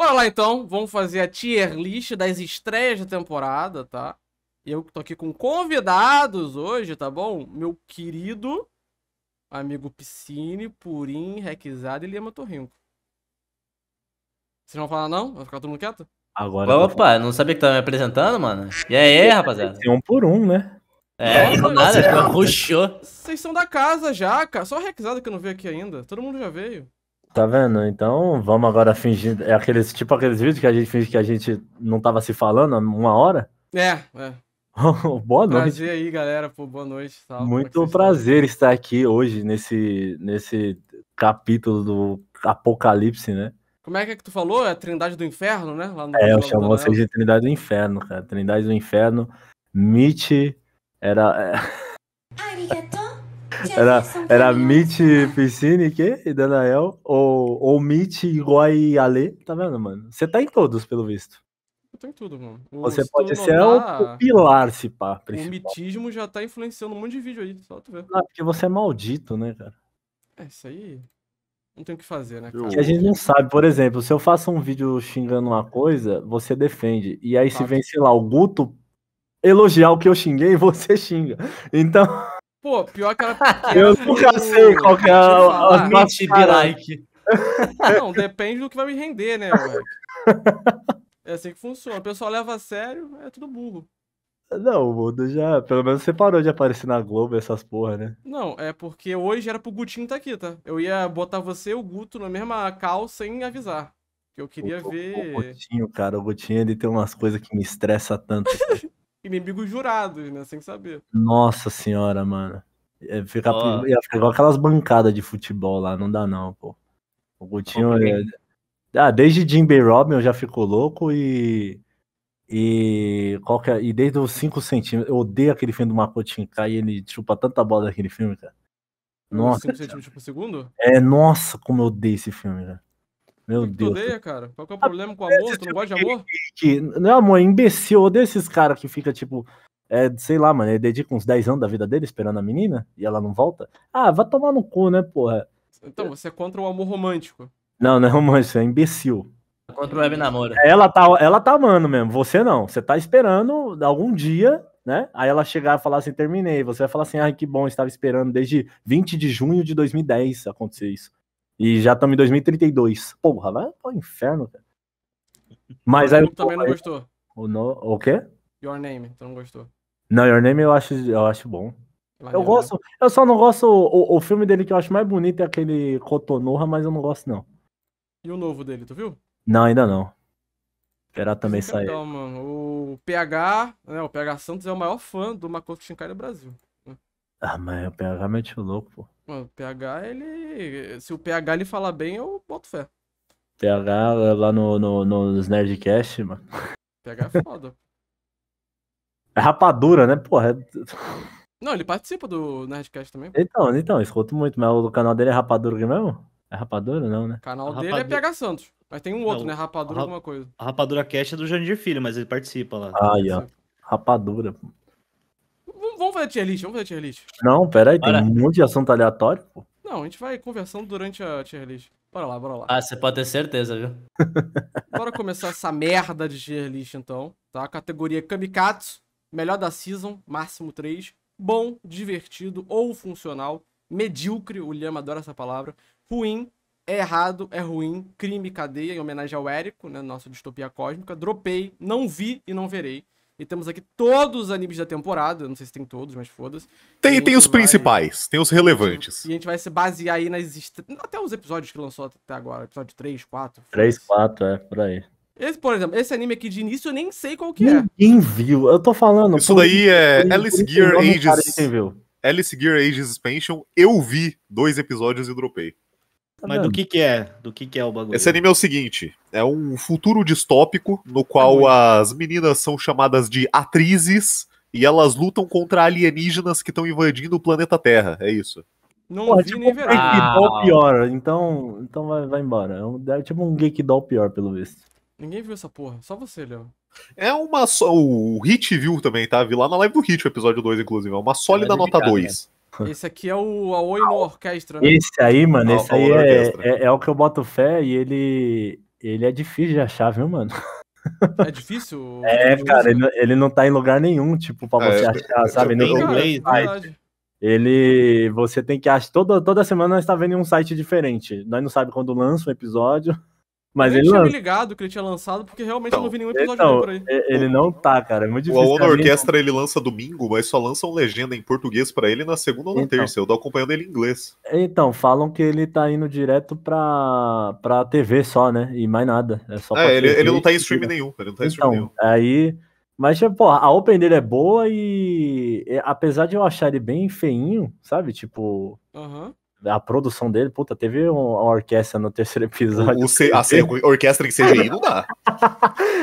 Bora lá então, vamos fazer a tier list das estreias da temporada, tá? Eu tô aqui com convidados hoje, tá bom? Meu querido amigo Piscine, Purim, Requisado e Lima Torrinco. Vocês não vão falar não? Vai ficar todo mundo quieto? Agora. Opa, não sabia que tava me apresentando, mano? E aí, rapaziada? Tem um por um, né? É, Nossa, nada, ruxou. Vocês são da casa já, cara. Só o Requisado que não veio aqui ainda. Todo mundo já veio. Tá vendo? Então vamos agora fingir. É aqueles tipo aqueles vídeos que a gente finge que a gente não tava se falando há uma hora? É, é. boa noite. Prazer aí, galera. Pô, boa noite. Salve. É Muito prazer estar aqui hoje nesse, nesse capítulo do Apocalipse, né? Como é que, é que tu falou? É a Trindade do Inferno, né? é, eu chamo vocês de Trindade do Inferno, cara. Trindade do Inferno. Mitch era. É. Arigatou! Era, era Mitch né? Piscine que? e Danael? Ou, ou Mitch Roy Ale? Tá vendo, mano? Você tá em todos, pelo visto. Eu tô em tudo, mano. O Você pode ser o pilar, se pá. Principal. O mitismo já tá influenciando um monte de vídeo aí, só tu ver. Ah, porque você é maldito, né, cara? É, isso aí não tem o que fazer, né? Cara? Que a gente não sabe, por exemplo, se eu faço um vídeo xingando uma coisa, você defende. E aí, se vem, sei lá, o Guto elogiar o que eu xinguei, você xinga. Então. Pô, pior que ela. Eu assim, nunca tipo, sei qual que é a parte de like. Ah, não, depende do que vai me render, né, moleque? É assim que funciona. O pessoal leva a sério, é tudo burro. Não, o mundo já. Pelo menos você parou de aparecer na Globo essas porra, né? Não, é porque hoje era pro Gutinho tá aqui, tá? Eu ia botar você e o Guto na mesma calça sem avisar. Que eu queria o, ver. O Gutinho, cara, o Gutinho ele tem umas coisas que me estressa tanto. inimigos jurados, né? Sem saber. Nossa senhora, mano. Ia é, ficar, oh. ia ficar igual aquelas bancadas de futebol lá, não dá não, pô. O Gutinho. É- ah, desde Jim B. Robin já ficou louco e. E, qual é? e desde os 5 centímetros, eu odeio aquele filme do Makotin Kai, ele chupa tanta bola naquele filme, cara. Nossa. 5 centímetros por segundo? É, nossa, como eu odeio esse filme, cara. Meu que Deus. Tu odeia, cara? Qual que é o problema com o amor? Tu não tipo, gosta de amor? Que, não é amor, imbecil. desses caras que fica tipo. É, sei lá, mano, ele dedica uns 10 anos da vida dele esperando a menina e ela não volta. Ah, vai tomar no cu, né, porra? Então, você é contra o amor romântico. Não, não é romântico, é imbecil. É contra o web namoro. É, ela tá, ela tá amando mesmo, você não. Você tá esperando algum dia, né? Aí ela chegar e falar assim, terminei. Você vai falar assim, ah, que bom, estava esperando desde 20 de junho de 2010 acontecer isso. E já estamos em 2032. Porra, vai pro inferno, cara. Mas aí. também não gostou. O, no, o quê? Your Name, tu então não gostou. Não, Your Name eu acho, eu acho bom. Valeu, eu gosto, né? eu só não gosto. O, o filme dele que eu acho mais bonito é aquele Cotonorra, mas eu não gosto, não. E o novo dele, tu viu? Não, ainda não. Esperar também é sair. Então, mano, o PH, né, o PH Santos é o maior fã do Makoto Shinkai do Brasil. Ah, mas o PH é muito louco, pô. O PH, ele. Se o PH ele falar bem, eu boto fé. PH é lá no, no, nos Nerdcast, mano. PH é foda. É rapadura, né, porra? É... Não, ele participa do Nerdcast também. Então, então, escuto muito, mas o canal dele é Rapadura mesmo? É Rapadura não, né? O canal dele é PH Santos. Mas tem um outro, não, né? Rapadura rap... alguma coisa. A Rapadura Cast é do Jandir Filho, mas ele participa lá. Ah, aí, ó. Rapadura, pô vamos fazer tier list, vamos fazer tier list. Não, pera aí, tem um monte de assunto aleatório, pô. Não, a gente vai conversando durante a tier list. Bora lá, bora lá. Ah, você pode ter certeza, viu? Bora começar essa merda de tier list, então. Tá? Categoria Kamikatsu, melhor da season, máximo 3. Bom, divertido ou funcional. Medíocre, o Liam adora essa palavra. Ruim, é errado, é ruim. Crime, cadeia, em homenagem ao Érico, né? Nossa distopia cósmica. Dropei, não vi e não verei. E temos aqui todos os animes da temporada. Não sei se tem todos, mas foda-se. Tem, tem os vai... principais, tem os relevantes. E a gente vai se basear aí nas. Est... Até os episódios que lançou até agora. Episódio 3, 4. 3, 4, é, por aí. Esse, por exemplo, esse anime aqui de início eu nem sei qual que é. Ninguém viu, eu tô falando. Isso daí é Alice Gear Ages. É Alice Gear Ages Expansion. Eu vi dois episódios e dropei. Tá Mas do que que é? Do que que é o bagulho? Esse anime é o seguinte, é um futuro distópico no tá qual é as meninas são chamadas de atrizes e elas lutam contra alienígenas que estão invadindo o planeta Terra, é isso. Não Porra, é vi tipo nem um verei. Ah. pior, então, então vai, vai embora. É, um, é tipo um Geek Doll pior, pelo visto. Ninguém viu essa porra, só você, Léo. É uma. só. O Hit viu também, tá? Vi lá na live do Hit o episódio 2, inclusive. É uma sólida é nota 2. Esse aqui é o Aoi no Orquestra. Né? Esse aí, mano, esse aí é, é, é, o que eu boto fé e ele, ele é difícil de achar, viu, mano? É difícil? é, cara, ele, ele, não tá em lugar nenhum, tipo, pra é, você achar, sabe? No inglês, ele. Você tem que achar. Toda, toda semana nós tá vendo em um site diferente. Nós não sabe quando lança um episódio. Mas eu ele tinha lança. me ligado que ele tinha lançado, porque realmente então, eu não vi nenhum então, episódio então, por aí. Ele não tá, cara. É muito difícil. O Alone Orquestra ele lança domingo, mas só lançam legenda em português para ele na segunda ou na então, terça. Eu tô acompanhando ele em inglês. Então, falam que ele tá indo direto pra, pra TV só, né? E mais nada. É, só é, ele, ele não tá em stream né? nenhum. Ele não tá em então, nenhum. Aí. Mas, pô, tipo, a Open dele é boa e. Apesar de eu achar ele bem feinho, sabe? Tipo. Uhum a produção dele, puta, teve uma orquestra no terceiro episódio. O, C, a orquestra que seja aí não dá.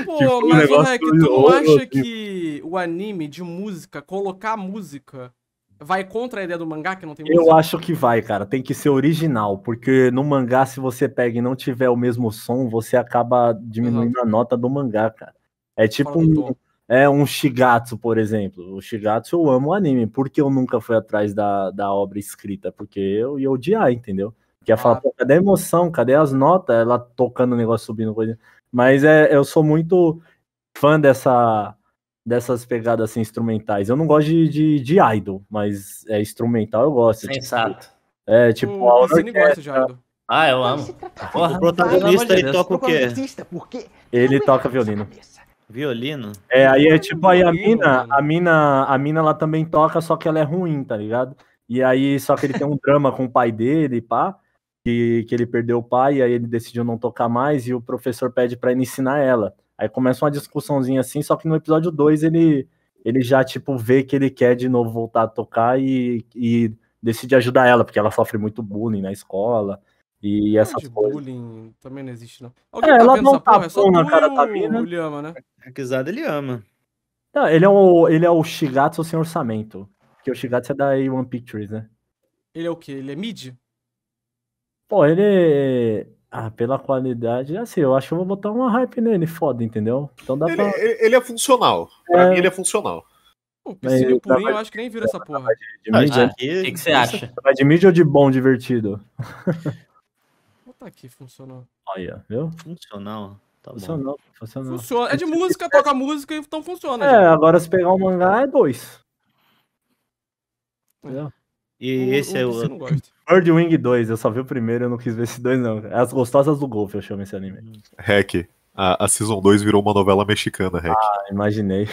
Pô, tipo, mas o Mac, tu acha tipo... que o anime de música, colocar música, vai contra a ideia do mangá que não tem música? Eu acho que vai, cara. Tem que ser original, porque no mangá, se você pega e não tiver o mesmo som, você acaba diminuindo a nota do mangá, cara. É tipo um é um Shigatsu, por exemplo. O Shigatsu eu amo o anime, porque eu nunca fui atrás da, da obra escrita, porque eu ia odiar, entendeu? Que ia ah. falar, cadê a emoção? Cadê as notas? Ela tocando o negócio subindo coisa. Mas é, eu sou muito fã dessa dessas pegadas assim, instrumentais. Eu não gosto de, de, de idol, mas é instrumental eu gosto. Tipo, Sensato. Tipo, é, tipo, hum, a gosta de idol. Ah, eu amo. Porra, o protagonista ele toca o quê? Ele é toca violino. Cabeça. Violino? É, aí é ah, tipo, aí a mina, a mina, a mina ela também toca, só que ela é ruim, tá ligado? E aí, só que ele tem um drama com o pai dele, pá, que, que ele perdeu o pai, e aí ele decidiu não tocar mais, e o professor pede para ele ensinar ela. Aí começa uma discussãozinha assim, só que no episódio 2 ele, ele já, tipo, vê que ele quer de novo voltar a tocar e, e decide ajudar ela, porque ela sofre muito bullying na escola. E é essa de coisas. bullying também não existe, não. É, Alguém é, tá ela não essa tá porra? É na cara da mina. Ele ama, né? A Kizada ele ama. Não, ele é o, ele é o Shigatsu sem orçamento. Porque o Shigatsu é da A1 Pictures, né? Ele é o quê? Ele é mid? Pô, ele. Ah, pela qualidade, assim, eu acho que eu vou botar uma hype nele, foda, entendeu? Então dá ele, pra... ele é funcional. Pra é... mim, ele é funcional. O Piscine Purinho, eu acho que nem vira essa porra. De, ah, mídia. o que, que você acha? De mídia ou de bom divertido? tá aqui, funcionou. Olha, viu? Funcional. Tá funcional, bom. Funciona. É de música, toca música, então funciona. É, já. agora se pegar o um mangá é dois. É. Entendeu? E o, esse o, é o. Bird Wing 2, eu só vi o primeiro, eu não quis ver esse dois, não. É as gostosas do golfe, eu chamo esse anime. Hack. A, a Season 2 virou uma novela mexicana, Hack. Ah, imaginei.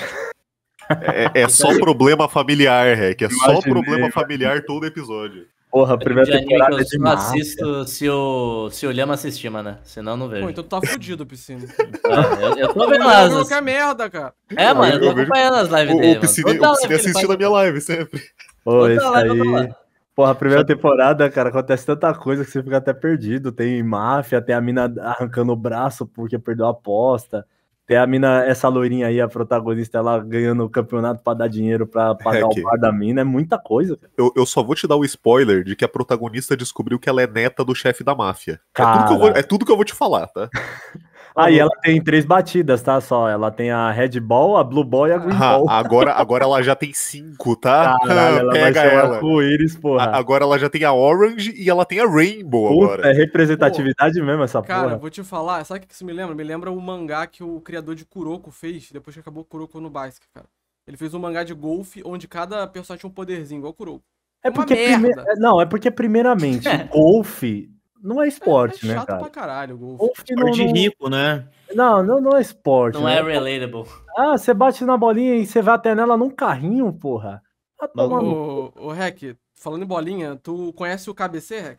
É, é só problema familiar, Hack. É só problema familiar todo episódio. Porra, é a primeira é de temporada anime que eu é assisto se o, se o Lhama assistir, mano. Senão não vejo. Pô, então tu tá fudido, piscina. Ah, eu, eu tô vendo é as Eu qualquer merda, cara. É, mano, eu, eu tô acompanhando as lives dele. O piscina, o piscina minha live sempre. Pô, isso aí. Porra, a primeira temporada, cara, acontece tanta coisa que você fica até perdido. Tem máfia, tem a mina arrancando o braço porque perdeu a aposta. Tem a mina, essa loirinha aí, a protagonista, ela ganhando o campeonato para dar dinheiro para é pagar é o par da mina, é muita coisa. Eu, eu só vou te dar o spoiler de que a protagonista descobriu que ela é neta do chefe da máfia. É tudo, vou, é tudo, que eu vou, te falar, tá? Aí e ela tem três batidas, tá? Só. Ela tem a Red Ball, a Blue Ball e a Green ah, Ball. Agora, agora ela já tem cinco, tá? Caralho, ela Pega vai ela. Arco-íris, porra. A, agora ela já tem a Orange e ela tem a Rainbow Puta, agora. É representatividade Pô, mesmo essa cara, porra. Cara, vou te falar, sabe o que isso me lembra? Me lembra o mangá que o criador de Kuroko fez depois que acabou Kuroko no Basque, cara. Ele fez um mangá de golfe onde cada personagem tinha um poderzinho, igual o Kuroko. É porque prime... É, não, é porque primeiramente, golfe não é, é esporte, é, é né, cara? Pra caralho, golfe. golfe não, não... rico, né? Não, não, não é esporte. Não é né? é relatable. Ah, você bate na bolinha e você vai até nela num carrinho, porra. Tá Ô, Rec, falando em bolinha, tu conhece o KBC, Rec?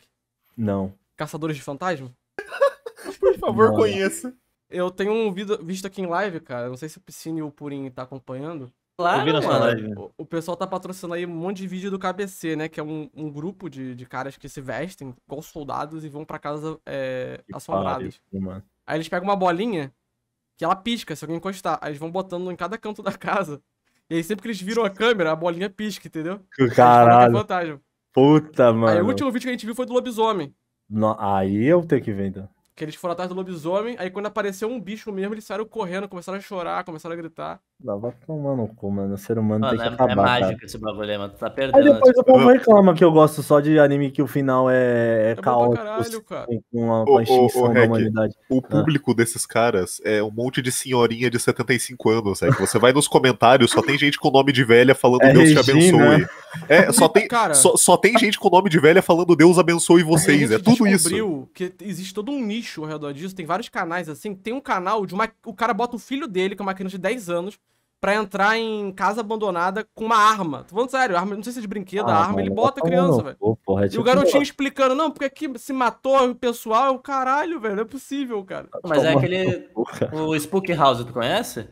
Não. Caçadores de Fantasma? Por favor, conheça. Eu tenho um vídeo, visto aqui em live, cara. Não sei se o Piscine ou o Purim tá acompanhando. Claro, O pessoal tá patrocinando aí um monte de vídeo do KBC, né? Que é um, um grupo de, de caras que se vestem igual soldados e vão para casa é, assombrados. aí eles pegam uma bolinha que ela pisca se alguém encostar. Aí eles vão botando em cada canto da casa. E aí sempre que eles viram a câmera, a bolinha pisca, entendeu? Caralho. É Puta, mano. Aí o último vídeo que a gente viu foi do lobisomem. No... Aí eu tenho que ver, então. Que eles foram atrás do lobisomem, aí quando apareceu um bicho mesmo, eles saíram correndo, começaram a chorar, começaram a gritar. Não, vai tomar no cu, mano. O ser humano mano, tem que é, é acabar, É mágico cara. esse bagulho, mano. Tu tá perdendo. Aí depois tipo o povo reclama que eu gosto só de anime que o final é, é, é caótico. Caralho, assim, cara. Com uma, uma extinção da Rec, humanidade. O público ah. desses caras é um monte de senhorinha de 75 anos, é você vai nos comentários, só tem gente com nome de velha falando é Deus Regina. te abençoe. Né? É, só tem, cara, só, só, tem gente com nome de velha falando Deus abençoe vocês. É tudo isso. que existe todo um nicho ao redor disso. Tem vários canais assim. Tem um canal de uma. O cara bota o filho dele, que é uma criança de 10 anos para entrar em casa abandonada com uma arma. Tô falando sério, arma, não sei se é de brinquedo, ah, a arma, ele bota a criança, velho. É tipo e o garotinho tipo- explicando, não, porque aqui se matou o pessoal, é o caralho, velho, não é possível, cara. Mas é aquele. O Spook House, tu conhece?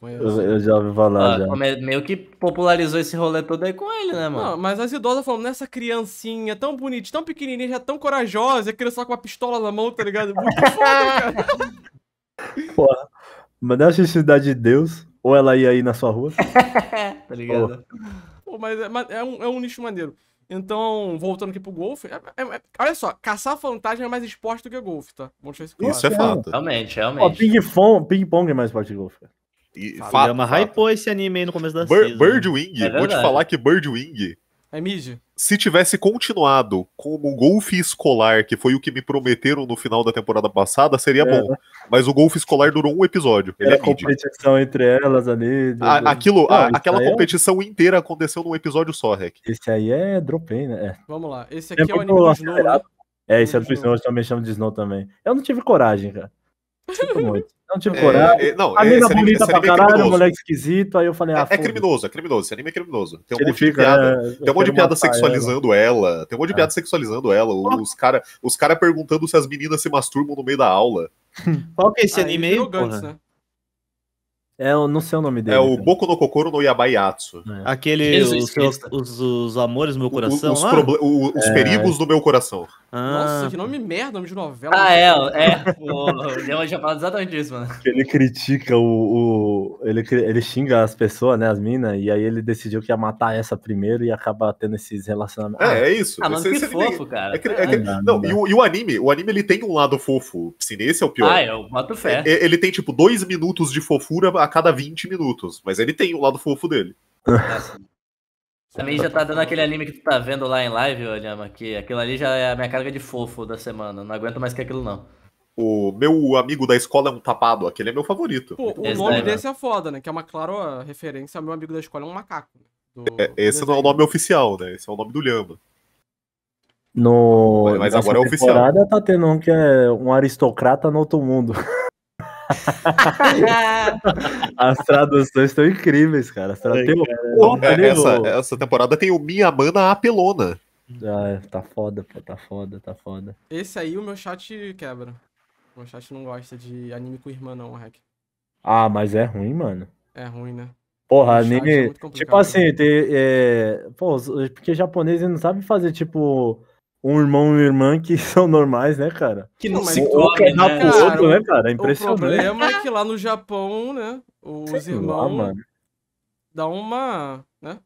Eu, eu, já ouvi falar, ah, já. Meio que popularizou esse rolê todo aí com ele, né, mano? Não, mas as idosas falando, nessa criancinha tão bonita, tão pequenininha, já tão corajosa, a criança com uma pistola na mão, tá ligado? É muito foda, cara. Porra, mas não é a necessidade de Deus. Ou ela ia aí na sua rua. tá ligado? Pô, mas, é, é, um, é um nicho maneiro. Então, voltando aqui pro golfe, é, é, é, olha só, caçar fantasma é mais esporte do que golfe, tá? Vamos isso claro. é fato. Realmente, realmente. Ó, ping, pong, ping pong é mais esporte de golfe, fato, é fato. hypou esse anime aí no começo da Bird, season. Né? Birdwing, é vou te falar que Birdwing é mídia. Se tivesse continuado como o golfe escolar, que foi o que me prometeram no final da temporada passada, seria é. bom. Mas o golfe escolar durou um episódio. Ele é, é competição entre elas ali. Do... A, aquilo, Não, a, aquela é competição é... inteira aconteceu num episódio só, Rec. Esse aí é dropei, né? É. Vamos lá. Esse aqui é, o anime do Snow. É, esse é do Snow, eu também chamo de Snow também. Eu não tive coragem, cara. Sinto muito. Não tive é, coragem. É, não, a é menina bonita pra é caralho, é moleque esquisito. Aí eu falei, ah, é, criminoso, é criminoso. Esse anime é criminoso. Tem um Ele monte fica, de piada, tem um monte de piada né? sexualizando ela. ela. Tem um monte de piada sexualizando ela. Os caras os cara perguntando se as meninas se masturbam no meio da aula. Qual que é esse aí anime? É é, eu não sei o nome é dele. É o cara. Boku no Kokoro no Yabaiatsu. É. Aquele, os, seus, os, os, amores do meu coração o, os, o, os é. perigos do meu coração. Ah. Nossa, que nome merda, nome de novela. Ah, é, é. o Leon já falou exatamente isso, mano. Ele critica o... o ele, ele xinga as pessoas, né, as minas, e aí ele decidiu que ia matar essa primeiro e acaba tendo esses relacionamentos. É, é isso. Ah, mas que fofo, cara. e, o, e o anime, o anime ele tem um lado fofo, Se nesse é o pior. Ah, eu boto fé. Ele, é, é, ele tem, tipo, dois minutos de fofura a cada 20 minutos, mas ele tem o lado fofo dele. Também já tá dando aquele anime que tu tá vendo lá em live, Olhama, que aquilo ali já é a minha carga de fofo da semana. Não aguento mais que aquilo, não. O meu amigo da escola é um tapado, aquele é meu favorito. Pô, o nome né? desse né? é foda, né? Que é uma clara referência ao meu amigo da escola é um macaco. Né? Do, é, esse não é o nome oficial, né? Esse é o nome do Lhama. No... Mas agora é oficial. temporada tá tendo um que é um aristocrata no outro mundo. As traduções estão incríveis, cara. Ai, é, cara. Opa, é, essa, essa, temporada tem o Minha Mana Apelona. Ah, tá foda, pô, tá foda, tá foda. Esse aí o meu chat quebra. O meu chat não gosta de anime com irmã, não, rec. Ah, mas é ruim, mano. É ruim, né? Porra, é anime. É tipo assim, né? tem, é... pô, porque japoneses não sabe fazer, tipo, um irmão e uma irmã que são normais, né, cara? Que não, se tocam, né? outro, né, cara? É impressionante. O problema é que lá no Japão, né, os irmãos lá, dá uma, né?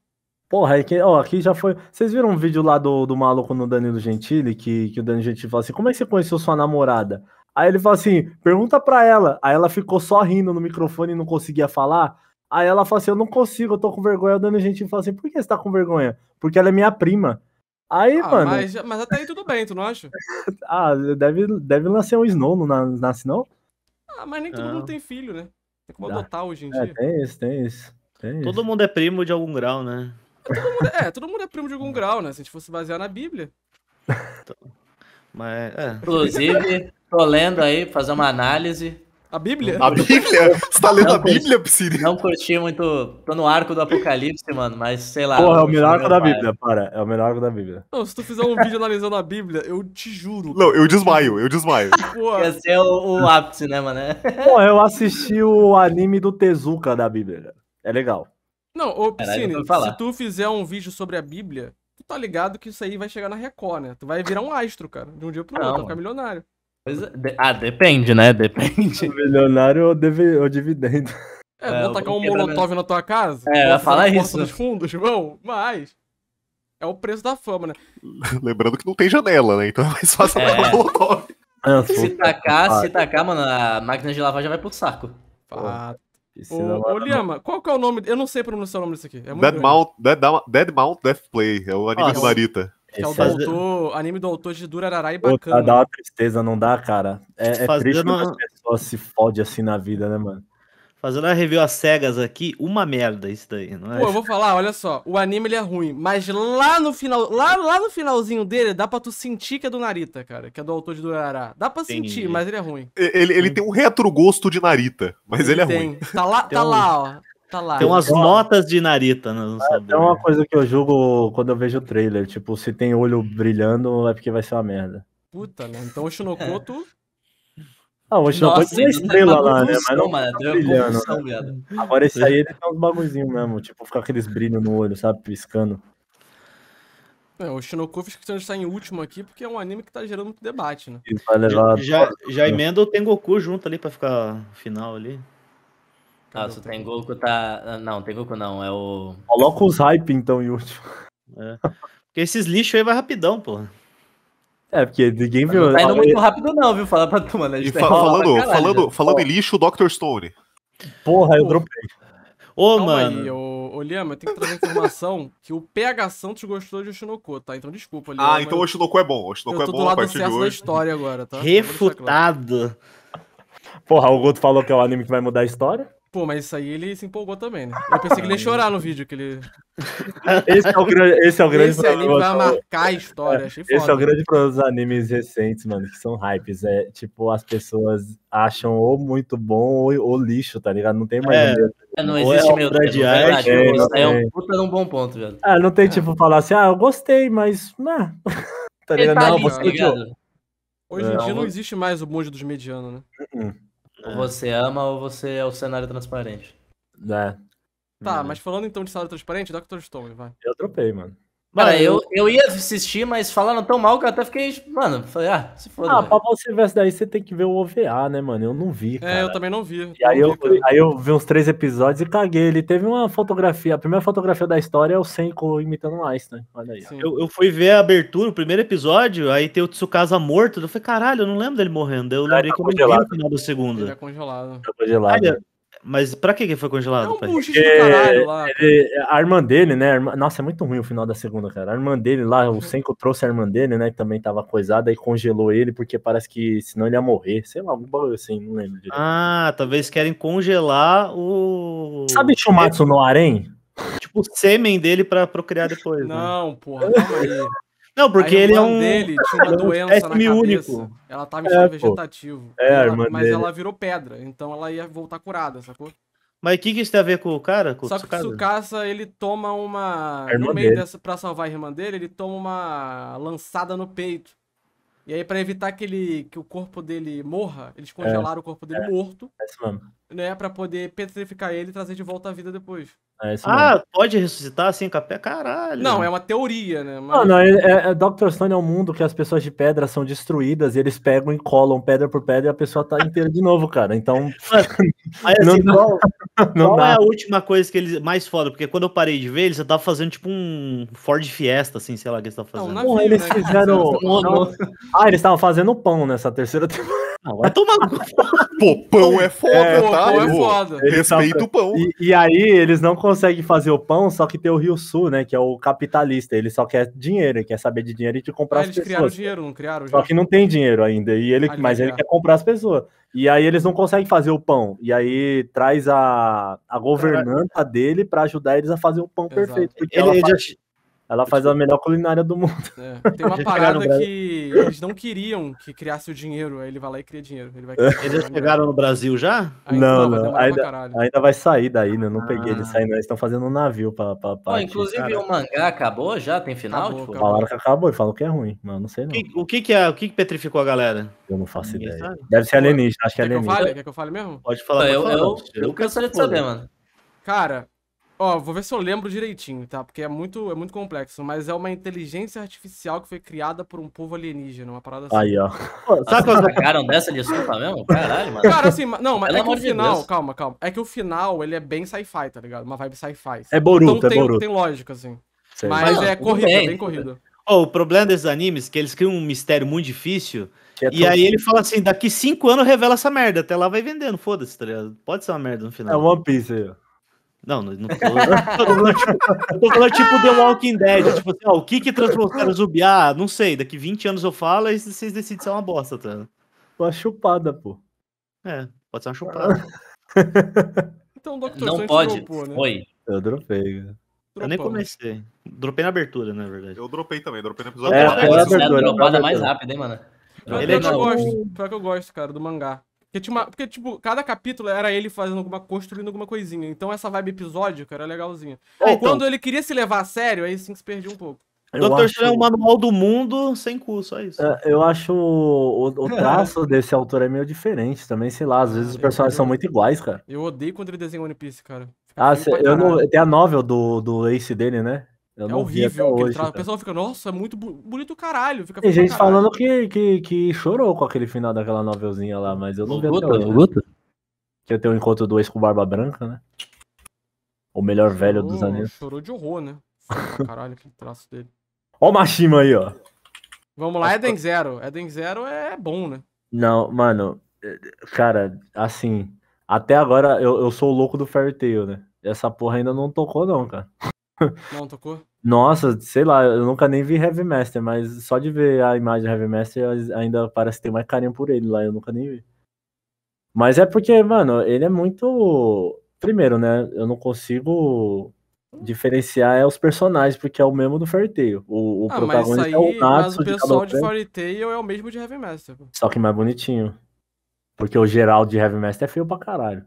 Porra, aqui, é ó, aqui já foi. Vocês viram um vídeo lá do, do maluco no Danilo Gentili, que, que o Danilo Gentili fala assim: como é que você conheceu sua namorada? Aí ele fala assim: pergunta pra ela. Aí ela ficou só rindo no microfone e não conseguia falar. Aí ela fala assim: eu não consigo, eu tô com vergonha. O Danilo Gentili fala assim: por que você tá com vergonha? Porque ela é minha prima. Aí, ah, mano. Mas, mas, até aí tudo bem, tu não acha? ah, deve, deve lançar um Snow, não nasce, não? Ah, mas nem todo mundo tem filho, né? Tem como adotar hoje em é, dia. É, tem isso, tem isso. Tem todo isso. mundo é primo de algum grau, né? É todo, mundo, é, é todo mundo é primo de algum grau, né? Se a gente fosse basear na Bíblia. Então, mas, é. Inclusive, tô lendo aí, fazer uma análise. A Bíblia? A Bíblia? Você tá lendo não, a Bíblia, Psyri? Não curti muito. Tô no arco do Apocalipse, mano, mas sei lá. Porra, é o melhor arco da pai. Bíblia, para. É o melhor arco da Bíblia. Não, se tu fizer um vídeo analisando a Bíblia, eu te juro. Não, eu desmaio, eu desmaio. Ia ser o, o ápice, né, mano? Pô, eu assisti o anime do Tezuka da Bíblia. É legal. Não, ô Piscine, se tu fizer um vídeo sobre a Bíblia, tu tá ligado que isso aí vai chegar na Record, né? Tu vai virar um astro, cara, de um dia pro outro, vai ficar milionário. É, ah, depende, né? Depende. O milionário ou, deve, dividendo. É, é vou tacar um molotov na... tua casa? É, fala isso. Dos fundos, vão, mas... É o preço da fama, né? Lembrando que não tem janela, né? Então é mais fácil é. o molotov. Se tacar, se tacar, mano, a máquina de lavar já vai pro saco. Fato. Ô, Liama, qual que é o nome? Eu não sei pronunciar o nome disso aqui. É Dead, Mount, Dead, Dead Mount Death Play, é o anime Nossa. do Narita é o do autor, anime do autor de Durarara e é tá, bacana. dá uma tristeza, não dá, cara. É, é triste uma... quando as pessoas se fodem assim na vida, né, mano? Fazendo a review às cegas aqui, uma merda isso daí, não é? Pô, eu vou falar, olha só, o anime ele é ruim, mas lá no final, lá, lá no finalzinho dele, dá pra tu sentir que é do Narita, cara, que é do autor de Durará. Dá pra sentir, mas ele é ruim. Ele, ele tem um retrogosto de Narita, mas ele, ele é tem. ruim. Tá lá, então... tá lá, ó. Tá lá. Tem umas notas de Narita no né, sabor. É uma coisa que eu julgo quando eu vejo o trailer. Tipo, se tem olho brilhando, é porque vai ser uma merda. Puta, né? Então o Shinokoto. tu... É. Ah, o Shinokoto tem tá estrela lá, né? Mas não, mano, tá brilhando. Né? Agora esse aí ele tem uns bagulhozinhos mesmo. Tipo, ficar aqueles brilhos no olho, sabe? Piscando. É, o Shinoku fiz questão de estar em último aqui, porque é um anime que tá gerando muito debate, né? vai levar... já, já emenda o Tengoku junto ali pra ficar final ali. Ah, se o Tengoku tá. tá ah, não, Tengoku não, é o. Coloca os hype então, Yuri. É. Porque esses lixos aí vai rapidão, porra. É, porque ninguém viu. Não tá indo muito rápido, não, viu? Falar pra tu, mano. E tá fa falando, falando, falando em lixo, o Dr. Stone. Porra, eu dropei. Ô, Calma mano. Aí, ô, ô eu tenho que trazer informação que o PH Santos gostou de Oshinoku, tá? Então desculpa, Liama. Ah, então o Oshinoku é bom. O Oshinoku é bom a partir de hoje. da história agora, tá? Refutado. Porra, o Guto falou que é o anime que vai mudar a história? Pô, mas isso aí ele se empolgou também, né? Eu pensei que ele ia ah, chorar no vídeo que ele. É esse é o grande, esse é o grande esse problema. Esse vai marcar a história, é, achei Esse é o grande problema dos animes recentes, mano, que são hypes. É tipo, as pessoas acham ou muito bom ou, ou lixo, tá ligado? Não tem mais. É, medo. É, não existe ou é meio grande É, é, é, um puta de um bom ponto, velho. Ah, não tem tipo falar assim, ah, eu gostei, mas. Né? tá ligado? Tá não, ali, você tá tipo, ligado? Hoje em dia não existe mais o monge dos medianos, né? Uh -uh. É. Ou você ama ou você é o cenário transparente. É. Tá, uhum. mas falando então de cenário transparente, Doctor Stone, vai. Eu dropei, mano. Mano, eu, eu ia assistir, mas falando tão mal que eu até fiquei. Mano, falei, ah, se foda. Ah, pra você ver daí, você tem que ver o OVA, né, mano? Eu não vi. É, cara. É, eu também não vi. E aí, eu, aí eu vi uns três episódios e caguei. Ele teve uma fotografia. A primeira fotografia da história é o Senko imitando o Einstein. Olha aí. Eu, eu, fui ver a abertura, o primeiro episódio, aí tem o Tsukasa morto. Eu falei, caralho, eu não lembro dele morrendo. Eu lembrei tá que eu vi no final do segundo. Ele é congelado. Tá congelado. Olha, mas pra que foi congelado? É um bucho é, caralho lá. É, é, a irmã dele, né? Nossa, é muito ruim o final da segunda, cara. A irmã dele lá, o Senko trouxe a irmã dele, né? Que também tava coisada e congelou ele, porque parece que senão ele ia morrer. Sei lá, algum bagulho assim, não lembro direito. Ah, talvez querem congelar o. Sabe Shumatsu no Arém? Tipo, o sêmen dele pra procriar depois. Né? Não, né? porra, calma aí. Não, porque ele é um. dele tinha uma doença na cabeça. Único. Ela tava em estado é, vegetativo. É, ela, irmã mas dele. ela virou pedra, então ela ia voltar curada, sacou? Mas o que, que isso tem a ver com o cara? Com Só que o Tsukasa, ele toma uma. No meio dele. dessa, pra salvar a irmã dele, ele toma uma lançada no peito. E aí, para evitar que, ele, que o corpo dele morra, eles congelaram é, o corpo dele é, morto. É isso mesmo. Né, pra poder petrificar ele e trazer de volta a vida depois. É, ah, pode ressuscitar assim com a pé? Caralho. Não, é uma teoria, né? Mas... Não, não, é, é, é Dr. Stone é um mundo que as pessoas de pedra são destruídas e eles pegam e colam pedra por pedra e a pessoa tá inteira de novo, cara. Então. Mas, assim, não, qual, não qual é a última coisa que eles. Mais foda, porque quando eu parei de ver, eles já tava fazendo tipo um Ford Fiesta, assim, sei lá o que eles estavam fazendo. Não, não Porra, eles né? fizeram. Não, ah, eles estavam fazendo pão nessa terceira temporada. Não, vai tomar pão. pão é foda, é, tá? Pão é foda. Respeita o pão. E, e aí, eles não conseguem consegue fazer o pão, só que tem o Rio Sul, né? Que é o capitalista. Ele só quer dinheiro, ele quer saber de dinheiro e de comprar ah, as eles pessoas. Eles criaram dinheiro, não criaram? Já. Só que não tem dinheiro ainda. E ele, ah, mas ele, quer comprar as pessoas. E aí eles não conseguem fazer o pão. E aí traz a, a governanta dele para ajudar eles a fazer o pão Exato. perfeito. Ele, faz... Ela faz a tipo, melhor culinária do mundo. É. Tem uma parada que eles não queriam que criasse o dinheiro, aí ele vai lá e cria dinheiro. Ele eles já chegaram no Brasil já? Ainda não, não. Ainda, ainda, vai sair daí, né? Eu não ah. peguei ele saindo, eles estão fazendo um navio pra. pra, pra Pô, inclusive cara. o mangá acabou já? Tem final? Acabou, tipo? Falaram que acabou e falou que é ruim, mas não sei não. o que que, é, o que que petrificou a galera? Eu não faço Ninguém ideia. Sabe? Deve ser alienígena, acho que é alienígena. Que Quer que eu fale mesmo? Pode falar. eu, eu, eu, eu, eu cansaria de saber, mano. Cara, Ó, vou ver se eu lembro direitinho, tá? Porque é muito, é muito complexo, mas é uma inteligência artificial que foi criada por um povo alienígena, uma parada assim. Aí, ó. Pô, sabe quando é sacaram dessa desculpa mesmo? Caralho, mano. Cara, assim, não, mas Pelo é que o final, Deus. calma, calma. É que o final, ele é bem sci-fi, tá ligado? Uma vibe sci-fi. É Boruto, então, é tem, Boruto. tem lógica, assim. Sei. Mas não, é corrido, bem, bem corrido. Oh, o problema desses animes é que eles criam um mistério muito difícil. É e aí ele fala assim: daqui cinco anos revela essa merda. Até lá vai vendendo, foda-se, tá ligado? Pode ser uma merda no final. É One Piece aí, ó. Não, não tô, tô falando, tipo, tô falando tipo The Walking Dead. Tipo assim, ó, o que que transformaram zumbi? Ah, não sei, daqui 20 anos eu falo e vocês decidem se é uma bosta, tá? Uma chupada, pô. É, pode ser uma chupada. então, Dr. Não Santos pode. Dropou, né? Oi. Eu dropei, cara. Eu nem comecei. Dropei na abertura, na verdade. Eu dropei também, dropei no episódio. É, é a abertura, é a dropada mais rápida, hein, mano? Ele é, é que eu gosto, pior que eu gosto, cara, do mangá. Porque, tinha uma, porque, tipo, cada capítulo era ele fazendo alguma, construindo alguma coisinha. Então essa vibe episódica era legalzinha. É, então, quando ele queria se levar a sério, aí sim se perdia um pouco. Doutor acho... é o manual do mundo sem curso, só isso. É, eu acho o, o traço é. desse autor é meio diferente também, sei lá, às ah, vezes os personagens eu, são muito iguais, cara. Eu odeio quando ele desenha One Piece, cara. Fica ah, cê, eu não, tem a novel do, do Ace dele, né? Eu é horrível. Hoje, tra... O pessoal fica, nossa, é muito bonito caralho. Fica Tem gente caralho. falando que, que, que chorou com aquele final daquela novelzinha lá, mas eu não vi até hoje. Luta? Né? Que eu tenho um encontro ex com Barba Branca, né? O melhor chorou, velho dos anéis. Chorou de horror, né? Caralho, que traço dele. Ó o Machima aí, ó. Vamos lá, Eden Zero. Eden Zero é bom, né? Não, mano, eh, cara, assim, até agora eu, eu sou o louco do Fairy Tail, né? Essa porra ainda não tocou, não, cara. Não tocou? Nossa, sei lá, eu nunca nem vi Heavy Master, mas só de ver a imagem de Heavy Master ainda parece ter mais carinho por ele lá, eu nunca nem vi. Mas é porque, mano, ele é muito. Primeiro, né? Eu não consigo diferenciar é os personagens, porque é o mesmo do Fairy Tail. O, o ah, protagonista aí, é o Natsu Mas o pessoal de, de Fairy Tail é o mesmo de Heavy Master. Só que mais bonitinho. Porque o geral de Heavy Master é feio pra caralho.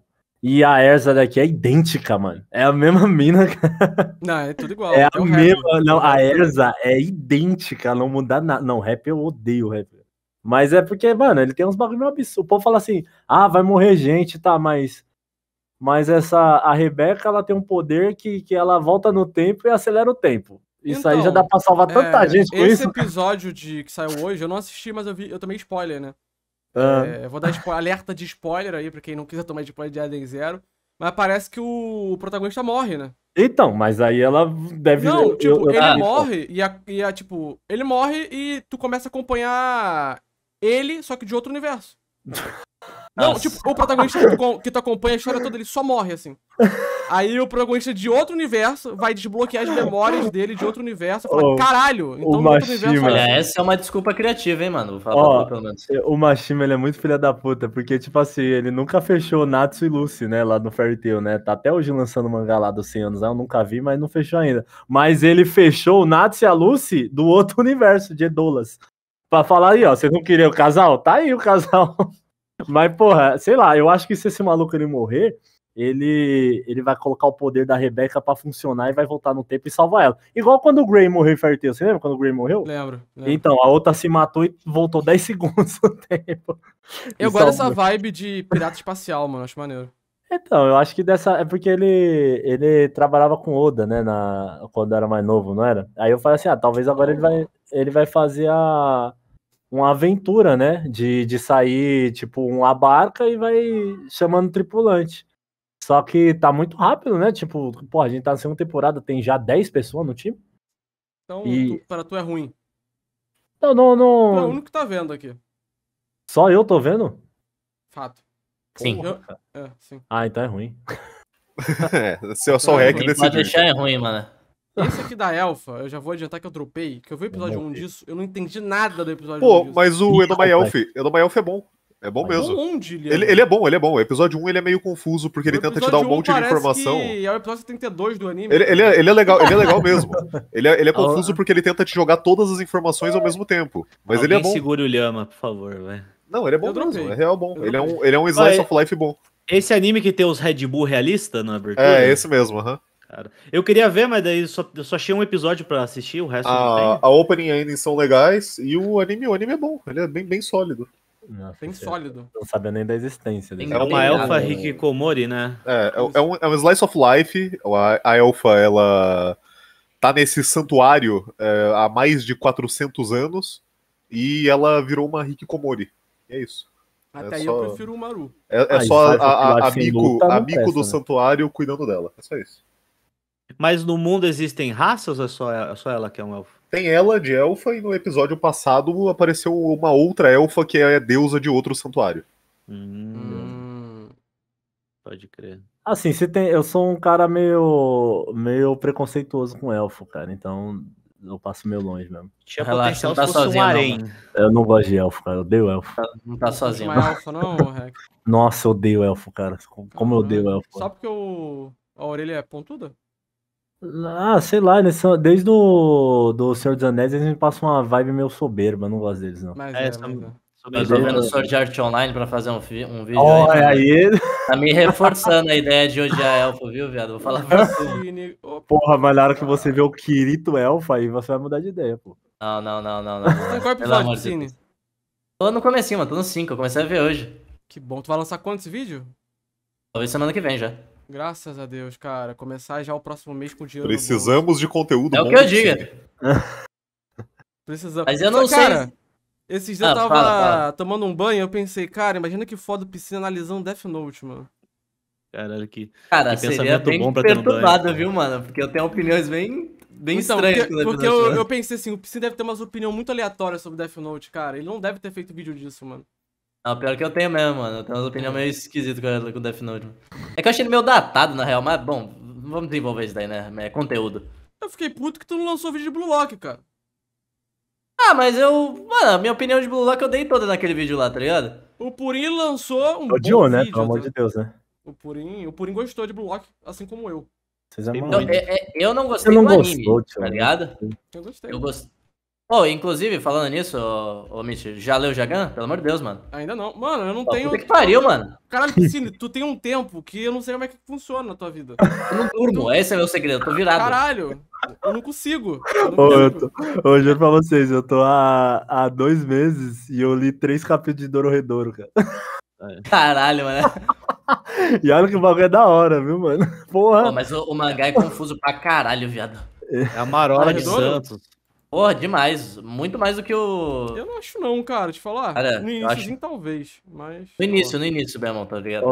E a Erza daqui é idêntica, mano. É a mesma mina. Cara. Não, é tudo igual. É, é a mesma. É não, a Erza é idêntica, não muda nada. Não, rap eu odeio rap. Mas é porque, mano, ele tem uns bagulho absurdo. O povo fala assim: ah, vai morrer gente, tá, mas. Mas essa. A Rebeca, ela tem um poder que, que ela volta no tempo e acelera o tempo. Isso então, aí já então, dá pra salvar tanta é, gente com esse isso. Esse né? episódio de, que saiu hoje, eu não assisti, mas eu vi. Eu tomei spoiler, né? Ah. É, vou dar spoiler, alerta de spoiler aí pra quem não quiser tomar spoiler de Eden Zero. Mas parece que o protagonista morre, né? Então, mas aí ela deve. Não, eu, tipo, eu, eu, ele ah, morre e a, e a, tipo, ele morre e tu começa a acompanhar ele, só que de outro universo. Não, Nossa. tipo, o protagonista que tu, que tu acompanha a história toda, ele só morre, assim. Aí o protagonista de outro universo vai desbloquear as memórias dele de outro universo e fala, oh, caralho, então o Mashima. Universo... É Olha, assim. essa é uma desculpa criativa, hein, mano? Vou falar oh, tu, pelo menos. O Machima, ele é muito filha da puta, porque, tipo assim, ele nunca fechou Natsu e Lucy, né, lá no Fairy Tail, né? Tá até hoje lançando mangá lá dos 100 anos, né? eu nunca vi, mas não fechou ainda. Mas ele fechou o Natsu e a Lucy do outro universo, de Edolas. Pra falar aí, ó, vocês não queriam o casal? Tá aí o casal. Mas, porra, sei lá, eu acho que se esse maluco ele morrer, ele, ele vai colocar o poder da Rebeca para funcionar e vai voltar no tempo e salvar ela. Igual quando o Gray morreu em Fairy você lembra quando o Gray morreu? Lembro, lembro, Então, a outra se matou e voltou 10 segundos no tempo. Eu gosto dessa vibe de pirata espacial, mano, acho maneiro. Então, eu acho que dessa. É porque ele, ele trabalhava com Oda, né? Na, quando era mais novo, não era? Aí eu falei assim: ah, talvez agora ele vai, ele vai fazer a uma aventura, né? De, de sair, tipo, uma barca e vai chamando tripulante. Só que tá muito rápido, né? Tipo, pô, a gente tá na segunda temporada, tem já 10 pessoas no time. Então, e... tu, para tu é ruim. Não, não, não. Tu é o único que tá vendo aqui. Só eu tô vendo? Fato. Sim. Eu... É, sim. Ah, então é ruim. é, se eu sou o rec desse Pode deixar é ruim, mano. Esse aqui da Elfa, eu já vou adiantar que eu dropei, que eu vi o episódio 1 disso, eu não entendi nada do episódio Pô, 1 disso. Pô, mas o Edomai Elf, Edomai Elf é bom. É bom mas mesmo. Onde ele, é? ele, ele, é bom, ele é bom. O episódio 1 ele é meio confuso, porque ele tenta te dar um monte de informação. Que é o episódio 72 do anime. Ele, ele, é, ele é legal, ele é legal mesmo. Ele é, ele é confuso porque ele tenta te jogar todas as informações ao mesmo tempo. Mas Alguém ele é bom. segura o Lhama, por favor, velho. Não, ele é bom mesmo, é real bom. Ele é, um, ele é um slice Vai, of life bom. Esse anime que tem os Red Bull realista na abertura? É, esse mesmo, aham. Cara, eu queria ver, mas daí só, só achei um episódio para assistir, o resto a, A opening ainda são legais e o anime, o anime é bom, ele é bem, bem sólido. Nossa, bem sólido. Não sabe nem da existência. É uma elfa rikikomori né? É, é, é, um, é um slice of life. A, a elfa, ela tá nesse santuário é, há mais de 400 anos e ela virou uma rikikomori é isso. Até é aí só... eu prefiro o Maru. É, é ah, só a, a, a, amigo, luta, amigo do né? santuário cuidando dela. É só isso. Mas no mundo existem raças ou é só, é só ela que é um elfo? Tem ela de elfa e no episódio passado apareceu uma outra elfa que é deusa de outro santuário. Hum, pode crer. Assim, se tem, eu sou um cara meio, meio preconceituoso com elfo, cara, então eu passo meio longe mesmo. Tinha Relaxa, potencial tá se fosse sozinha, um harém. Né? eu não gosto de elfo, cara. Eu odeio elfo. Não tá, sozinho. Não é elfo, não, Rex. Nossa, eu odeio elfo, cara. Como eu odeio né? elfo. Cara. Sabe porque o... a orelha é pontuda? Ah, sei lá, eles são, desde o do Senhor dos Anéis eles me passam uma vibe meio soberba, não gosto deles não. Mas é, é, é. eu tô vendo Sword Art Online pra fazer um, um vídeo oh, aí. aí. Tá me reforçando a ideia de hoje é elfo, viu, viado? Vou falar pra você. Porra, mas na hora que você vê o Kirito elfo aí, você vai mudar de ideia, pô. Não, não, não, não, não. não. Qual episódio Tô no comecinho, mano. Tô no 5. Eu comecei a ver hoje. Que bom. Tu vai lançar quando esse vídeo? Talvez semana que vem já. Graças a Deus, cara. Começar já o próximo mês com dinheiro. Precisamos de conteúdo. É o que eu diga. Precisamos. Mas eu não sei. Cara, esses dias ah, eu tava fala, fala. tomando um banho eu pensei, cara, imagina que foda piscina analisando Death Note, mano. Caralho, que, cara, que seria bem bom pra ter um banho. viu, mano? Porque eu tenho opiniões bem, bem então, estranhas. Porque, porque eu, eu, pensei assim, o Piscina deve ter umas opiniões muito aleatórias sobre Death Note, cara. Ele não deve ter feito vídeo disso, mano. Não, pior que eu tenho mesmo, mano. Eu tenho uma opinião é. meio esquisita com, o Death Note. Mano. É que eu achei ele meio datado, na real, mas bom, vamos desenvolver isso daí, né? É conteúdo. Eu fiquei puto que tu não lançou vídeo de Blue Lock, cara. Ah, mas eu. Mano, a minha opinião de Blue Lock eu dei toda naquele vídeo lá, tá ligado? O Purim lançou um. Odiou, né? Pelo amor tá de Deus, né? O Purim, o Purim gostou de Blue Lock, assim como eu. Vocês é, é, eu não gostei eu não do gostou, anime, tá ligado? Eu gostei. Eu, Oh, inclusive, falando nisso, ô, oh, ô já leu Jagan? Pelo amor de Deus, mano. Ainda não. Mano, eu não oh, tenho. Puta que pariu, mano. Caralho, Piscine, tu tem um tempo que eu não sei como é que funciona na tua vida. Eu não durmo, esse é meu segredo, eu tô virado. Caralho, eu não consigo. Ô, eu tô... eu juro pra vocês, eu tô há, há dois meses e eu li três capítulos de Redouro cara. É. Caralho, mano. e olha que o bagulho é da hora, viu, mano? Porra. mas o, o mangá é confuso pra caralho, viado. É, é a Marola de Santos. Porra, demais. Muito mais do que o. Eu não acho, não, cara, te falar. Cara, no início, acho... talvez. Mas. No início, no início, irmão, tá ligado?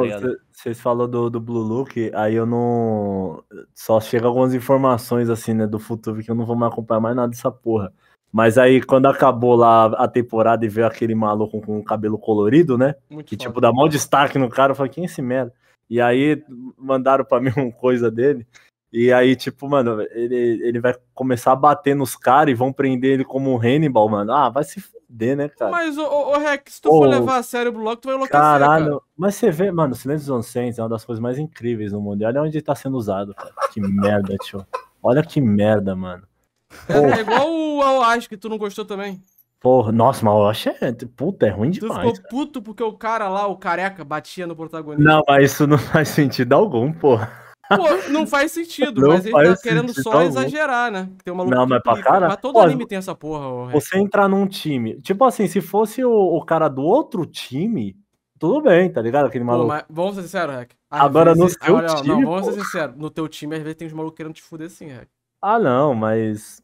Vocês tá falaram do, do Blue Look, aí eu não. Só chega algumas informações, assim, né, do futuro, que eu não vou mais acompanhar mais nada dessa porra. Mas aí, quando acabou lá a temporada e veio aquele maluco com o cabelo colorido, né? Muito que, foda. tipo, dá mal destaque no cara, eu falei, quem é esse merda? E aí mandaram para mim uma coisa dele. E aí, tipo, mano, ele, ele vai começar a bater nos caras e vão prender ele como um Hannibal, mano. Ah, vai se fuder, né, cara? Mas, ô, ô Rex, se tu oh, for levar a sério o bloco, tu vai enlouquecer, Caralho. Cara. Mas você vê, mano, Silêncio dos Oncentes é uma das coisas mais incríveis no mundo. E olha onde tá sendo usado, cara. Que merda, tio. Olha que merda, mano. É, porra. É igual o Aoash, que tu não gostou também. Porra, nossa, mas Aoash é, puta, é ruim demais. Tu ficou cara. puto porque o cara lá, o careca, batia no protagonista. Não, mas isso não faz sentido algum, porra. Pô, não faz sentido, não mas ele tá querendo só tá exagerar, né? Tem uma não, mas pra cara... Mas todo Pô, anime tem essa porra. Oh, você entrar num time... Tipo assim, se fosse o, o, cara do outro time, tudo bem, tá ligado? Aquele maluco. Pô, mas, vamos ser sinceros, Rec. Agora vezes, no seu olha, time... Não, vamos ser sinceros. No teu time, às vezes, tem uns malucos querendo te fuder sim, Rec. Ah, não, mas...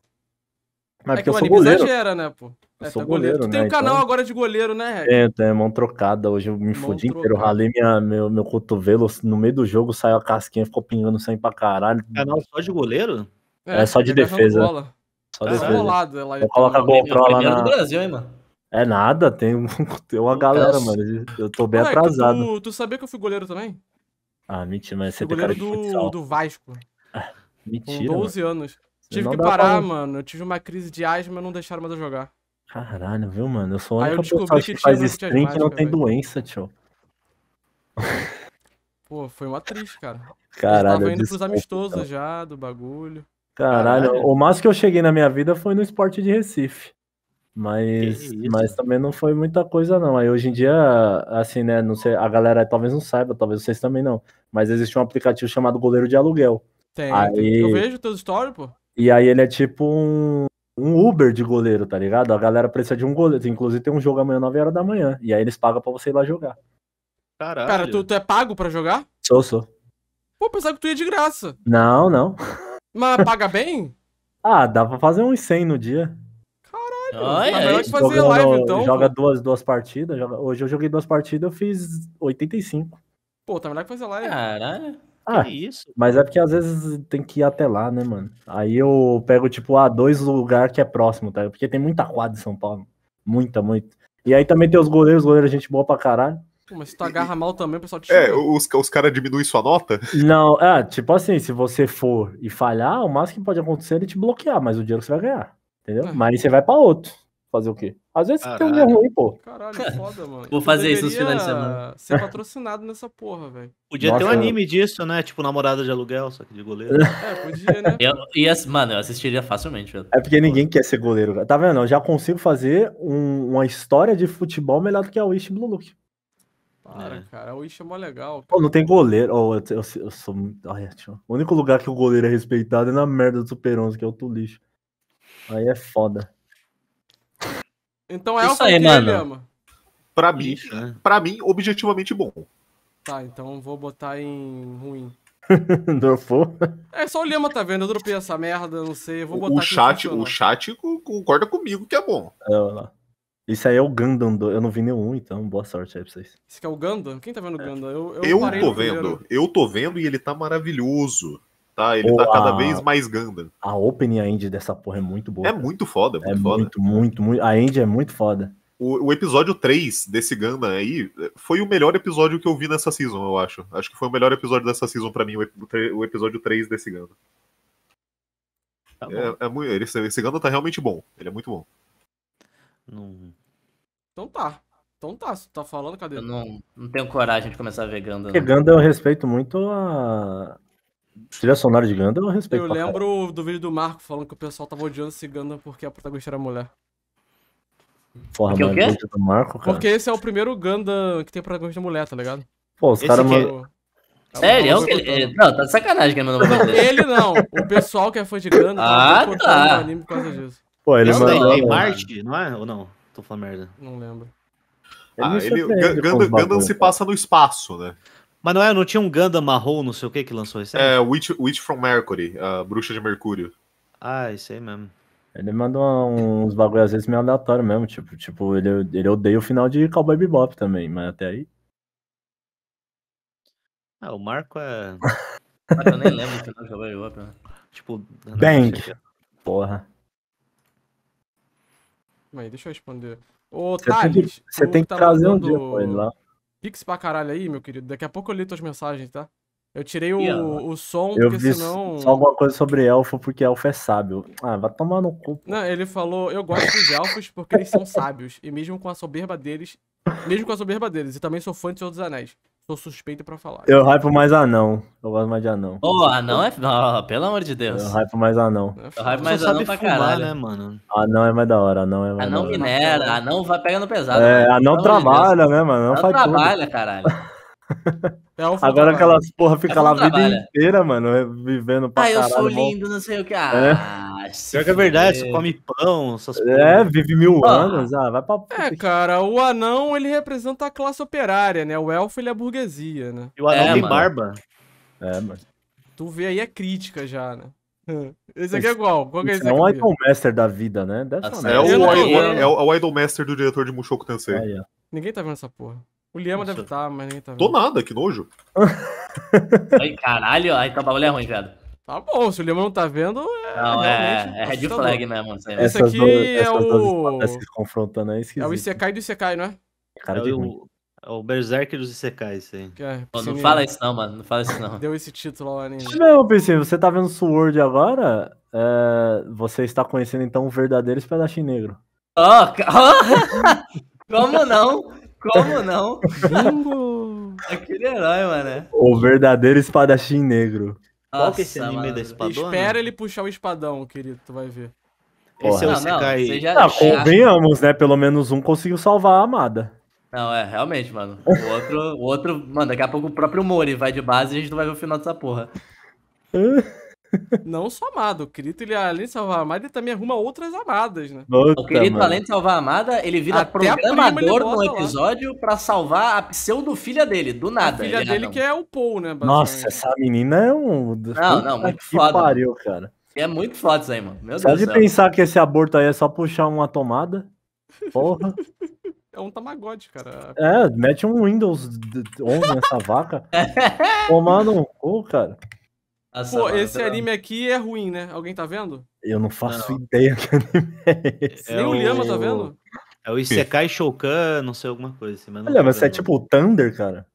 É mas é que o anime goleiro. exagera, né, pô? Eu é, sou tá goleiro, goleiro. Tu né, tem né, um então. canal então... agora de goleiro, né? É, é mão trocada. Hoje eu me mão fudi trocada. inteiro, ralei minha, meu, meu cotovelo. No meio do jogo saiu a casquinha, ficou pingando sangue pra caralho. Canal só de goleiro? É, é só de tá defesa. Bola. Só ah, defesa. Bolado, ela... Coloca a controla na... do Brasil, hein, mano? É nada, tem, tem uma galera, mano. Eu tô bem atrasado. Tu, tu sabia que eu fui goleiro também? Ah, mentira, mas você tem goleiro cara de do, do Vasco. Ah, mentira. Com 12 mano. anos. tive que parar, pra... mano. Eu tive uma crise de asma e não deixaram mais eu jogar. Caralho, viu, mano? Eu sou a única pessoa que, que faz stream que não tem véio. doença, tio. Pô, foi uma triste, cara. Caralho. Eu tava indo pros então. amistosos já, do bagulho. Caralho, Caralho, o máximo que eu cheguei na minha vida foi no esporte de Recife. Mas, mas também não foi muita coisa, não. Aí hoje em dia, assim, né? Não sei, a galera talvez não saiba, talvez vocês também não. Mas existe um aplicativo chamado Goleiro de Aluguel. Tem, aí... eu vejo teus stories, pô. E aí ele é tipo um, um Uber de goleiro, tá ligado? A galera precisa de um goleiro. Inclusive tem um jogo amanhã, 9 horas da manhã. E aí eles pagam pra você ir lá jogar. Caralho. Cara, tu, tu é pago pra jogar? Sou, sou. Pô, pensava que tu ia de graça. Não, não. Mas paga bem? ah, dá pra fazer uns 100 no dia. Caralho. Ai, é melhor que fazer live, no, então. Joga duas, duas partidas. Joga... Hoje eu joguei duas partidas, eu fiz 85. Pô, tá melhor que fazer live. Caralho. Ah, que isso? Mas é porque às vezes tem que ir até lá, né, mano? Aí eu pego, tipo, a ah, dois lugar que é próximo, tá? Porque tem muita quadra em São Paulo. Muita, muito. E aí também tem os goleiros, goleiros, gente boa pra caralho. mas se tu agarra mal também, o pessoal te É, os, os caras diminuem sua nota? Não, é, tipo assim, se você for e falhar, o máximo que pode acontecer é ele te bloquear, mas o dinheiro você vai ganhar. Entendeu? É. Mas aí você vai pra outro. Fazer o quê? Às vezes Caralho. tem um dia ruim, pô. Caralho, foda, mano. Vou fazer isso nos finais de semana. ser patrocinado nessa porra, velho. Podia Nossa, ter um anime disso, né? Tipo, namorada de aluguel, só que de goleiro. É, podia, né? Eu, ia, mano, eu assistiria facilmente, velho. É porque ninguém quer ser goleiro, velho. Tá vendo? Eu já consigo fazer um, uma história de futebol melhor do que a Wish Blue Look. Para, é. cara. O Wish é mó legal. Pô, não tem goleiro. Oh, eu, eu, eu sou. Ai, é, o único lugar que o goleiro é respeitado é na merda do Super 11, que é o lixo. Aí é foda. Então é o que mano. Ama. Pra mim, né? pra mim, objetivamente bom. Tá, então vou botar em ruim. Dropou? É, só o Lima tá vendo, eu dropei essa merda, não sei, vou botar o chat, O chat concorda comigo que é bom. É, olha lá. Isso aí é o Gundam, do... eu não vi nenhum, então boa sorte aí pra vocês. Esse aqui é o Gundam? Quem tá vendo o é. Gundam? Eu, eu, eu tô vendo, primeiro. eu tô vendo e ele tá maravilhoso tá? Ele Ou tá cada vez mais Ganda. A opening a end dessa porra é muito boa. É cara. muito foda, é é muito é foda. Muito, muito, muito. A end é muito foda. O, o, episódio 3 desse Gundam aí foi o melhor episódio que eu vi nessa season, eu acho. Acho que foi o melhor episódio dessa season para mim, o, o, episódio 3 desse Gundam. Tá é, é, muito, esse, esse Gundam tá realmente bom. Ele é muito bom. Não... Então tá. Então tá, você tá falando, cadê? Eu não, não tenho coragem de começar a ver Gundam. Porque Gundam eu respeito muito a, Trilha sonora de Ganda? eu respeito. Eu lembro cara. do vídeo do Marco falando que o pessoal tava odiando esse Gundam porque a protagonista era mulher. Porra, que, mano, o do Marco, cara. Porque esse é o primeiro Ganda que tem protagonista mulher, tá ligado? Pô, os caras, mano. Sério? É, é ele, não, tá de sacanagem que ele mandou não, Ele não. O pessoal que é fã de Ganda ah, tá, tá. no anime por causa disso. Pô, ele não, é mandou. Marte, não é? Ou não? Tô falando merda. Não lembro. Ele ah, ele, se passa no espaço, né? Mas não, é, não tinha um Gundam marrom, não sei o que, que lançou isso? É, Witch, Witch from Mercury, a bruxa de Mercúrio. Ah, é isso aí mesmo. Ele manda uns bagulho às vezes meio aleatório mesmo, tipo, tipo ele, ele odeia o final de Cowboy Bebop também, mas até aí... Ah, o Marco é... eu nem lembro o final de Cowboy Bebop, né? Tipo... Bang! Porra. Mas deixa eu responder. Ô, Thales... Você tem que, você tem que tá trazer um dia pra ele lá. Pix pra caralho aí, meu querido. Daqui a pouco eu li tuas mensagens, tá? Eu tirei o, o som, eu porque vi senão. Só alguma coisa sobre elfo, porque elfo é sábio. Ah, vai tomar no cu. Pô. Não, ele falou: eu gosto dos elfos porque eles são sábios. E mesmo com a soberba deles. Mesmo com a soberba deles, e também sou fã de Senhor dos Anéis. Sou suspeito pra falar. Eu hypo mais anão. Eu gosto mais de anão. Ô, oh, anão é. Oh, pelo amor de Deus. Eu hypo mais anão. Eu hypo mais anão pra fumar, caralho. né, mano? Anão é mais da hora. Anão é mais anão minera, anão vai pegando pesado. É, mano. Né? anão pelo trabalha, de né, mano? Anão, anão faz trabalha, tudo. caralho. É Agora aquelas porra fica é lá a vida inteira, mano, é vivendo pra Ah, eu caralho, sou lindo, não sei o que. É. Ah, é. Pior que é verdade, você come pão, essas coisas. É, vive mil ah. anos, ah, vai pra É, cara, o anão, ele representa a classe operária, né? O elfo, ele é a burguesia, né? E o anão é, tem mano. barba. É, mano. Tu vê aí a crítica já, né? Esse aqui é igual. Qual que é esse, é um idolmaster Master da vida, né? Deve ser é, o, é, o, é o Master do diretor de Mushoku Tensei. Ah, yeah. Ninguém tá vendo essa porra. O Liama deve estar, tá, mas nem tá vendo. Tô nada, que nojo. Ai, caralho, aí tá bagulho é ruim, velho. Tá bom, se o Liama não tá vendo, é. Não, é, é red flag mesmo. mano? Assim. Esse essas aqui duas, é o. Se confrontando é esquisito. É o Isekai do Isekai, não é? Cara é de é o... o Berserk dos Isekais, isso aí. É, Pô, não fala isso não, mano. Não fala isso não. Deu esse título ao anime. Não, PC, você tá vendo Sword agora? É... Você está conhecendo então o verdadeiro espadachim negro. Oh, oh. Como não? Como não? Bingo! Aquele herói, mano. O verdadeiro espadachim negro. Nossa, Qual que é esse anime mano. da espadona? Espera ele puxar o espadão, querido, tu vai ver. Esse é o Sekai. convenhamos, né? Pelo menos um conseguiu salvar a amada. Não, é, realmente, mano. O outro, o outro, mano, daqui a pouco o próprio Mori vai de base e a gente não vai ver o final dessa porra. Não só amado. O Kirito, ele, além de salvar a amada, ele também arruma outras amadas, né? Puta, o Kirito, além de salvar a amada, ele vira Até programador no episódio lá. pra salvar a pseudo-filha dele, do nada. A filha é dele não. que é o Paul, né? Nossa, essa menina é um... Não, não, muito que foda. pariu, cara. É muito foda isso aí, mano. Meu só Deus de céu. pensar que esse aborto aí é só puxar uma tomada. Porra. É um tamagotchi, cara. É, mete um Windows 11 nessa vaca. Tomar no cu, cara. Pô, esse anime aqui é ruim, né? Alguém tá vendo? Eu não faço não. ideia que anime é esse. É Nem o Liam tá é vendo? É o Isekai Shoukan, não sei, alguma coisa assim. Mas Olha, mas você é tipo o Thunder, cara?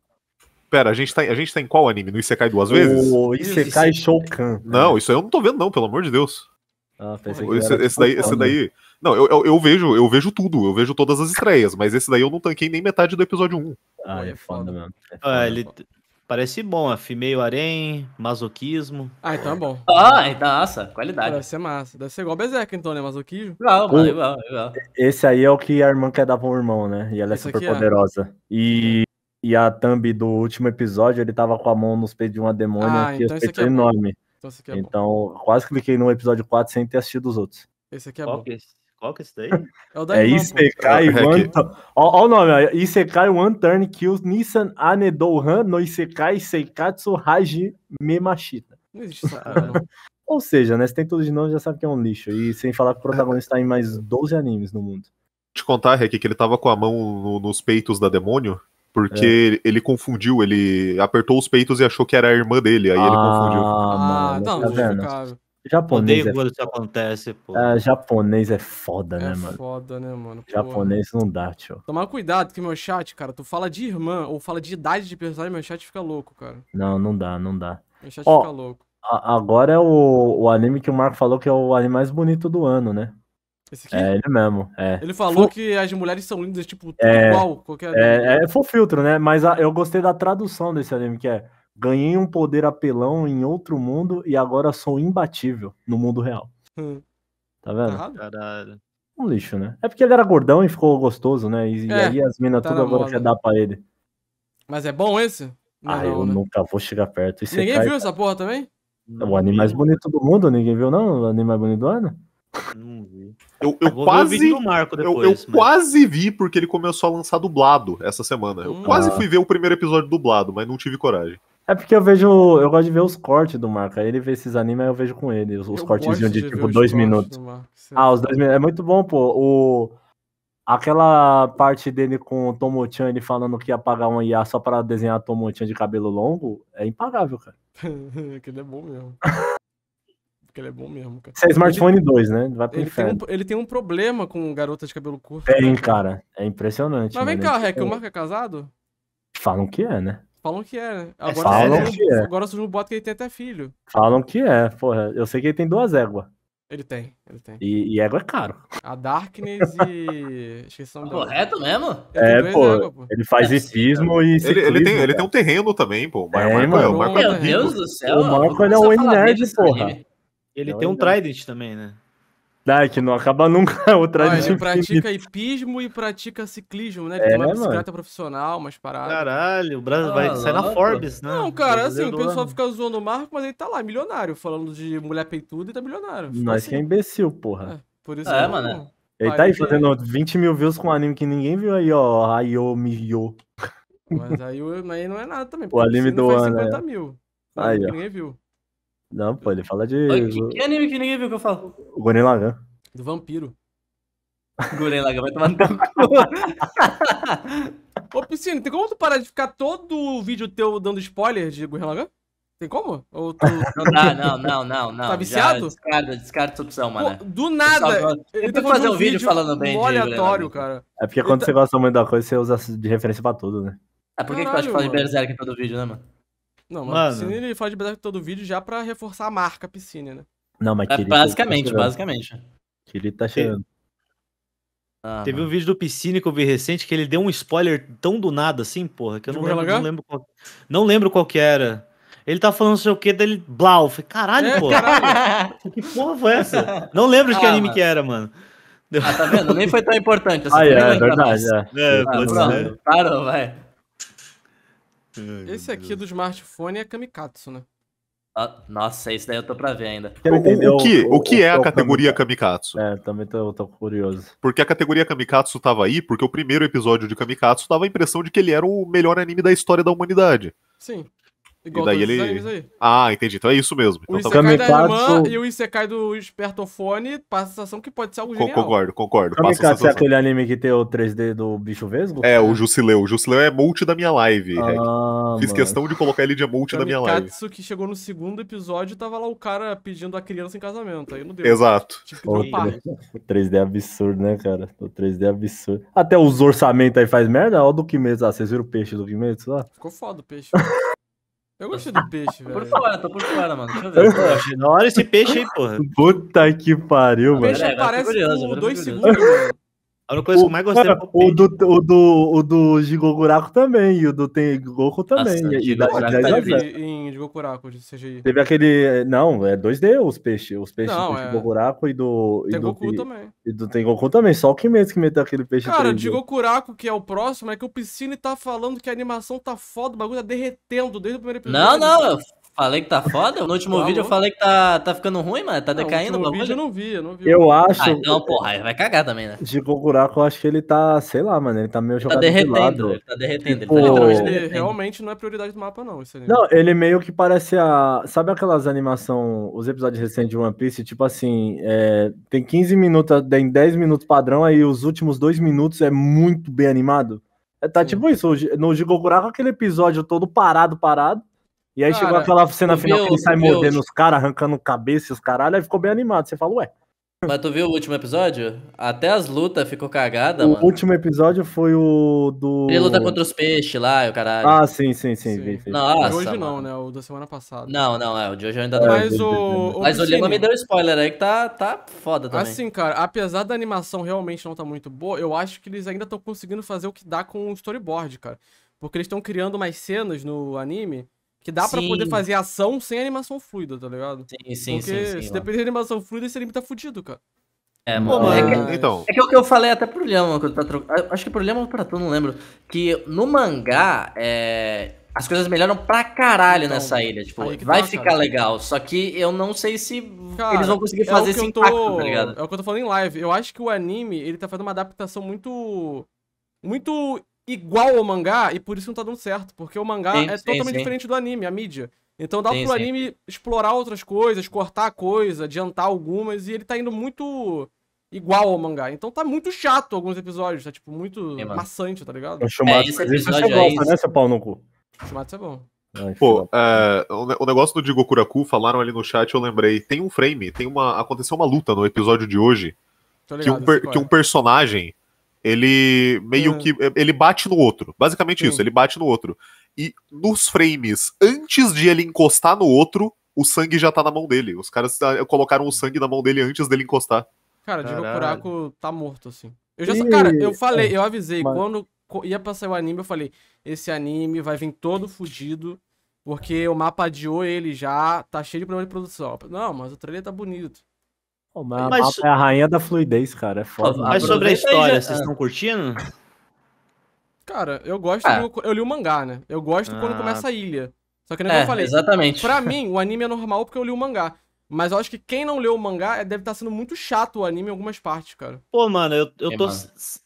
Pera, a gente, tá, a gente tá em qual anime? No Isekai duas vezes? O Isekai Shokan. Não, isso aí eu não tô vendo não, pelo amor de Deus. Ah, pensei que esse, esse daí, tipo esse daí... Não, eu, eu, eu, vejo, eu vejo tudo, eu vejo todas as estreias, mas esse daí eu não tanquei nem metade do episódio 1. Ah, é, é foda mesmo. É foda, ah, ele, Parece bom, é meio Arém, masoquismo. Ah, então é bom. Ah, nossa, qualidade. Deve ser massa. Deve ser igual Berserk, então, né? Masoquismo. Não, valeu, valeu, valeu. Esse aí é o que a irmã quer dar pro irmão, né? E ela é Esse super poderosa. É. E e a thumb do último episódio, ele tava com a mão nos peitos de uma demônia ah, então, é então esse aqui é enorme. Bom. Então, então quase cliquei no episódio 4 sem ter assistido os outros. Esse aqui é okay. bom. Qual que é esse daí? É, o é Isekai é One... Ó, ó, o nome, ó. Isekai One Turn Kills Nissan Anedouhan no Isekai Seikatsu Haji Memashita. Não existe cara, Ou seja, né? Se tem tudo de novo, já sabe que é um lixo. E sem falar que o protagonista tá em mais 12 animes no mundo. Te contar, Rek, que ele tava com a mão no, nos peitos da demônio, porque é. ele, confundiu, ele apertou os peitos e achou que era a irmã dele, aí ah, ele confundiu. Ah, mano, não, tá Japonês Odeio é quando isso acontece, pô. É, japonês é foda, é né, mano? É foda, né, mano? Japonês não dá, tio. Tomar cuidado, que meu chat, cara, tu fala de irmã ou fala de idade de personagem, meu chat fica louco, cara. Não, não dá, não dá. Meu chat fica louco. A, agora é o, o anime que o Marco falou que é o anime mais bonito do ano, né? Esse aqui? É ele mesmo, é. Ele falou Fo... que as mulheres são lindas, tipo, tudo é, igual, qualquer... É, é, é foi filtro, né? Mas a, eu gostei da tradução desse anime, que é Ganhei um poder apelão em outro mundo e agora sou imbatível no mundo real. Hum. Tá vendo? Tá caralho. Um lixo, né? É porque ele era gordão e ficou gostoso, né? E, é, e aí as minas tá tudo agora moda. quer dar pra ele. Mas é bom esse? Não é ah, não, eu né? nunca vou chegar perto. Isso ninguém cai... viu essa porra também? É não o anime mais bonito do mundo, ninguém viu, não? O anime mais bonito do ano? Não vi. Eu, eu quase. Marco depois, eu, eu mas... quase vi porque ele começou a lançar dublado essa semana. Eu hum. quase ah. fui ver o primeiro episódio dublado, mas não tive coragem. É porque eu vejo. Eu gosto de ver os cortes do Marco. Aí ele vê esses animes, eu vejo com ele. Os, os cortezinhos de, de tipo dois minutos. Do ah, os dois minutos. É muito bom, pô. O. Aquela parte dele com o Tomo-chan, ele falando que ia pagar um IA só para desenhar Tomo-chan de cabelo longo, é impagável, cara. Aquele é bom mesmo. ele é bom mesmo, cara. Isso é smartphone 2, né? Vai pro ele Tem um, ele tem um problema com garota de cabelo curto. Tem, né, cara. cara. É impressionante. Mas vem cá, Rec, o Marco é casado? Falam que é, né? Falam que é, né? Agora, Falam que é. agora surgiu um boato que ele tem até filho. Falam que é, porra. Eu sei que ele tem duas éguas. Ele tem, ele tem. E, e égua é caro. A Darkness e. Esqueci o nome ah, Correto mesmo? É, é pô, pô, Ele faz hipismo é, e. Ele, ele, tem, ele né? tem um terreno também, pô. É, o Marco, é, o Marco é Meu Deus do céu. O Marco é ele é um nerd, porra. ele tem um Trident também, né? Dá, que não acaba nunca o tradicional. Ele pratica hipismo e pratica ciclismo, né? É, ele é, tem uma bicicleta mano. profissional, umas paradas. Caralho, o Brasil ah, vai sair na Forbes, né? Não, cara, assim, o pessoal fica zoando o Marco, mas ele tá lá, milionário, falando de mulher peituda e tá milionário. Fica Nós assim. que é imbecil, porra. É, por isso é, mano. É. Ele tá aí fazendo 20 mil views com um anime que ninguém viu aí, ó. Ayo Miyo. Mas aí, aí não é nada também. O anime do ano. 50 é. Né? mil. Aí, ó. Ninguém viu. Não, pô, ele fala de. Que, que anime que ninguém viu que eu falo? O Guren Lagan. Do vampiro. Guren Lagan vai tomar no cu. Ô, Piscina, tem como tu parar de ficar todo o vídeo teu dando spoiler de Guren Lagan? Tem como? Ou tu... Não dá, não, não, não, não. Tá viciado? Descarta, descarta essa opção, mano. do nada. Ele tem que fazer um vídeo, falando bem aleatório, cara. É porque quando tá... você gosta muito da coisa, você usa de referência pra tudo, né? É porque por que tu acha que fala de Berserk em todo vídeo, né, mano? Não, mas Mano. piscina ele faz de Black todo vídeo já pra reforçar a marca piscina, né? Não, mas É, tá basicamente, chegando. basicamente. Kirito tá chegando. Ah, Teve um vídeo do Piscine que eu vi recente que ele deu um spoiler tão do nada assim, porra, que eu não lembro, não lembro qual, não lembro qual que era. Ele tá falando não sei o que dele, blau. Eu Falei, caralho, É, porra, caralho. que porra foi essa? Não lembro de que ah, anime mano. que era, mano. Ah, tá vendo? Nem foi tão importante. Assim, Ah, é, é, é verdade. Ah, nós. é. pode ser. parou, vai. Esse aqui do smartphone é Kamikatsu, né? Ah, nossa, esse daí eu tô pra ver ainda. o, o que, o, o que o, é a é categoria Kamikatsu? É, também tô, tô, curioso. Porque a categoria Kamikatsu tava aí, porque o primeiro episódio de Kamikatsu dava a impressão de que ele era o melhor anime da história da humanidade. Sim. Igual e daí ele. Ah, entendi. Então é isso mesmo. Então, o tá Isekai do da irmã e o Isekai do espertofone passa a sensação que pode ser algo genial. Concordo, concordo. a é aquele anime que tem o 3D do bicho vesgo? É, o Jusileu. O Jusileu é multi da minha live. Ah, é. Fiz mano. questão de colocar ele de multi da minha live. O que chegou no segundo episódio tava lá o cara pedindo a criança em casamento. Aí não deu. Exato. Tipo, o, 3... d é absurdo, né, cara? O 3D é absurdo. Até os orçamentos aí faz merda. Olha o do Kimetsu. lá. Ah, vocês viram o peixe do Kimetsu lá? Ficou foda o peixe. Eu gostei do peixe, velho. Por fora, tô por fora, mano. Deixa eu ver. Olha esse peixe aí, porra. Puta que pariu, mano. O peixe é, aparece por dois segundos, velho. A única coisa o, que eu mais gostei cara, é o, do, o do O do Jigoguraco também, e o do tem Goku também. Nossa, e, e da, da, em Jigoguraco, CGI. Teve aquele. Não, é 2D os peixes. Os peixes do é... Jigoguraco e do. Tem e do, também. E do Goku também. Só o Kimetsu que meteu aquele peixe. Cara, Jigoguraco, que é o próximo, é que o Piscine tá falando que a animação tá foda, o bagulho tá derretendo desde o primeiro episódio. Não, não. Falei que tá foda? No último Falou. vídeo eu falei que tá, tá ficando ruim, mano. Tá decaindo o o vídeo eu não vi, eu não vi. Eu acho. Ah, não, porra, vai cagar também, né? De Goguraco, eu acho que ele tá, sei lá, mano. Ele tá meio tá jogado. Tá derretendo, de ele tá derretendo. Tipo... Ele, tá derretendo. ele tá tipo, realmente não é prioridade do mapa, não. Esse anime. Não, ele meio que parece a. Sabe aquelas animação, os episódios recentes de One Piece? Tipo assim, é... tem 15 minutos, tem 10 minutos padrão, aí os últimos dois minutos é muito bem animado. É, tá Sim. tipo isso, no Jigoguraka, aquele episódio todo parado, parado. E aí cara, chegou aquela cena final viu, que ele sai mordendo os caras, arrancando cabeça e os caralho, aí ficou bem animado. Você fala, ué. Mas tu viu o último episódio? Até as lutas ficou cagada, o mano. O último episódio foi o do. Ele luta contra os peixes lá, o caralho. Ah, sim, sim, sim. sim. Vi, vi. Nossa, de hoje mano. não, né? O da semana passada. Não, não, é. O de hoje eu ainda é, não. Mas o. Mas o Lima me deu spoiler aí que tá, tá foda também. Assim, cara, apesar da animação realmente não tá muito boa, eu acho que eles ainda estão conseguindo fazer o que dá com o storyboard, cara. Porque eles estão criando mais cenas no anime que dá para poder fazer ação sem animação fluida, tá ligado? Sim, sim, Porque sim. Porque se depender de animação fluida, esse anime tá fudido, cara. É, mano. Pô, é, que, então... é que é o que eu falei até pro Leão, acho que pro Leão ou pra tu, não lembro. Que no mangá, é, as coisas melhoram pra caralho então, nessa ilha. Tipo, vai tá, ficar cara. legal. Só que eu não sei se cara, eles vão conseguir é fazer é esse impacto, tá ligado? É o que eu tô falando em live. Eu acho que o anime, ele tá fazendo uma adaptação muito. Muito igual ao mangá e por isso não tá dando certo, porque o mangá sim, é sim, totalmente sim. diferente do anime, a mídia. Então dá sim, pro anime explorar outras coisas, cortar coisa, adiantar algumas, e ele tá indo muito igual ao mangá. Então tá muito chato alguns episódios, tá tipo muito maçante, tá ligado? O é, chamado, é, esse é episódio né? é você é gosta, né, pau no cu? Chamado você é bom. Pô, é, o negócio do Digokuraku falaram ali no chat, eu lembrei. Tem um frame, tem uma. Aconteceu uma luta no episódio de hoje. Ligado, que, um per, que um personagem ele meio hum. que. Eh, ele bate no outro. Basicamente Sim. isso, ah. ele bate no outro. E nos frames, antes de ele encostar no outro, o sangue já tá na mão dele. Os caras ah, colocaram o sangue na mão dele antes dele encostar. Cara, Diego buraco tá morto, assim. Eu já, e... Cara, eu falei, é. eu avisei, Mas... quando ia passar sair o anime, eu falei, esse anime vai vir todo fudido, porque o mapa adiou ele já, tá cheio de problema de produção. Não, mas o trailer tá bonito. Pô, mas, mas é a rainha da fluidez, cara. É foda. Mas sobre a história, vocês estão curtindo? Cara, eu gosto. É. Do, eu li o mangá, né? Eu gosto ah. quando começa a ilha. Só que nem é, eu falei. Exatamente. Pra mim, o anime é normal porque eu li o mangá. Mas eu acho que quem não leu o mangá é, deve estar tá sendo muito chato o anime em algumas partes, cara. Pô, mano, eu, eu é, tô. Mano.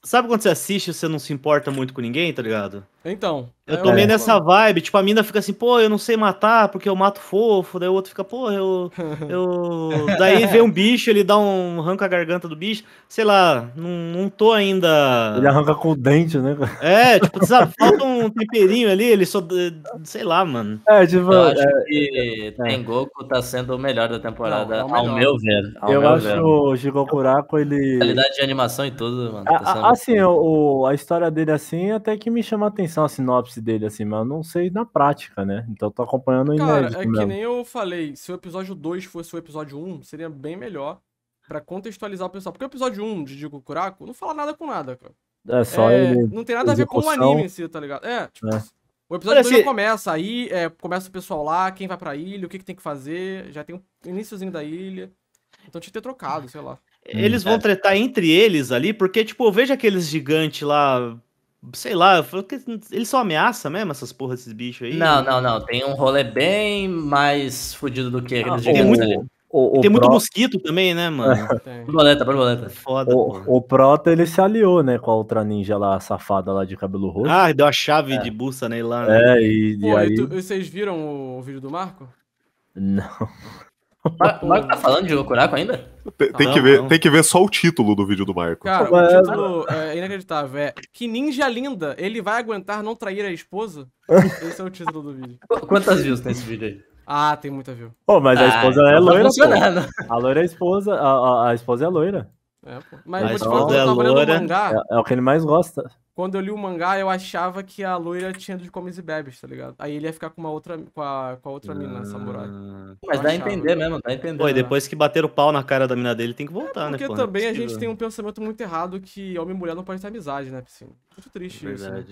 Sabe quando você assiste e você não se importa muito com ninguém, tá ligado? Então. Eu tomei é, nessa vibe, tipo, a mina fica assim, pô, eu não sei matar porque eu mato fofo, daí o outro fica, pô, eu. eu... daí vem um bicho, ele dá um. arranca a garganta do bicho, sei lá, não, não tô ainda. Ele arranca com o dente, né? É, tipo, sabe, falta um temperinho ali, ele só. Eh, sei lá, mano. É, tipo. Eu acho é, que é, Tengoku tá sendo o melhor da temporada, não, não, é ao meu ver. Ao eu meu acho ver. o Jigokuraku, ele. qualidade de animação e tudo, mano. Tá a, assim, o, a história dele assim até que me chama a atenção essa uma sinopse dele, assim, mas eu não sei na prática, né? Então eu tô acompanhando Cara, inédito é mesmo. que nem eu falei, se o episódio 2 fosse o episódio 1, seria bem melhor para contextualizar o pessoal. Porque o episódio 1 de Digo Curaco não fala nada com nada, cara. É só é, ele. Não tem nada execução. a ver com o anime em si, tá ligado? É, tipo. É. O episódio 2 já começa, aí é, começa o pessoal lá, quem vai pra ilha, o que, que tem que fazer, já tem um iníciozinho da ilha. Então tinha que ter trocado, sei lá. Eles vão é. tretar entre eles ali, porque, tipo, veja aqueles gigantes lá Sei lá, eles só ameaça mesmo essas porras, esses bichos aí? Não, não, não. Tem um rolê bem mais fodido do que ah, aqueles tem muito, o, o tem muito mosquito também, né, mano? borboleta, borboleta. É foda, o, o, Prota, ele se aliou, né, com a outra ninja lá, safada lá de cabelo roxo. Ah, deu a chave é. de bussa nele lá. Né? É, e, Pô, e aí... E tu, e vocês viram o vídeo do Marco? Não. Marco tá falando de Okuraku ainda? Tem, tem não, que ver, tem que ver só o título do vídeo do Marco. Cara, o título é inacreditável. É Que ninja linda, ele vai aguentar não trair a esposa? Esse é o título do vídeo. Quantas views tem esse vídeo aí? Ah, tem muita view. Pô, mas a ah, esposa é loira. Tá a loira é a esposa, a, a, a esposa é loira. É, mas, mas vou te falar, é a loira mangá, é, é, o que ele mais gosta. Quando eu li o mangá, eu achava que a loira tinha de comes e bebes, tá ligado? Aí ele ia ficar com uma outra, com a, com a outra mina, hum... samurai. Mas dá a entender mesmo, dá a entender. Pô, e né? depois que bater o pau na cara da mina dele, tem que voltar, é porque né? Porque é também a gente tem um pensamento muito errado que homem e mulher não podem ter amizade, né, Piscina? Muito triste isso. Né?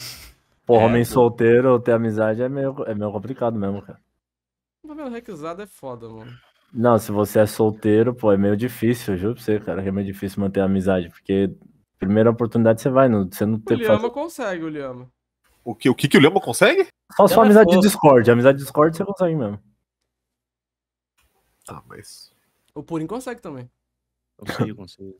É, homem solteiro ter amizade é meio, é meio complicado mesmo, cara. O requisado é foda, mano. Não, se você é solteiro, pô, é meio difícil, eu juro pra você, cara, que é meio difícil manter a amizade, porque primeira oportunidade você vai, não, você não tem... O Lhama faz... consegue, o Lhama. O que, o que que o Lhama consegue? Só é amizade é de Discord, amizade de Discord você consegue mesmo. Tá, mas... O Purim consegue também. Eu consigo, consigo.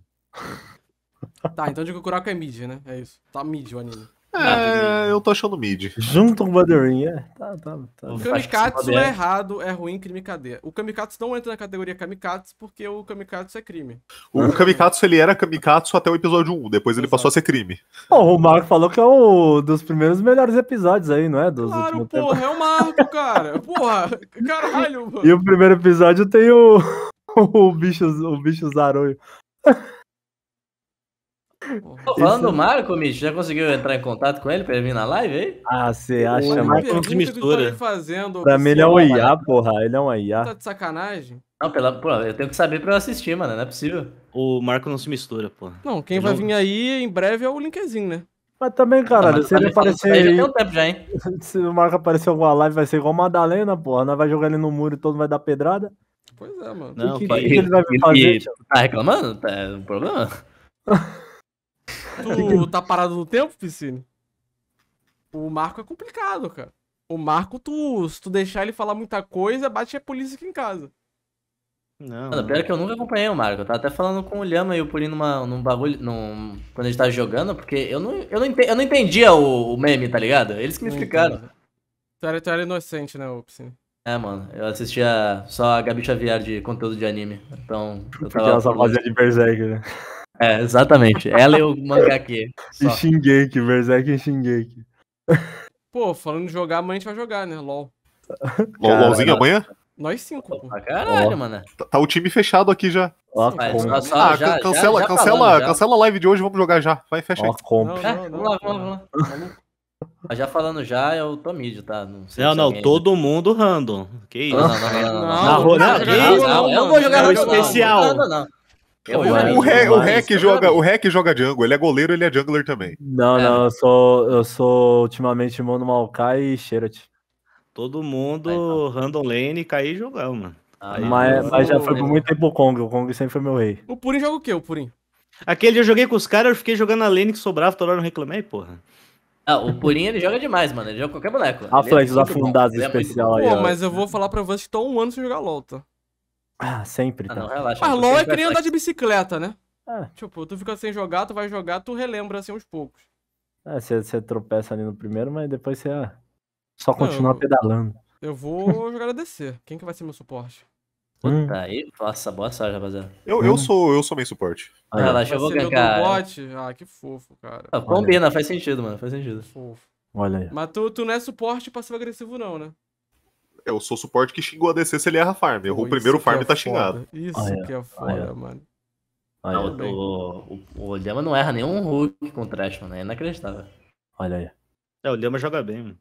tá, então digo que o Kuroko é mid, né? É isso. Tá mid o anime. É, eu tô achando mid. Junto com o Buttering, é. Tá, tá, tá. O kamikatsu é errado, é ruim, crime cadeia. O kamikatsu não entra na categoria kamikatsu porque o kamikatsu é crime. O, kamikatsu, ele era kamikatsu até o episódio 1, depois Exato. ele passou a ser crime. Oh, o Marco falou que é um dos primeiros melhores episódios aí, não é? Dos claro, porra, tempo. é o Marco, cara. Porra, caralho, mano. E o primeiro episódio tem o, o bicho, o bicho zaronho. Falando do é Marco, Mitch já conseguiu entrar em contato com ele pra ele vir na live aí? Ah, você acha, Marco? Que tá mistura. Fazendo, pra mim ele é um IA, porra. Ele é um IA. Tá de sacanagem? Não, pela, pô, eu tenho que saber pra eu assistir, mano. Não é possível. O Marco não se mistura, porra. Não, quem vai vir aí em breve é o Linkzinho, né? Mas também, cara, se ele aparecer. Aí, tem um tempo já, hein? se o Marco aparecer alguma live, vai ser igual Madalena, porra. Nós vai jogar ele no muro e todo mundo vai dar pedrada. Pois é, mano. Não, o que, que, que, ele vai fazer? Ele, tá reclamando? Tá, é um problema? Tu tá parado no tempo, Piscine? O Marco é complicado, cara. O Marco, tu, se tu deixar ele falar muita coisa, bate a polícia aqui em casa. Não. pior é que eu nunca acompanhei o Marco. Eu tava até falando com o Lhama e o Pulinho numa, num bagulho. Num, quando a gente tava jogando, porque eu não, eu não, entendi, eu não entendia o, o meme, tá ligado? Eles que me explicaram. Tu era, tu era inocente, né, Upsin? É, mano. Eu assistia só a Gabi Xavier de conteúdo de anime. Então. Eu tipo, tava. Porque ela só fazendo de Berserk, né? É, exatamente. Ela e o mangake E Shingeki, Berserk e Shingeki. Pô, falando de jogar, amanhã a gente vai jogar, né? LOL. LOLzinho amanhã? Nós cinco, pô. Caralho, oh. mano. Tá, tá, o time fechado aqui já. Ó, oh, ah, já, cancela, já, já cancela, falando, cancela a live de hoje, vamos jogar já. Vai, fecha oh, aí. Comp. Não, não, é, vamos lá, vamos lá, vamos lá. Já falando já, eu tô mid, tá? Não, sei não, não todo mundo random. Que isso? Não, não, não. Não, vou jogar random. não, não, não é é o, REC joga, o joga jungle, ele é goleiro, ele é jungler também. Não, é. não, eu sou, eu sou ultimamente Mono Maokai e Sherat. Todo mundo ah, então. random lane, cair e jogar, mano. Aí, ah, mas, mas já foi por muito tempo o Kong, o Kong sempre foi meu rei. O Purim joga o quê, o Purim? Aquele dia eu joguei com os caras, eu fiquei jogando a lane que sobrava, toda hora eu reclamei, porra. Ah, o Purim ele joga demais, mano. Ele joga qualquer boneco. A ah, é Flex os afundados especial aí. Pô, mas eu vou falar pra vocês que tô um ano sem jogar LOL, tá? Ah, sempre. Ah, tá. não, relaxa. Arlon ah, é que nem andar de bicicleta, né? É. Tipo, tu fica sem jogar, tu vai jogar, tu relembra assim aos poucos. É, você, você tropeça ali no primeiro, mas depois você ah, só continua não, pedalando. Eu vou jogar a DC. Quem que vai ser meu suporte? Puta, hum. aí, nossa, boa sorte, rapaziada. Eu, eu, hum. sou, eu sou meio suporte. Ah, relaxa, eu vou ganhar. Bot? Ah, que fofo, cara. Ah, combina, faz sentido, mano, faz sentido. Fofo. Olha aí. Mas tu, tu não é suporte passivo-agressivo, não, né? É, eu sou o suporte que xingou a DC se ele erra farm. Errou o primeiro farm é tá xingado. Isso ah, é. que é foda, ah, mano. Olha, Também. Tá o, o, o não erra nenhum Hulk com o Trash, né? É inacreditável. Olha aí. É, o Lhama joga bem, mano.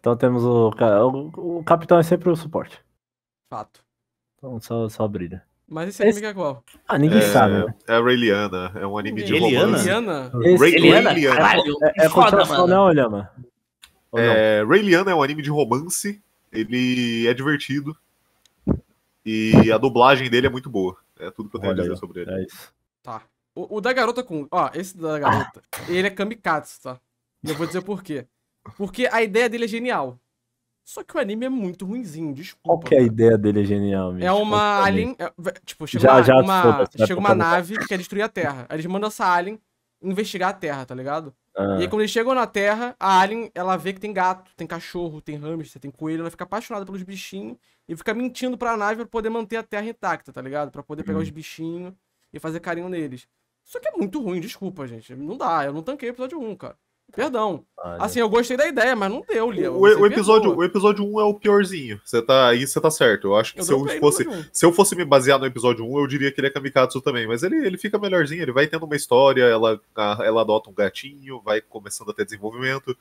Então temos o, o. O capitão é sempre o suporte. Fato. Então só, só brilha. Mas esse anime é qual? Ah, ninguém é, sabe. Né? É a Rayliana, é um anime de romance. Rayliana? Rayliana? Caralho, é, é, foda, mano. não, Lhama? É, Rayliana é um anime de romance ele é divertido. E a dublagem dele é muito boa. É tudo que eu tenho Olha, a dizer sobre ele. É isso. Tá. O, o, da garota com. Ó, esse da garota. ele é kamikaze, tá? E eu vou dizer por quê. Porque a ideia dele é genial. Só que o anime é muito ruinzinho, desculpa. Qual que é a ideia dele é genial, mesmo? É uma alien. É, tipo, chega já, uma, já, uma, chega uma nave que quer destruir a Terra. Aí eles mandam essa alien investigar a Terra, tá ligado? Ah. E aí, ah. quando eles chegam na Terra, a Alien, ela vê que tem gato, tem cachorro, tem hamster, tem coelho, ela fica apaixonada pelos bichinhos e fica mentindo pra nave pra poder manter a Terra intacta, tá ligado? Pra poder pegar hum. os bichinhos e fazer carinho neles. Isso aqui é muito ruim, desculpa, gente. Não dá, eu não tanquei o episódio 1, cara. Perdão. Ah, assim, eu gostei da ideia, mas não deu, Lia. O, o episódio, o episódio 1 é o piorzinho. Você tá, aí você tá certo. Eu acho que eu se, eu fosse, se eu fosse me basear no episódio 1, eu diria que ele é Kamikatsu também. Mas ele, ele fica melhorzinho, ele vai tendo uma história, ela, ela adota um gatinho, vai começando a ter desenvolvimento.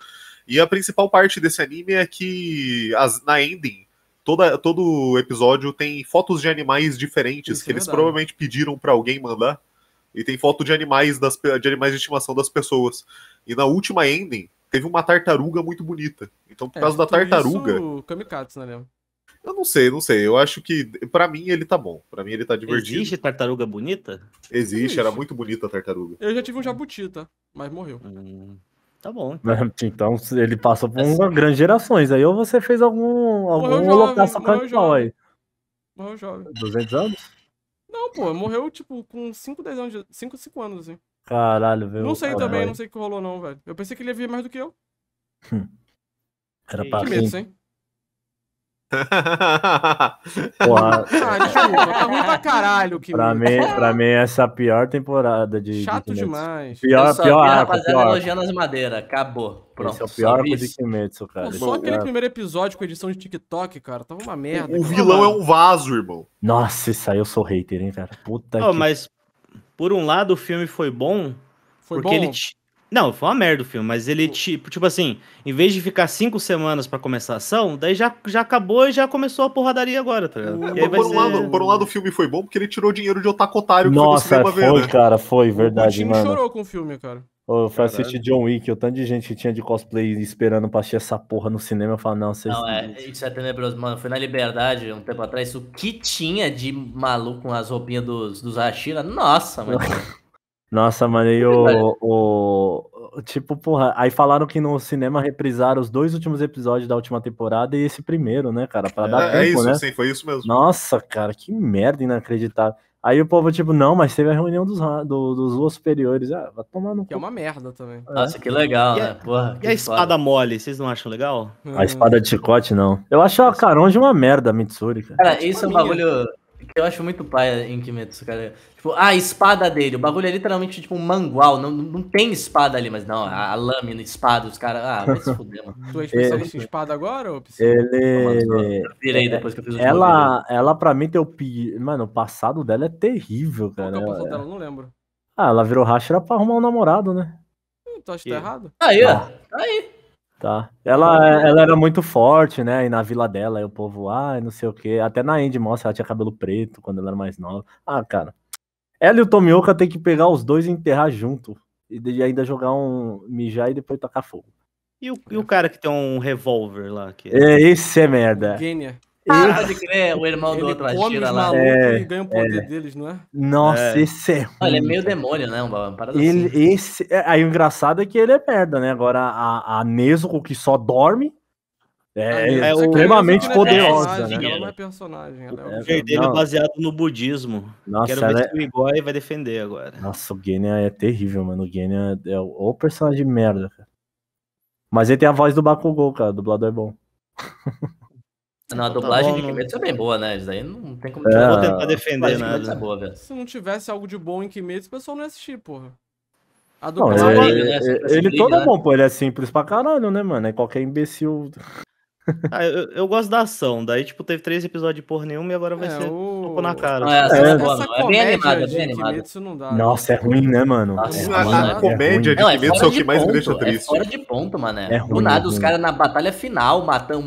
E a principal parte desse anime é que as, na ending, toda, todo episódio tem fotos de animais diferentes Isso que é eles provavelmente pediram para alguém mandar. E tem foto de animais, das, de animais de estimação das pessoas. E na última ending, teve uma tartaruga muito bonita. Então, por é, causa da tipo tartaruga. Isso, kamikatsu, né, Léo? Eu não sei, não sei. Eu acho que, para mim, ele tá bom. para mim, ele tá divertido. Existe tartaruga bonita? Existe, Existe, era muito bonita a tartaruga. Eu já tive um jabuti, tá? Mas morreu. Hum, tá bom. então, ele passou por uma é grandes gerações. Aí, ou você fez algum, algum holocausto canibal aí. Morreu jovem. 200 anos? Não, pô, morreu, tipo, com 5, 10 anos, 5, 5 anos, assim. Caralho, velho. Não sei também, não sei o que rolou, não, velho. Eu pensei que ele ia vir mais do que eu. Hum. Era que pra Que medo, hein? Porra. Ah, desculpa, tá ruim pra caralho. Que pra, mim, pra mim, essa é a pior temporada de. Chato de demais. Pior, pior, vi, arco, pior. elogiando as madeiras. Acabou. Pronto. Esse é o pior arco de Kimetsu, cara. Pô, só é aquele cara. primeiro episódio com edição de TikTok, cara, tava uma merda. O vilão é um vaso, irmão. Nossa, isso aí eu sou hater, hein, cara. Puta oh, que... Mas por um lado, o filme foi bom. Foi porque bom? ele. Não, foi uma merda o filme, mas ele, tipo, tipo assim, em vez de ficar cinco semanas para começar a ação, daí já, já acabou e já começou a porradaria agora, tá ligado? É, por, um ser... lado, por um lado, o filme foi bom porque ele tirou dinheiro de otakotário que Nossa, foi, no cinema foi ver, né? cara, foi, verdade, mano. O time mano. chorou com o filme, cara. Eu fui assistir John Wick, o tanto de gente que tinha de cosplay esperando pra assistir essa porra no cinema, eu falo, não, vocês... Não, é, isso é tenebroso, mano. Foi na Liberdade, um tempo atrás, o que tinha de maluco com as roupinhas dos, dos Hashira, nossa, mano. nossa, mano, e o, o... Tipo, porra, aí falaram que no cinema reprisaram os dois últimos episódios da última temporada e esse primeiro, né, cara, pra dar é, né? é isso, né? sim, foi isso mesmo. Nossa, cara, que merda inacreditável. Aí o povo, tipo, não, mas teve a reunião dos, do, dos superiores. Ah, vai tomar no. Que é uma merda também. É. Nossa, que legal, e né? A, Porra, e a espada foda. mole, vocês não acham legal? A espada de chicote, não. Eu acho a Caronja uma merda, a Mitsuri. Cara, cara é tipo isso é um tipo bagulho. Minha eu acho muito pai em Kimetsu, cara. Tipo, a ah, espada dele. O bagulho é literalmente tipo um mangual. Não, não tem espada ali, mas não. A, a lâmina, espada, os caras. Ah, vai se fuder, mano. Tu é especialista em espada agora, ou Ele. virei é, depois que eu fiz o Ela, ela pra mim, tem o. Mano, o passado dela é terrível, cara. Qual é o passado dela? Não lembro. Ah, ela virou racha era pra arrumar um namorado, né? Hum, tu acha que tá errado? Aí, ó. Tá aí. Tá. Ela, é, ela era muito forte, né? E na vila dela, o povo, ah, não sei o quê. Até na Indy mostra, ela tinha cabelo preto quando ela era mais nova. Ah, cara. Ela e o Tomioka tem que pegar os dois e enterrar junto. E ainda jogar um mijar e depois tocar fogo. E o, e o cara que tem um revólver lá? Que... É, é esse é merda. Genia. Ah, pode crer, o irmão ele do outro atira lá. É, e ganha o poder é. deles, não é? Nossa, é. esse é. Olha, ele é meio demônio, né? Uma ele, assim. esse, é, aí o engraçado é que ele é merda, né? Agora a, a Nezuko que só dorme. É, é extremamente é poderosa. Né? Ela não é personagem. Ela é, é o poder dele é baseado no budismo. Nossa, Quero ver se o Igor vai defender agora. Nossa, o Genya é terrível, mano. O Genya é o, personagem de merda, cara. Mas ele tem a voz do Bakugou, cara. O dublador é bom. na é a então tá dublagem bom, de Kimetsu não... é bem boa, né? Isso não tem como... É, vou tentar defender nada. É boa, velho. Se não tivesse algo de bom em Kimetsu, o pessoal não ia assistir, porra. A dublagem... Não, ele, é, ele, é ele, ele é todo é bom, pô. Ele é simples pra caralho, né, mano? É qualquer imbecil... Ah, eu, eu, gosto da ação. Daí, tipo, teve três episódios por nenhum e agora vai é, ser o... na cara. Não, é, assim, é, é, é boa, não. é, bem animada, é bem animada. Dá, Nossa, é ruim, né, mano? Nossa, é ruim, a, a né? é comédia de Kimetsu é, o que mais me deixa triste. É fora de ponto, mano. É ruim, Do nada, ruim. os caras na batalha final, matando,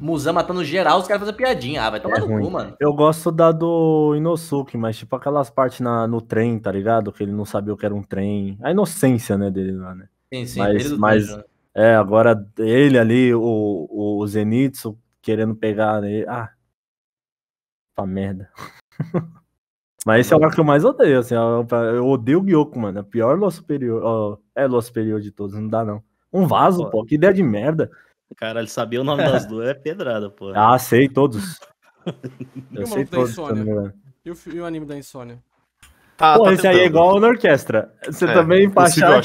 Muzan matando geral, os caras fazem piadinha. Ah, vai tomar no cu, mano. Eu gosto da do Inosuke, mas tipo aquelas partes na, no trem, tá ligado? Que ele não sabia o que era um trem. A inocência, né, dele lá, né? Sim, sim. Mas, mas, trem, né? É, agora ele ali, o, o Zenitsu, querendo pegar ele. Ah, pra tá merda. Mas esse é o lugar que eu mais odeio, assim. Eu odeio o Gyoko, mano. É o pior Lua Superior. Ó, é Lua Superior de todos, não dá não. Um vaso, pô. pô que ideia de merda. Cara, ele sabia o nome das duas, é pedrada, pô. Ah, sei todos. eu e sei todos. Também, né? e, o, e o anime da Insônia? Tá, pô, tá esse tentando. aí é igual na orquestra. Você é, também empachar.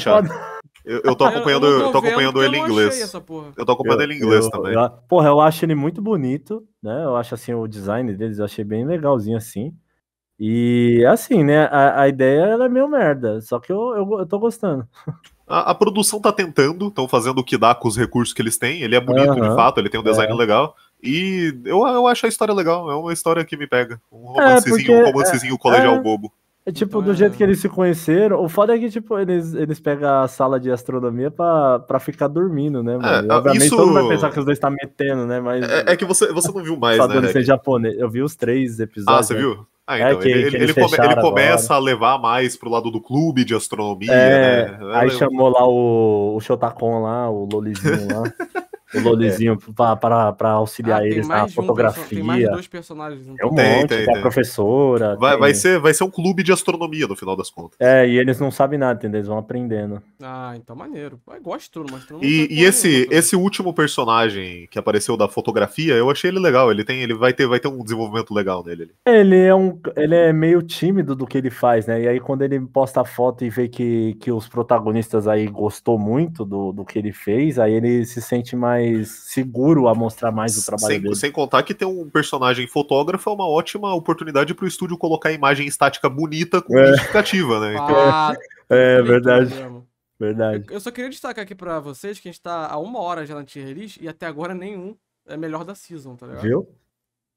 Eu, eu tô ah, acompanhando, eu, eu tô, acompanhando ele em inglês. Eu tô acompanhando eu, ele em inglês também. Eu, porra, eu acho ele muito bonito, né? Eu acho assim o design deles, eu achei bem legalzinho assim. E assim, né? A, a ideia era é meio merda, só que eu, eu, eu tô gostando. A, a produção tá tentando, estão fazendo o que dá com os recursos que eles têm. Ele é bonito uhum, de fato, ele tem um design é. legal. E eu, eu acho a história legal, é uma história que me pega. Um é, romancezinho, é porque, um romancezinho é, colegial bobo. É tipo, então, do é. jeito que eles se conheceram, o foda é que, tipo, eles, eles pegam a sala de astronomia pra, pra ficar dormindo, né, é, mano? É, Obviamente isso... todo mundo vai pensar que os dois tá metendo, né? Mas. É, é que você, você não viu mais, Só né? Só ser japonês. Eu vi os três ah, episódios. Ah, você né? viu? Ah, é, então, é que, ele, que ele, come, ele começa a levar mais pro lado do clube de astronomia, é, né? Aí chamou lá o, o Shotacon lá, o Lolizinho lá. o Lolizinho é. para auxiliar ah, eles na um fotografia. Tem mais dois personagens. Então. É um monte, tem, tem. a professora. Vai, tem... vai, ser, vai ser um clube de astronomia no final das contas. É, e eles não sabem nada, entendeu? Eles vão aprendendo. Ah, então maneiro. Eu gosto de tudo, mas E, e né, esse, esse último personagem que apareceu da fotografia, eu achei ele legal. Ele tem, ele vai ter, vai ter um desenvolvimento legal nele. Ele é um, ele é meio tímido do que ele faz, né? E aí quando ele posta a foto e vê que, que os protagonistas aí gostou muito do, do que ele fez, aí ele se sente mais mais seguro a mostrar mais o trabalho sem, dele. Sem contar que ter um personagem fotógrafo é uma ótima oportunidade para o estúdio colocar a imagem estática bonita com é. justificativa, né? Então... Ah, é, é verdade. Verdade. Eu só queria destacar aqui para vocês que a gente tá há uma hora já na tier release e até agora nenhum é melhor da season, tá ligado? Viu?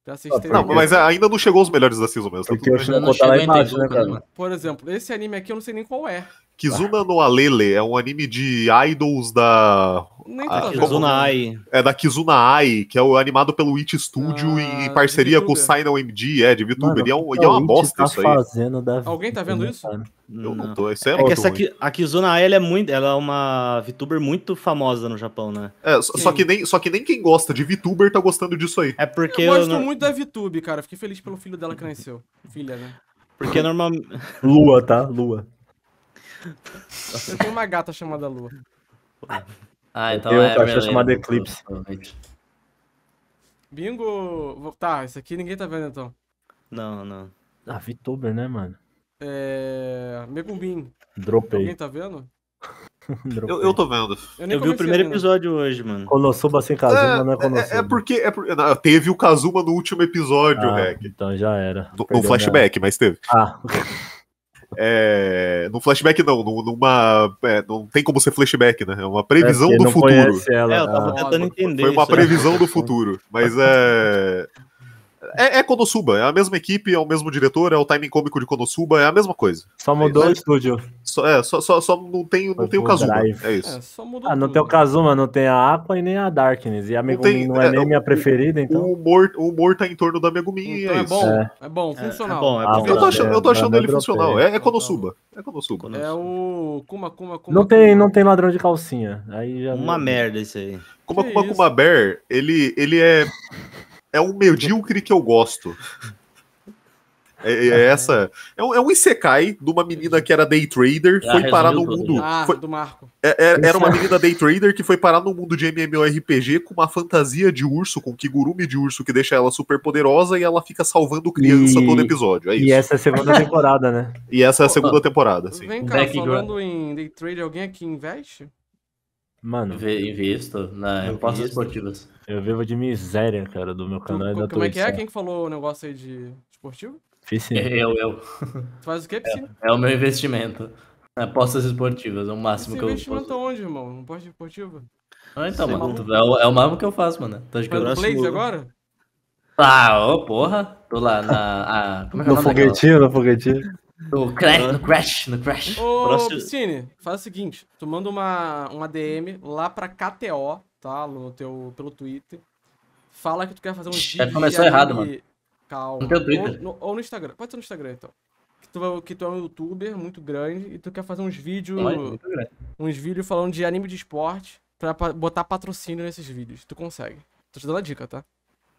Ah, não, mas é, ainda não chegou os melhores da season mesmo. Porque tá é eu não imagem, né, cara? Por exemplo, esse anime aqui eu não sei nem qual é. Kizuna no Alele é um anime de idols da. A, ah, Kizuna é? Ai. É da Kizuna Ai, que é o, animado pelo It Studio ah, em parceria com o Signal MD, é, de VTuber. Mano, e é, um, é uma bosta tá isso aí. Da... Alguém tá vendo isso? Eu não, não tô. Isso é, é que essa A Kizuna Ai ela é, muito, ela é uma VTuber muito famosa no Japão, né? É, só, só que nem, só que nem quem gosta de VTuber tá gostando disso aí. É porque eu, eu gosto não... muito da VTube, cara. Fiquei feliz pelo filho dela que nasceu. Filha, né? Porque normalmente. Lua, tá? Lua. Eu tenho uma gata chamada Lua. Ah, então eu é que é chamada Eclipse. Bingo. Tá, isso aqui ninguém tá vendo então. Não, não. Ah, VTuber, né, mano? É. Megumbim. Dropei. Alguém tá vendo? eu, eu, tô vendo. Eu, eu vi o primeiro episódio hoje, mano. Konosuba sem Kazuma é, não é Konosuba. É, é porque. É por... não, teve o Kazuma no último episódio, ah, Então já era. No, no flashback, mas teve. Ah. É, flashback não, numa, é, não tem como ser flashback, né? É uma previsão é do futuro. Ela, é, eu tava ah. tentando entender. Foi uma previsão do futuro, mas é... É, é Konosuba, é a mesma equipe, é o mesmo diretor, é o timing cômico de Konosuba, é a mesma coisa. Só mudou é o estúdio. Só, é, só, só, só não tem, não tem o Kazuma. É isso. É, ah, não tudo, tem o Kazuma, não tem a Aqua e nem a Darkness. E a Megumin não, tem, não é, é, nem minha preferida, então. O humor, o humor tá em torno da Megumin. Então é, é, é. é, bom. É. bom, funcional. Ah, bom, eu tô achando, eu tô achando ele funcional. É, é Konosuba. É Konosuba. É o Kuma Kuma Kuma. Não tem, não tem ladrão de calcinha. Aí já Uma merda isso aí. Kuma Kuma Kuma Bear, ele, ele é. É um medíocre que eu gosto. É, é, é essa. É um, é um Isekai de uma menina que era day trader, ah, foi parar no mundo. Ah, foi, do Marco. É, é era uma é. menina day trader que foi parar no mundo de MMORPG com uma fantasia de urso, com kigurumi de urso que deixa ela super poderosa e ela fica salvando criança e... todo episódio. É isso. E essa é a segunda temporada, né? E essa é a segunda temporada, sim. Vem cá, falando em day trader, alguém aqui investe? Mano. Invisto na posso esportivas. Eu vivo de miséria, cara, do meu canal. Tu, como é que é? Quem que falou o negócio aí de esportivo? Piscina. Eu, é, é é eu. Faz o que, piscina? É, é, o meu investimento. Apostas esportivas, é o máximo que eu investimento posso. investimento onde, irmão? Não aposta esportiva? Ah, então, Sei mano. É o, é o máximo que eu faço, mano. Tô de Faz plays agora? Ah, ô, oh, porra. Tô lá na... A... Como é que no foguetinho, no foguetinho. No crash, no crash, no crash. Ô, Próximo... Piscine, faz o seguinte. Tu manda uma, uma DM lá pra KTO, tá? No teu, pelo Twitter. Fala que tu quer fazer um Já começou errado, mano. Calma. Ou no, ou no Instagram. Pode ser no Instagram, então. Que tu, é que tu é um youtuber muito grande e tu quer fazer uns vídeos. É uns vídeos falando de anime de esporte pra botar patrocínio nesses vídeos. Tu consegue. Tô te dando a dica, tá?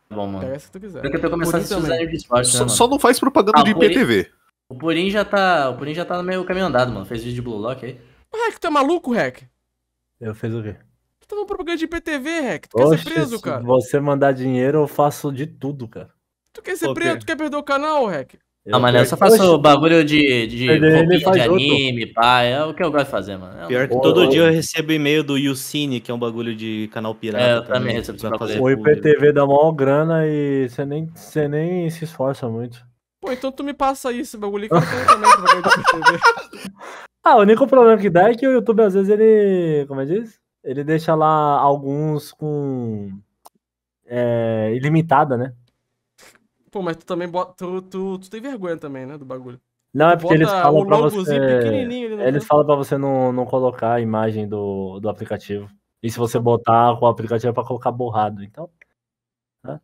tá bom, mano. Pega se tu quiser. Eu tô a assistir de esporte. Né, só, né, só não faz propaganda ah, de IPTV. O Purim já tá. O Purim já tá no meio caminho andado, mano. Fez vídeo de Blue Lock aí. O Rec, tu é maluco, Rec? Eu fiz o quê? Tu tá no propaganda de IPTV, Rec. Tu Oxe, quer ser preso, cara? Se você mandar dinheiro, eu faço de tudo, cara. Tu quer ser preto? Tu quer perder o canal, Rec? Não, mas eu só faço bagulho de, de, de anime, pá, é o que eu gosto de fazer, mano. É um... Pior que todo dia eu recebo e-mail do Yucine, que é um bagulho de canal pirata. É, eu também recebo pra fazer. O IPTV dá maior grana e você nem, você nem se esforça muito. Pô, então tu me passa aí esse bagulho que eu tenho também pra ver IPTV. Ah, o único problema que dá é que o YouTube às vezes ele, como é que diz? Ele deixa lá alguns com é, ilimitada, né? Pô, mas tu também bota. Tu, tu, tu tem vergonha também, né? Do bagulho. Não, é porque eles falam pra você. Eles falam pra você não, não colocar a imagem do, do aplicativo. E se você botar com o aplicativo é pra colocar borrado. Então. Né?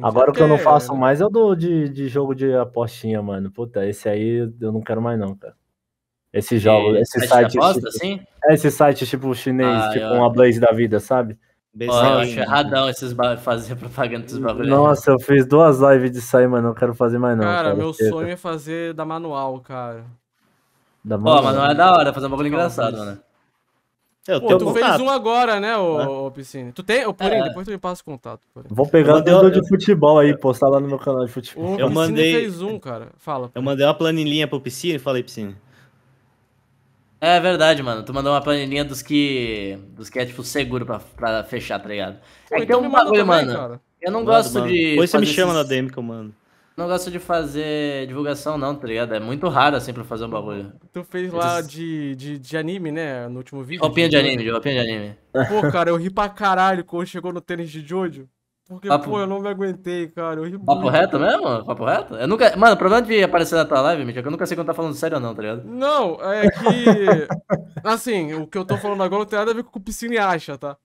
Agora o que eu não faço mais é o do, de, de jogo de apostinha, mano. Puta, esse aí eu não quero mais, não, cara. Esse jogo, esse site. Aposta, tipo, assim? É, esse site tipo chinês, ah, tipo eu... uma Blaze da vida, sabe? Bezerra. Oh, eu esses fazer propaganda dos bagulhos. Nossa, eu fiz duas lives de sair mano. Não quero fazer mais, não. Cara, cara. meu sonho é fazer da manual, cara. Da manual. Pô, é da hora, fazer um bagulho engraçado, mano. Né? Eu Pô, tu contato. fez um agora, né, ô, é. Piscine? Tu tem? Ô, é. depois tu me passa o contato. Vou pegar o dedo de futebol aí, postar lá no meu canal de futebol. O eu mandei... fez um, cara. Fala. Eu mandei uma planilhinha pro Piscine e falei, Piscine, é verdade, mano. Tu mandou uma planilhinha dos que. dos que é, tipo, seguro pra, pra fechar, tá ligado? é que tem um bagulho, mano. Eu não gosto mano. de. Depois você me chama esses... na DM que eu mando. Não gosto de fazer divulgação, não, tá ligado? É muito raro assim pra fazer um bagulho. Tu fez lá de, de, de anime, né? No último vídeo. Roupinha de, de anime, de roupinha de anime. Pô, cara, eu ri pra caralho quando chegou no tênis de Jojo. Porque, Papo... pô, eu não me aguentei, cara. Eu Papo muito. reto mesmo? Papo reto? Eu nunca... Mano, o problema de aparecer na tua live, Mitch, é que eu nunca sei quando tá falando sério ou não, tá ligado? Não, é que. assim, o que eu tô falando agora não tem nada a ver com o o Piscine acha, tá?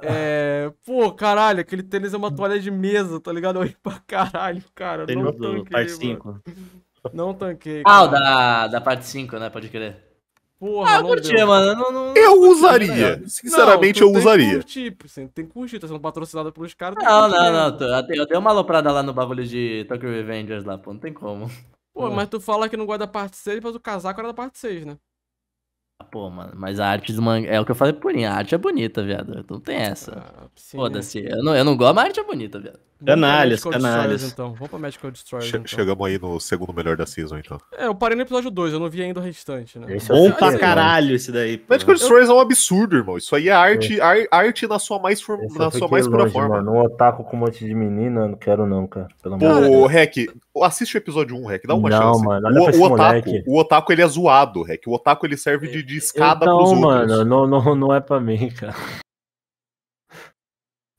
É. Pô, caralho, aquele tênis é uma toalha de mesa, tá ligado? Eu ri pra caralho, cara. não do tanquei, parte 5. Não tanquei. Cara. Ah, o da, da parte 5, né? Pode crer. Porra, ah, eu curtia, mano. Não, não... Eu usaria. Sinceramente, não, eu usaria. Tipo, você tem que curtir, tá sendo patrocinado pelos caras. Não, não, não. Tu, eu dei uma aloprada lá no bagulho de Tokyo Revengers lá, pô. Não tem como. Pô, é. mas tu fala que não gosta da parte 6, mas o casaco era da parte 6, né? Ah, pô, mano, mas a arte do mangá. É o que eu falei, purinha, a arte é bonita, viado. Não tem essa. Ah, né? Foda-se. Eu, não, eu não gosto, mas a arte é bonita, viado. Canalhas, canalhas. Então. Vamos pra Magical Destroyers, che então. Chegamos aí no segundo melhor da season, então. É, eu parei no episódio 2, eu não vi ainda o restante, né? Esse é Bom é pra caralho esse daí. Pô. Magical Destroyers é um absurdo, irmão. Isso aí é arte, é. arte na sua mais, form... na sua mais longe, pura forma. Mano, um otaku com um monte de menina, não quero não, cara. Pelo Pô, Rec, assiste o episódio 1, um, Rec, dá uma não, chance. Mano, olha o, pra o, otaku, o otaku, ele é zoado, Rec. O otaku, ele serve de, de escada então, pros outros. Não, mano, não, não é pra mim, cara.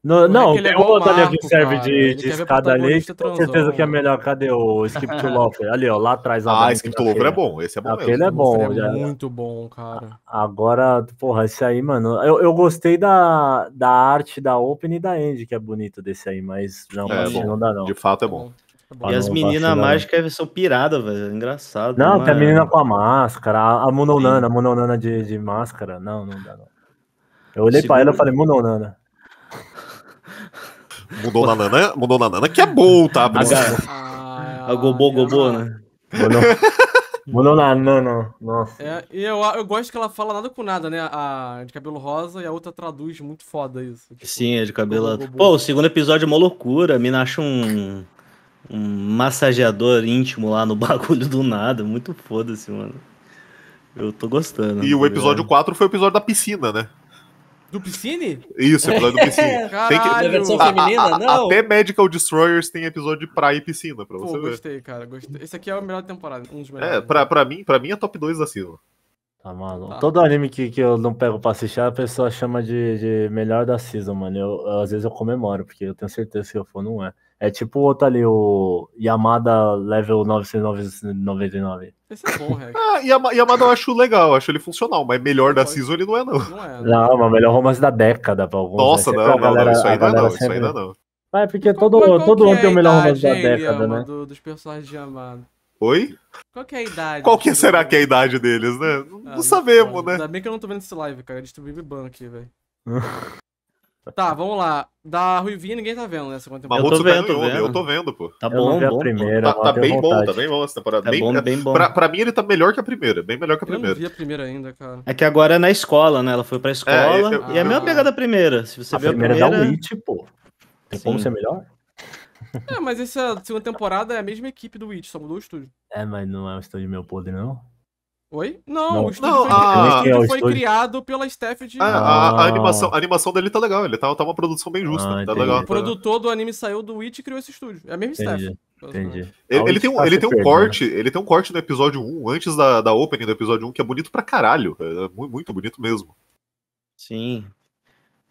No, não, é pegou é o que serve de, de escada ali. Com certeza que é melhor. Cadê o Skip to Loafer? Ali, ó, lá atrás. Ah, Skip to Loafer é bom. Esse é bom Aquele mesmo. é bom. É já. muito bom, cara. Agora, porra, esse aí, mano. Eu, eu gostei da, da arte da Open e da End, que é bonito desse aí, mas não, é, assim, não dá não. De fato é bom. Tá tá e as meninas mágicas são piradas, velho. É engraçado. Não, né? tem a menina com a máscara. A Mononana, a Mononana de, de máscara. Não, não dá não. Eu olhei Segundo... pra ela e falei, Mononana mudou na nana mudou na nana que é bom, tá, Bruno? A, ah, a Gobô Gobô, né? na nana, nossa. É, e eu, eu gosto que ela fala nada com nada, né? A de cabelo rosa e a outra traduz muito foda isso. Tipo, Sim, a é de cabelo... Gobô, Pô, o segundo episódio é uma loucura, a mina acha um... Um massageador íntimo lá no bagulho do nada, muito foda-se, mano. Eu tô gostando. E o tá episódio ligado? 4 foi o episódio da piscina, né? Do Piscine? Isso, episódio é do Piscine. tem que... É a versão feminina, não. Até Medical Destroyers tem episódio de praia e piscina, pra você Pô, ver. gostei, cara, gostei. Esse aqui é a melhor temporada, um dos melhores. É, pra, pra, mim, pra mim é top 2 da season. Tá, mano. Tá. Todo anime que, que eu não pego pra assistir, a pessoa chama de, de melhor da season, mano. Eu, às vezes eu comemoro, porque eu tenho certeza que eu for, não é. É tipo o outro ali, o Yamada level 999. Esse é bom, Rex. ah, Yamada eu acho legal, eu acho ele funcional, mas melhor da é. season ele não é, não. Não, é, né? mas melhor romance da década pra alguns. Nossa, né? não, não, galera, é não, isso ainda não, sempre... isso ainda não. é, ah, é porque então, todo, mas todo ano tem o melhor romance da década, ama, né? Do, dos personagens de Yamada. Oi? Qual que é a idade? Qual que será que é a idade deles, né? Não, ah, não sabemos, né? Ainda bem que eu não tô vendo esse live, cara. Distribuí tá ban aqui, velho. Tá, vamos lá. Da Ruivinha ninguém tá vendo nessa temporada. eu tô vendo, eu tô vendo, pô. Tá bom, bom. Primeira, tá, tá bem vontade. bom, tá bem bom essa temporada. Tá bem, bom, bem bom. Pra, pra, mim ele tá melhor que a primeira, bem melhor que a primeira. Eu não vi a primeira ainda, cara. É que agora é na escola, né? Ela foi pra é, escola é, eu, e é a mesma né? pegada da primeira. Se você a ver primeira a primeira... é da Witch, pô. Tem é Sim. como ser melhor? É, mas essa segunda temporada é a mesma equipe do Witch, só mudou o estúdio. É, mas não é o estúdio meu podre, não? Oi? Não, não, o estúdio não, foi, a... Ah, o estúdio é foi criado pela Steph de. Ah, a, a, ah. animação, a animação dele tá legal, ele tá, tá uma produção bem justa. Ah, tá legal, tá. o produtor do anime saiu do Witch e criou esse estúdio. É a mesma entendi, Steph. Entendi. Ele, ele tem um, tá ele tem um corte, ele tem um corte no episódio 1, antes da, da opening do episódio 1, que é bonito pra caralho. É, é muito bonito mesmo. Sim.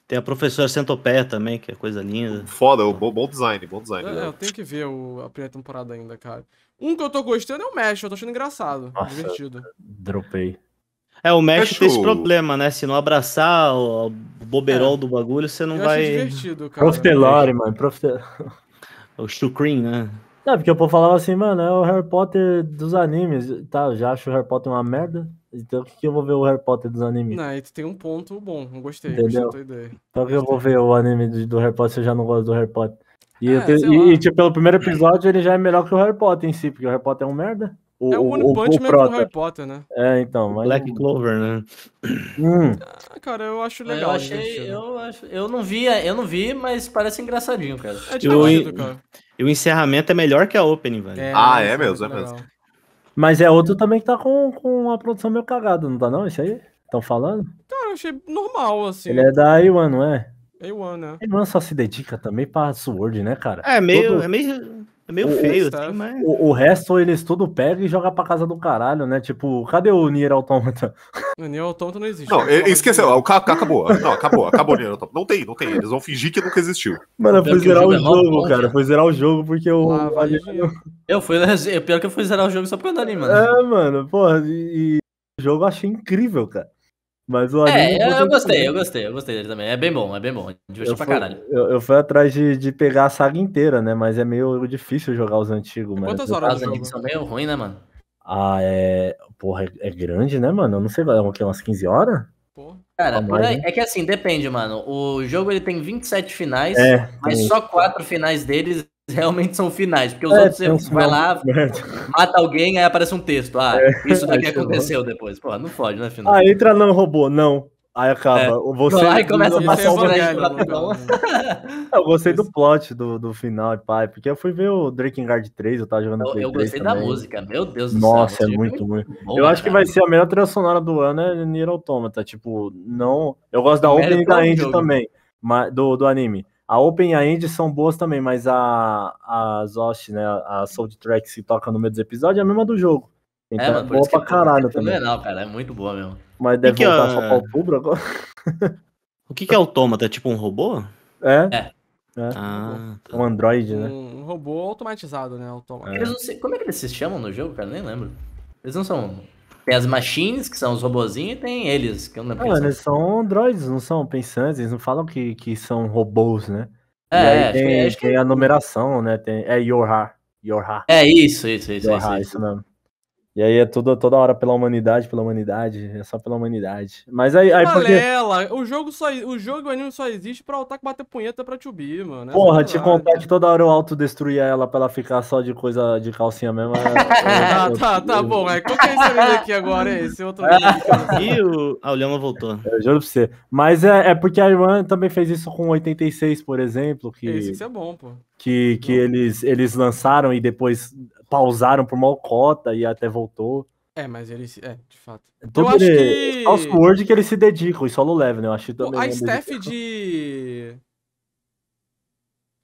Tem a professora Centopeia também, que é coisa linda. Foda, bom, bom design, bom design. É, né? eu tenho que ver o, a primeira temporada ainda, cara. Um que eu tô gostando é o Mesh, eu tô achando engraçado, Nossa, divertido. Dropei. É, o Mesh tem esse problema, né? Se não abraçar o boberol é. do bagulho, você não eu vai. divertido, cara. Prof. Delore, mano. Prof. o Shukrin, né? Não, porque o povo falava assim, mano, é o Harry Potter dos animes. Tá, já acho o Harry Potter uma merda. Então o que eu vou ver o Harry Potter dos animes? Não, tu tem um ponto bom, eu gostei, Entendeu? gostei da ideia. Então o que eu vou ver o anime do, do Harry Potter se eu já não gosto do Harry Potter? E, é, tenho, e, e, tipo, pelo primeiro é. episódio ele já é melhor que o Harry Potter em si, porque o Harry Potter é um merda. O, é o One Punch Man do Harry Potter, né? É, então. Mas... Black Clover, né? Hum. Ah, cara, eu acho legal. Eu achei, eu, acho, eu não vi, eu não vi, mas parece engraçadinho, cara. É divertido, cara. E o encerramento é melhor que a opening, velho. É, ah, é, é mesmo, é mesmo. Mas é outro também que tá com, com a produção meio cagada, não tá não? Isso aí? Estão falando? Cara, eu achei normal, assim. Ele é da Iwan, não é? A1, né? A1 só se dedica também pra Sword, né, cara? É meio, Todo... é meio, é meio o, feio, o, assim, mas... O, o, resto eles tudo pegam e jogam pra casa do caralho, né? Tipo, cadê o Nier Automata? O Nier Automata não existe. Não, não esqueceu, o KK acabou. Não, acabou, acabou o Nier Automata. Não tem, não tem. Eles vão fingir que nunca existiu. Mano, eu fui zerar o jogo, é cara. Foi zerar o jogo porque eu. Ah, eu... fui. Né, pior que eu fui zerar o jogo só por causa dali, mano. É, mano, porra, e. O jogo eu achei incrível, cara. Mas o anime. É, é eu, eu gostei, eu gostei, eu gostei dele também. É bem bom, é bem bom. É divertido pra caralho. Eu, eu fui atrás de, de pegar a saga inteira, né? Mas é meio difícil jogar os antigos, mano. Quantas horas? Os antigos são meio ruins, né, mano? Ah, é. Porra, é, é grande, né, mano? Eu não sei, é umas 15 horas? Porra. Cara, mais, aí, né? é que assim, depende, mano. O jogo ele tem 27 finais, é, mas só quatro finais deles realmente são finais, porque os é, outros você vai lá, mata alguém, aí aparece um texto. Ah, é, isso daqui aconteceu bom. depois. Pô, não pode, né, final? Ah, entra não, robô, não. Aí acaba. É. Você aí começa a passar o Eu gostei do plot do, do final, pai, porque eu fui ver o Drinking Guard 3, eu tava jogando Eu, eu gostei da música, meu Deus do Nossa, céu. Nossa, é, é muito, muito. Bom, eu cara. acho que vai ser a melhor trilha sonora do ano, é Nier Automata. Tipo, não. Eu gosto da e da End também, mas, do, do anime. A Open e a End são boas também, mas a, a Zosh, né, a Soul Track que toca no meio dos episódios é a mesma do jogo. Então é, mano, é boa pra caralho é também. Fenomenal, cara, é muito boa mesmo. Mas deve que voltar que é... só pra outubro agora. o que, que é autômata? É tipo um robô? É. É. é. Ah, é tá. um Android, né? Um robô automatizado, né? Automata. É. Como é que eles se chamam no jogo, cara? Nem lembro. Eles não são tem as machines, que são os robozinhos, e tem eles, que eu não lembro. Não, ah, eles são androides não são pensantes, eles não falam que, que são robôs, né? É, e aí tem, que, tem é, que... É a numeração, né? Tem, é Yorha. Yorha. É isso, isso, isso. Yorha, isso, isso, isso mesmo. E aí é tudo, toda hora pela humanidade, pela humanidade, é só pela humanidade. Mas aí. aí porque porque... o jogo só o jogo o anime só existe pra Otaku bater punheta pra Chubi, mano. É Porra, é te contar que toda hora eu autodestruía ela pra ela ficar só de coisa de calcinha mesmo. É, é, ah, tá, eu, tá, tá bom. É, qual que é esse anime aqui agora? É esse outro E o. Ah, o Leão voltou. Eu juro pra você. Mas é, é porque a irmã também fez isso com 86, por exemplo. Que... Esse, esse é bom, pô que, que eles, eles lançaram e depois pausaram por malcota e até voltou. É, mas ele. É, de fato. Tudo é eu acho que. É Outward que ele se dedica, o solo level, né? Eu acho também. A é staff de.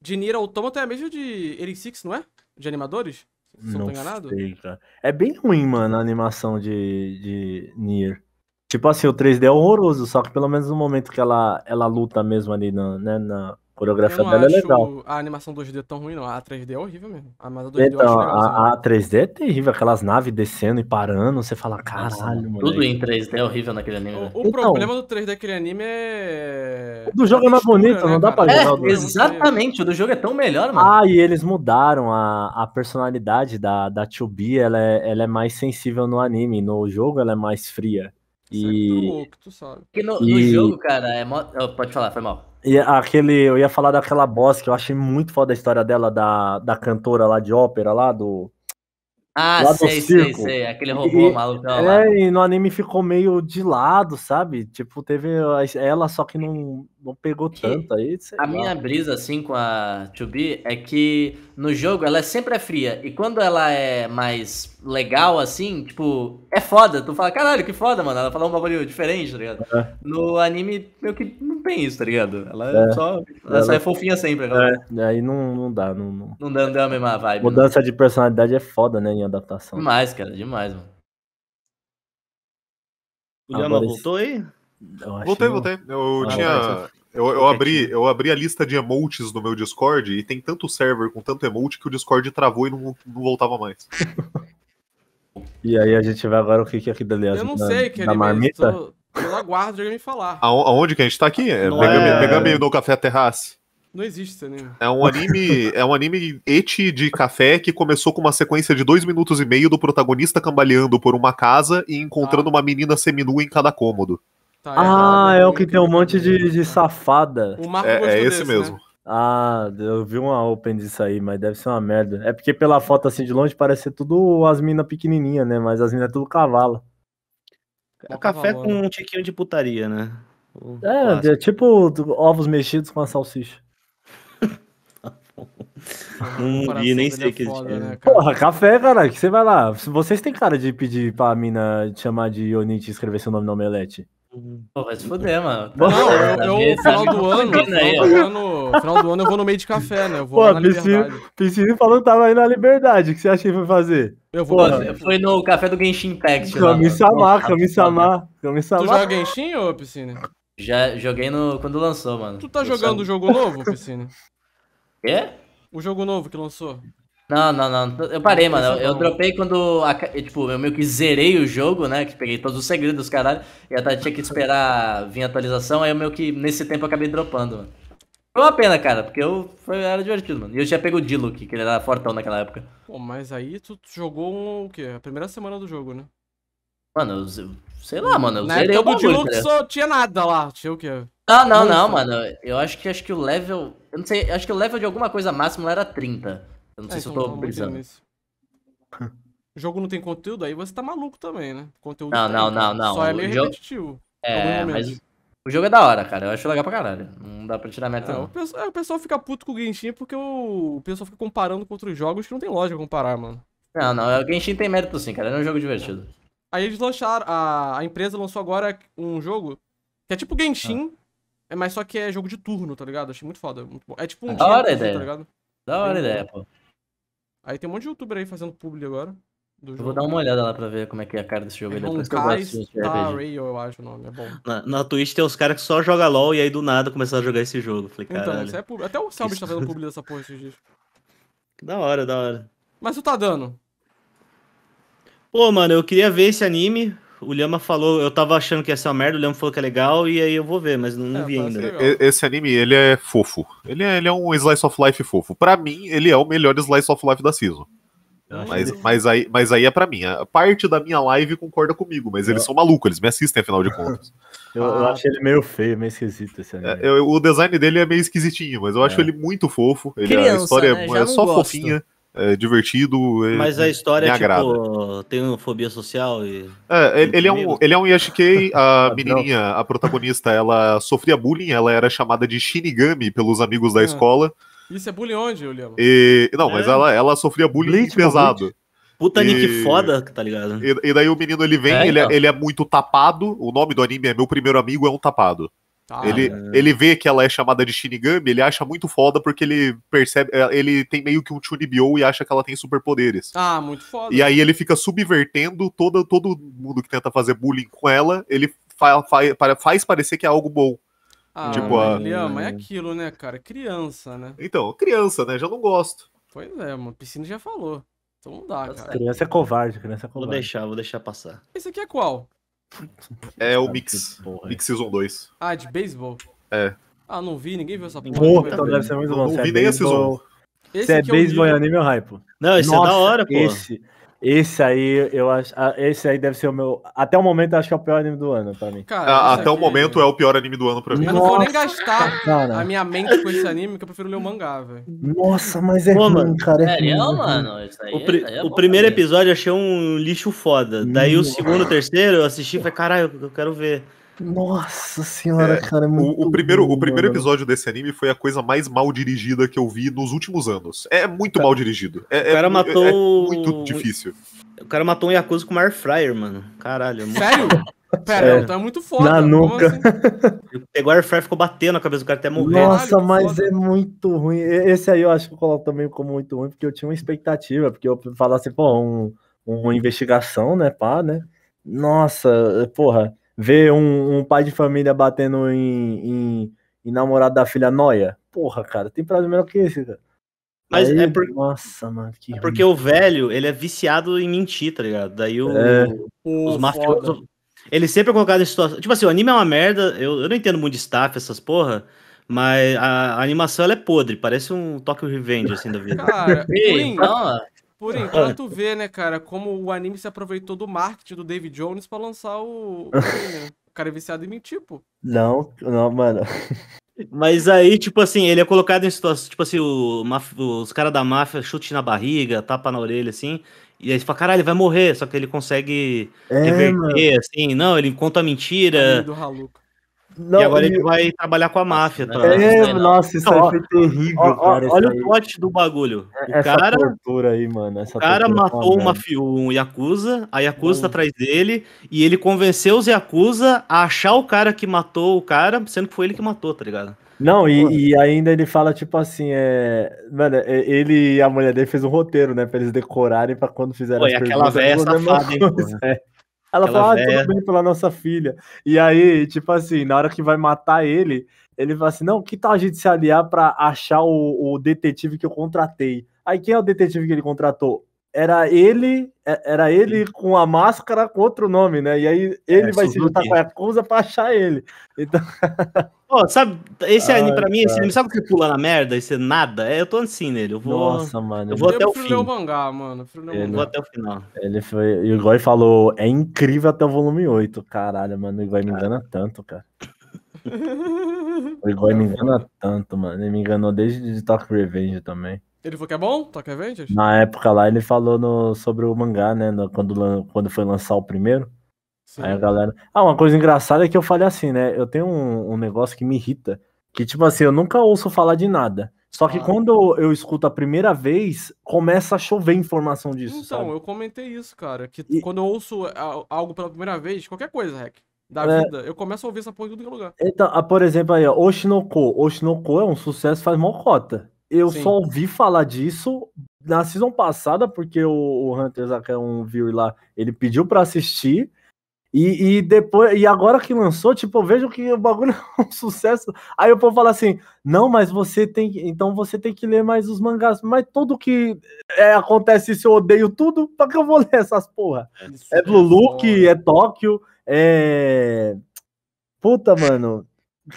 De Nier Automata é a mesma de Eric Six, não é? De animadores? Se não, não enganado? Sei, cara. É bem ruim, mano, a animação de, de Nier. Tipo assim, o 3D é horroroso, só que pelo menos no momento que ela, ela luta mesmo ali na, né, na, coreografia dela é legal. A animação 2D tão ruim, não. A 3D é horrível mesmo. A, 2D então, a, a, 3D é terrível, aquelas naves descendo e parando, você fala, caralho, mano. Tudo em 3D é horrível naquele anime. O, o então, problema do 3D daquele anime é. O do jogo é mais bonito, né, não dá cara? pra é, jogar. exatamente, o do jogo é tão melhor, mano. Ah, e eles mudaram a, a personalidade da, da 2 ela é, ela é mais sensível no anime. No jogo ela é mais fria. É e... louco, tu sabe. no, no jogo, cara, é pode falar, foi mal. E aquele, eu ia falar daquela boss que eu achei muito foda a história dela, da, da cantora lá de ópera, lá do. Ah, lá sei, do sei, sei. Aquele robô e, malucão é, lá. e no anime ficou meio de lado, sabe? Tipo, teve ela, só que não, não pegou que tanto aí. a lá. minha brisa, assim, com a 2 é que no jogo ela é sempre é fria. E quando ela é mais legal, assim, tipo, é foda. Tu fala, caralho, que foda, mano. Ela fala um bagulho diferente, tá ligado? É. No anime, meio que não tem isso, tá ligado? Ela é. só, ela ela... só é fofinha sempre. É. Aí não, não dá. Não, não... não dá, não a mesma vibe. Né? Mudança não. de personalidade é foda, né, em adaptação. Demais, cara, demais, mano. O voltou aí? voltei, voltei. Eu ah, tinha. Eu, eu, abri, eu abri a lista de emotes no meu Discord e tem tanto server com tanto emote que o Discord travou e não, não voltava mais. e aí a gente vai agora o que é aqui da aliás? Eu não na, sei, que marmita. Tô, eu aguardo de alguém falar. A, aonde que a gente tá aqui? É, Megami, é... Megami no Café Terrace. Não existe esse anime. Né? É um anime, é um anime eti de café que começou com uma sequência de dois minutos e meio do protagonista cambaleando por uma casa e encontrando ah. uma menina seminua em cada cômodo. Tá ah, é o que tem um monte de, de safada. O Marco é, é esse desse, né? mesmo. Né? Ah, eu vi uma open disso aí, mas deve ser uma merda. É porque pela foto assim de longe parece ser tudo as minas pequenininha, né? Mas as minas é tudo cavalo. É café com um tiquinho de putaria, né? é, clássico. é tipo ovos mexidos com a salsicha. Não tá hum, e nem é sei que foda, né, Porra, café, cara, que você vai lá. Vocês têm cara de pedir pra mina te chamar de Ionite e escrever seu nome no omelete. Pô, vai se fuder, mano. Não, eu, eu, eu final do tá ano, final tá do ano, final do ano eu vou no meio de café, né? Eu vou Pô, na Piscine, Piscina falou que tava aí na liberdade. O que você acha que foi fazer? Eu vou. Pô, foi no café do Genshin Impact. Kami-sama, Kami-sama. kami samar. Tu joga Genshin ou Piscine? Já joguei no quando lançou, mano. Tu tá eu jogando o jogo novo, Piscine? Quê? O jogo novo que lançou? Não, não, não. Eu parei, mano. Eu, eu dropei quando. tipo, eu meio que zerei o jogo, né? Que peguei todos os segredos, caralho. E até tinha que esperar vir a atualização. Aí eu meio que, nesse tempo, acabei dropando, mano. Foi uma pena, cara, porque eu foi, era divertido, mano. E eu tinha pego o Diluc, que ele era fortão naquela época. Pô, mas aí tu jogou um, o quê? A primeira semana do jogo, né? Mano, eu, sei lá, mano. Eu Na zerei época o Diluc tá só tinha nada lá, tinha o quê? Ah, não, não, não, mano. Eu acho que acho que o level. Eu não sei, acho que o level de alguma coisa máximo era 30. É, eu então, não sei é, se então eu tô brisando. o jogo não tem conteúdo, aí você tá maluco também, né? Conteúdo não, tá não, não, não. Só é meio jogo... repetitivo. É, mas o jogo é da hora, cara. Eu acho legal pra caralho. Não dá pra tirar meta, é, não. O pessoal, é, o pessoal, fica puto com o Genshin porque o... o pessoal fica comparando com outros jogos que não tem lógica comparar, mano. Não, não. É, o Genshin tem mérito sim, cara. É um jogo divertido. Aí eles lançaram... A, a empresa lançou agora um jogo que é tipo Genshin, ah. mas só que é jogo de turno, tá ligado? Achei muito foda. Muito bom. É tipo um... Da hora a tá ideia. Tá ligado? Da hora a ideia, pô. Aí tem um monte de youtuber aí fazendo publi agora. Eu vou dar uma olhada lá pra ver como é que é a cara desse jogo. É depois que eu eu acho o nome, é bom. Na, na Twitch tem os caras que só jogam LOL e aí do nada começaram a jogar esse jogo. Falei, então, isso é pub... até o Selby tá fazendo publi dessa porra esses dias. Da hora, da hora. Mas tu tá dando. Pô, mano, eu queria ver esse anime. O Lhama falou, eu tava achando que ia ser uma merda, o Lhama falou que é legal, e aí eu vou ver, mas não é, vi tá ainda. Esse anime, ele é fofo. Ele é, ele é um slice of life fofo. Pra mim, ele é o melhor slice of life da season. Mas, que... mas, aí, mas aí é pra mim. A parte da minha live concorda comigo, mas eles são malucos, eles me assistem, afinal de contas. eu, eu acho ele meio feio, meio esquisito esse anime. É, eu, o design dele é meio esquisitinho, mas eu acho é. ele muito fofo. Ele, é Criança, a história né? é, é só gosto. fofinha é divertido. É, Mas a história é tipo, tem uma fobia social e. É, ele, ele é um, ele é um Yashikei, a ah, menininha, a protagonista, ela sofria bullying, ela era chamada de Shinigami pelos amigos da ah. escola. Isso é bullying onde, Juliano? E, não, mas é. ela, ela sofria bullying Leite, pesado. Puta e... que foda, tá ligado? E, e, daí o menino ele vem, é, ele, é, então. ele, é muito tapado. O nome do anime é Meu Primeiro Amigo é um Tapado. Ah, ele, é. ele vê que ela é chamada de Shinigami, ele acha muito foda porque ele percebe. É, ele tem meio que um Chunibyo e acha que ela tem superpoderes. Ah, muito foda. E aí ele fica subvertendo todo, todo mundo que tenta fazer bullying com ela, ele fa, fa faz parecer que é algo bom. Ah, tipo, a... ama, é, é aquilo, né, cara? Criança, né? Então, criança, né? Já não gosto. Pois é, mano. Piscina já falou. Então não dá, cara. Criança é covarde, criança é covarde. Vou deixar, vou deixar passar. Esse aqui é qual? É o Mix. Porra. Mix Season 2. Ah, de beisebol? É. Ah, não vi, ninguém viu essa porra. Porra, então deve ser muito bom. Não vi nem a Season. Esse se é beisebol e anime, eu hype. Não, esse Nossa, é da hora, pô. Esse. Esse aí, eu acho. Ah, esse aí deve ser o meu. Até o momento, acho que é o pior anime do ano pra mim. Cara, ah, até aqui... o momento é o pior anime do ano pra mim. Eu não vou nem gastar cara. a minha mente com esse anime, que eu prefiro ler o mangá, velho. Nossa, mas é ruim, mano. cara. É, ruim, mano. Isso aí, o, é o primeiro episódio eu achei um lixo foda. Daí o segundo, o terceiro, eu assisti e falei, caralho, eu quero ver. Nossa senhora, é, cara. É o, o, primeiro, lindo, o primeiro mano. episódio desse anime foi a coisa mais mal dirigida que eu vi nos últimos anos. É muito cara, mal dirigido. É, o é cara matou. É, é muito difícil. O cara matou um Yakuza com uma air fryer, mano. Caralho. Sério? Pera, é. Tá muito foda. Na nuca. Assim? Pegou o Airfryer ficou batendo na cabeça do cara até morrer. Nossa, mas foda. é muito ruim. Esse aí eu acho que eu coloco também como muito ruim, porque eu tinha uma expectativa, porque eu falasse, pô, um, uma investigação, né, pá, né? Nossa, porra. Ver um, um pai de família batendo em, em, em, namorado da filha noia. Porra, cara, tem prazo melhor que esse, cara. Mas Aí, é porque. Nossa, mano, que. É porque o velho, ele é viciado em mentir, tá ligado? Daí o, é. os mafiosos. Ele sempre é colocado em situação. Tipo assim, o anime é uma merda, eu, eu não entendo muito de staff, essas porra. Mas a, a, animação ela é podre, parece um Tokyo Revenge assim da vida. Cara, não, Por enquanto vê, né, cara, como o anime se aproveitou do marketing do David Jones para lançar o... Né? o cara é viciado em mentir, pô. Não, não, mano. Mas aí, tipo assim, ele é colocado em situação, tipo assim, o, os caras da máfia chute na barriga, tapa na orelha, assim, e aí você fala, caralho, ele vai morrer, só que ele consegue é, reverter, mano. assim, não, ele conta a mentira. Do não, e agora e... ele vai trabalhar com a máfia, tá? É, é nossa, isso não, aí foi terrível, ó, cara, Olha o plot do bagulho. É, o essa cara, tortura aí, mano. Essa o cara é matou uma, um Yakuza, a Yakuza tá hum. atrás dele, e ele convenceu os Yakuza a achar o cara que matou o cara, sendo que foi ele que matou, tá ligado? Não, e, e, ainda ele fala, tipo assim, é. Mano, ele e a mulher dele fez um roteiro, né? Pra eles decorarem pra quando fizerem Pô, as aquela perguntas. aquela véia safada, hein, Ela, fala, ah, tudo bem pela nossa filha. E aí, tipo assim, na hora que vai matar ele, ele fala assim: não, que tal a gente se aliar para achar o, o detetive que eu contratei? Aí quem é o detetive que ele contratou? era ele, é, era ele com a máscara com outro nome, né? E aí é, ele é, vai se juntar com a Yakuza pra achar ele. Então... Pô, sabe, esse Ai, anime pra mim, esse anime, sabe o que pula na merda? Esse nada? é Eu tô assim nele, eu vou. Nossa, mano. Eu vou eu até o é fim. mangá, mano. Eu vou até o final. Ele foi. E o Goi falou, é incrível até o volume 8. Caralho, mano, o Goi me engana tanto, cara. o Goi me engana tanto, mano. Ele me enganou desde de Talk Revenge também. Ele falou que é bom? Tokyo Avengers? Na época lá ele falou no, sobre o mangá, né? No, quando, quando foi lançar o primeiro. Sim. Aí a galera. Ah, uma coisa engraçada é que eu falei assim, né? Eu tenho um, um negócio que me irrita. Que, tipo assim, eu nunca ouço falar de nada. Só que ah. quando eu escuto a primeira vez, começa a chover informação disso. Então, sabe? eu comentei isso, cara. Que e... quando eu ouço algo pela primeira vez, qualquer coisa, Rec da é. vida, eu começo a ouvir essa porra em todo é lugar. Então, ah, por exemplo, aí, ó, Oshinoko. Oshinoko é um sucesso, faz cota. Eu Sim. só ouvi falar disso na season passada, porque o, o Hunter um viu lá, ele pediu para assistir. E, e, depois, e agora que lançou, tipo, eu vejo que o bagulho é um sucesso. Aí o povo fala assim: não, mas você tem que. Então você tem que ler mais os mangás. Mas tudo que é, acontece isso, eu odeio tudo. Pra que eu vou ler essas porra? é, é Blue é Look, é Tóquio, é. Puta, mano.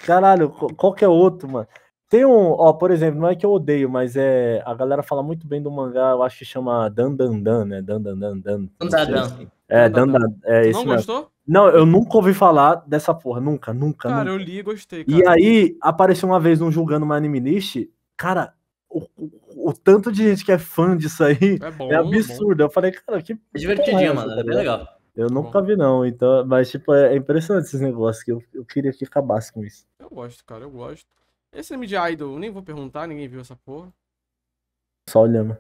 Caralho, qual que é outro, mano? Tem um, ó, por exemplo, não é que eu odeio, mas é a galera fala muito bem do mangá, eu acho que chama Dan Dan Dan, né? Dan Dan Dan Dan. Dan Dan. É, Dan Dan. É, esse não mesmo. gostou? Não, eu nunca ouvi falar dessa porra, nunca, nunca. Cara, nunca. eu li e gostei. Cara. E aí apareceu uma vez um julgando uma anime list, cara, o, o, o, tanto de gente que é fã disso aí é, bom, é, é absurdo. eu falei, cara, que. É divertidinho, é mano, tá é bem legal. Eu tá nunca vi, não, então, mas tipo, é impressionante esses negócios que eu, eu queria que acabasse com isso. Eu gosto, cara, eu gosto. Esse anime de Idol, nem vou perguntar, ninguém viu essa porra. Só o Lhama.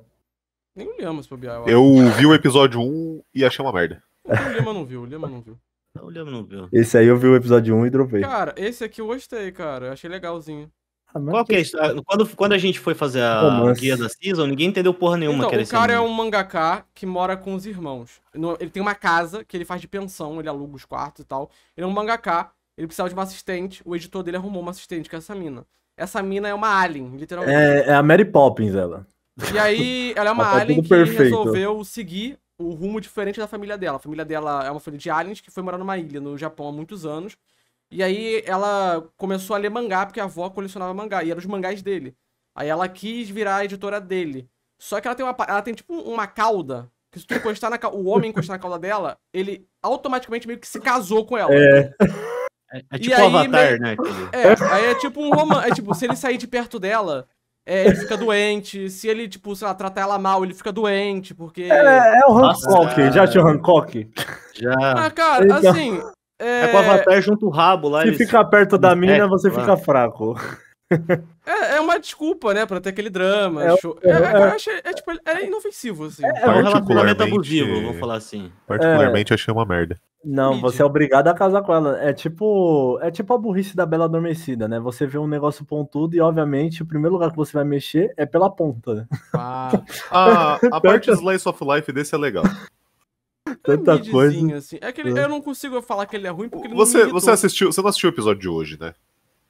Nem o Lhama se Eu, eu vi o episódio 1 e achei uma merda. O Lima não viu, o Lhama não viu. o Lhama não viu. Esse aí eu vi o episódio 1 e dropei. Cara, esse aqui eu gostei, cara. Eu achei legalzinho. Ah, Qual que é isso? Quando, quando a gente foi fazer a Romance. guia da season, ninguém entendeu porra nenhuma. Então, o cara é um mangaká que mora com os irmãos. Ele tem uma casa que ele faz de pensão, ele aluga os quartos e tal. Ele é um mangaká, ele precisava de uma assistente, o editor dele arrumou uma assistente, que é essa mina. Essa mina é uma alien, literalmente. É, é a Mary Poppins, ela. E aí, ela é uma ela tá alien que perfeito. resolveu seguir o rumo diferente da família dela. A família dela é uma família de aliens que foi morar numa ilha no Japão há muitos anos. E aí ela começou a ler mangá, porque a avó colecionava mangá, e eram os mangás dele. Aí ela quis virar a editora dele. Só que ela tem uma. Ela tem tipo uma cauda. Que se tu encostar na O homem encostar na cauda dela, ele automaticamente meio que se casou com ela. É. É, é tipo um Avatar, né? É, aí é tipo um romance. É tipo, se ele sair de perto dela, é, ele fica doente. Se ele, tipo, sei lá, tratar ela mal, ele fica doente, porque. É, é o Hancock, Nossa, já tinha o Hancock. Já. Ah, cara, então... assim. É... é... com o é- Avatar junto o rabo lá. Se eles... fica perto da mina, você fica fraco. é, é, uma desculpa, né, pra ter aquele drama. É, show... é, é, é. é tipo, é inofensivo, assim. É, é um relacionamento abusivo, falar assim. Particularmente, achei uma merda. Não, Mídia. você é obrigado a casar com ela. É tipo, é tipo a burrice da Bela Adormecida, né? Você vê um negócio pontudo e, obviamente, o primeiro lugar que você vai mexer é pela ponta. Ah. ah a parte slice of life desse é legal. Tanta coisa. Assim. É que ele, eu não consigo falar que ele é ruim porque ele você, não Você assistiu, você não assistiu o episódio de hoje, né?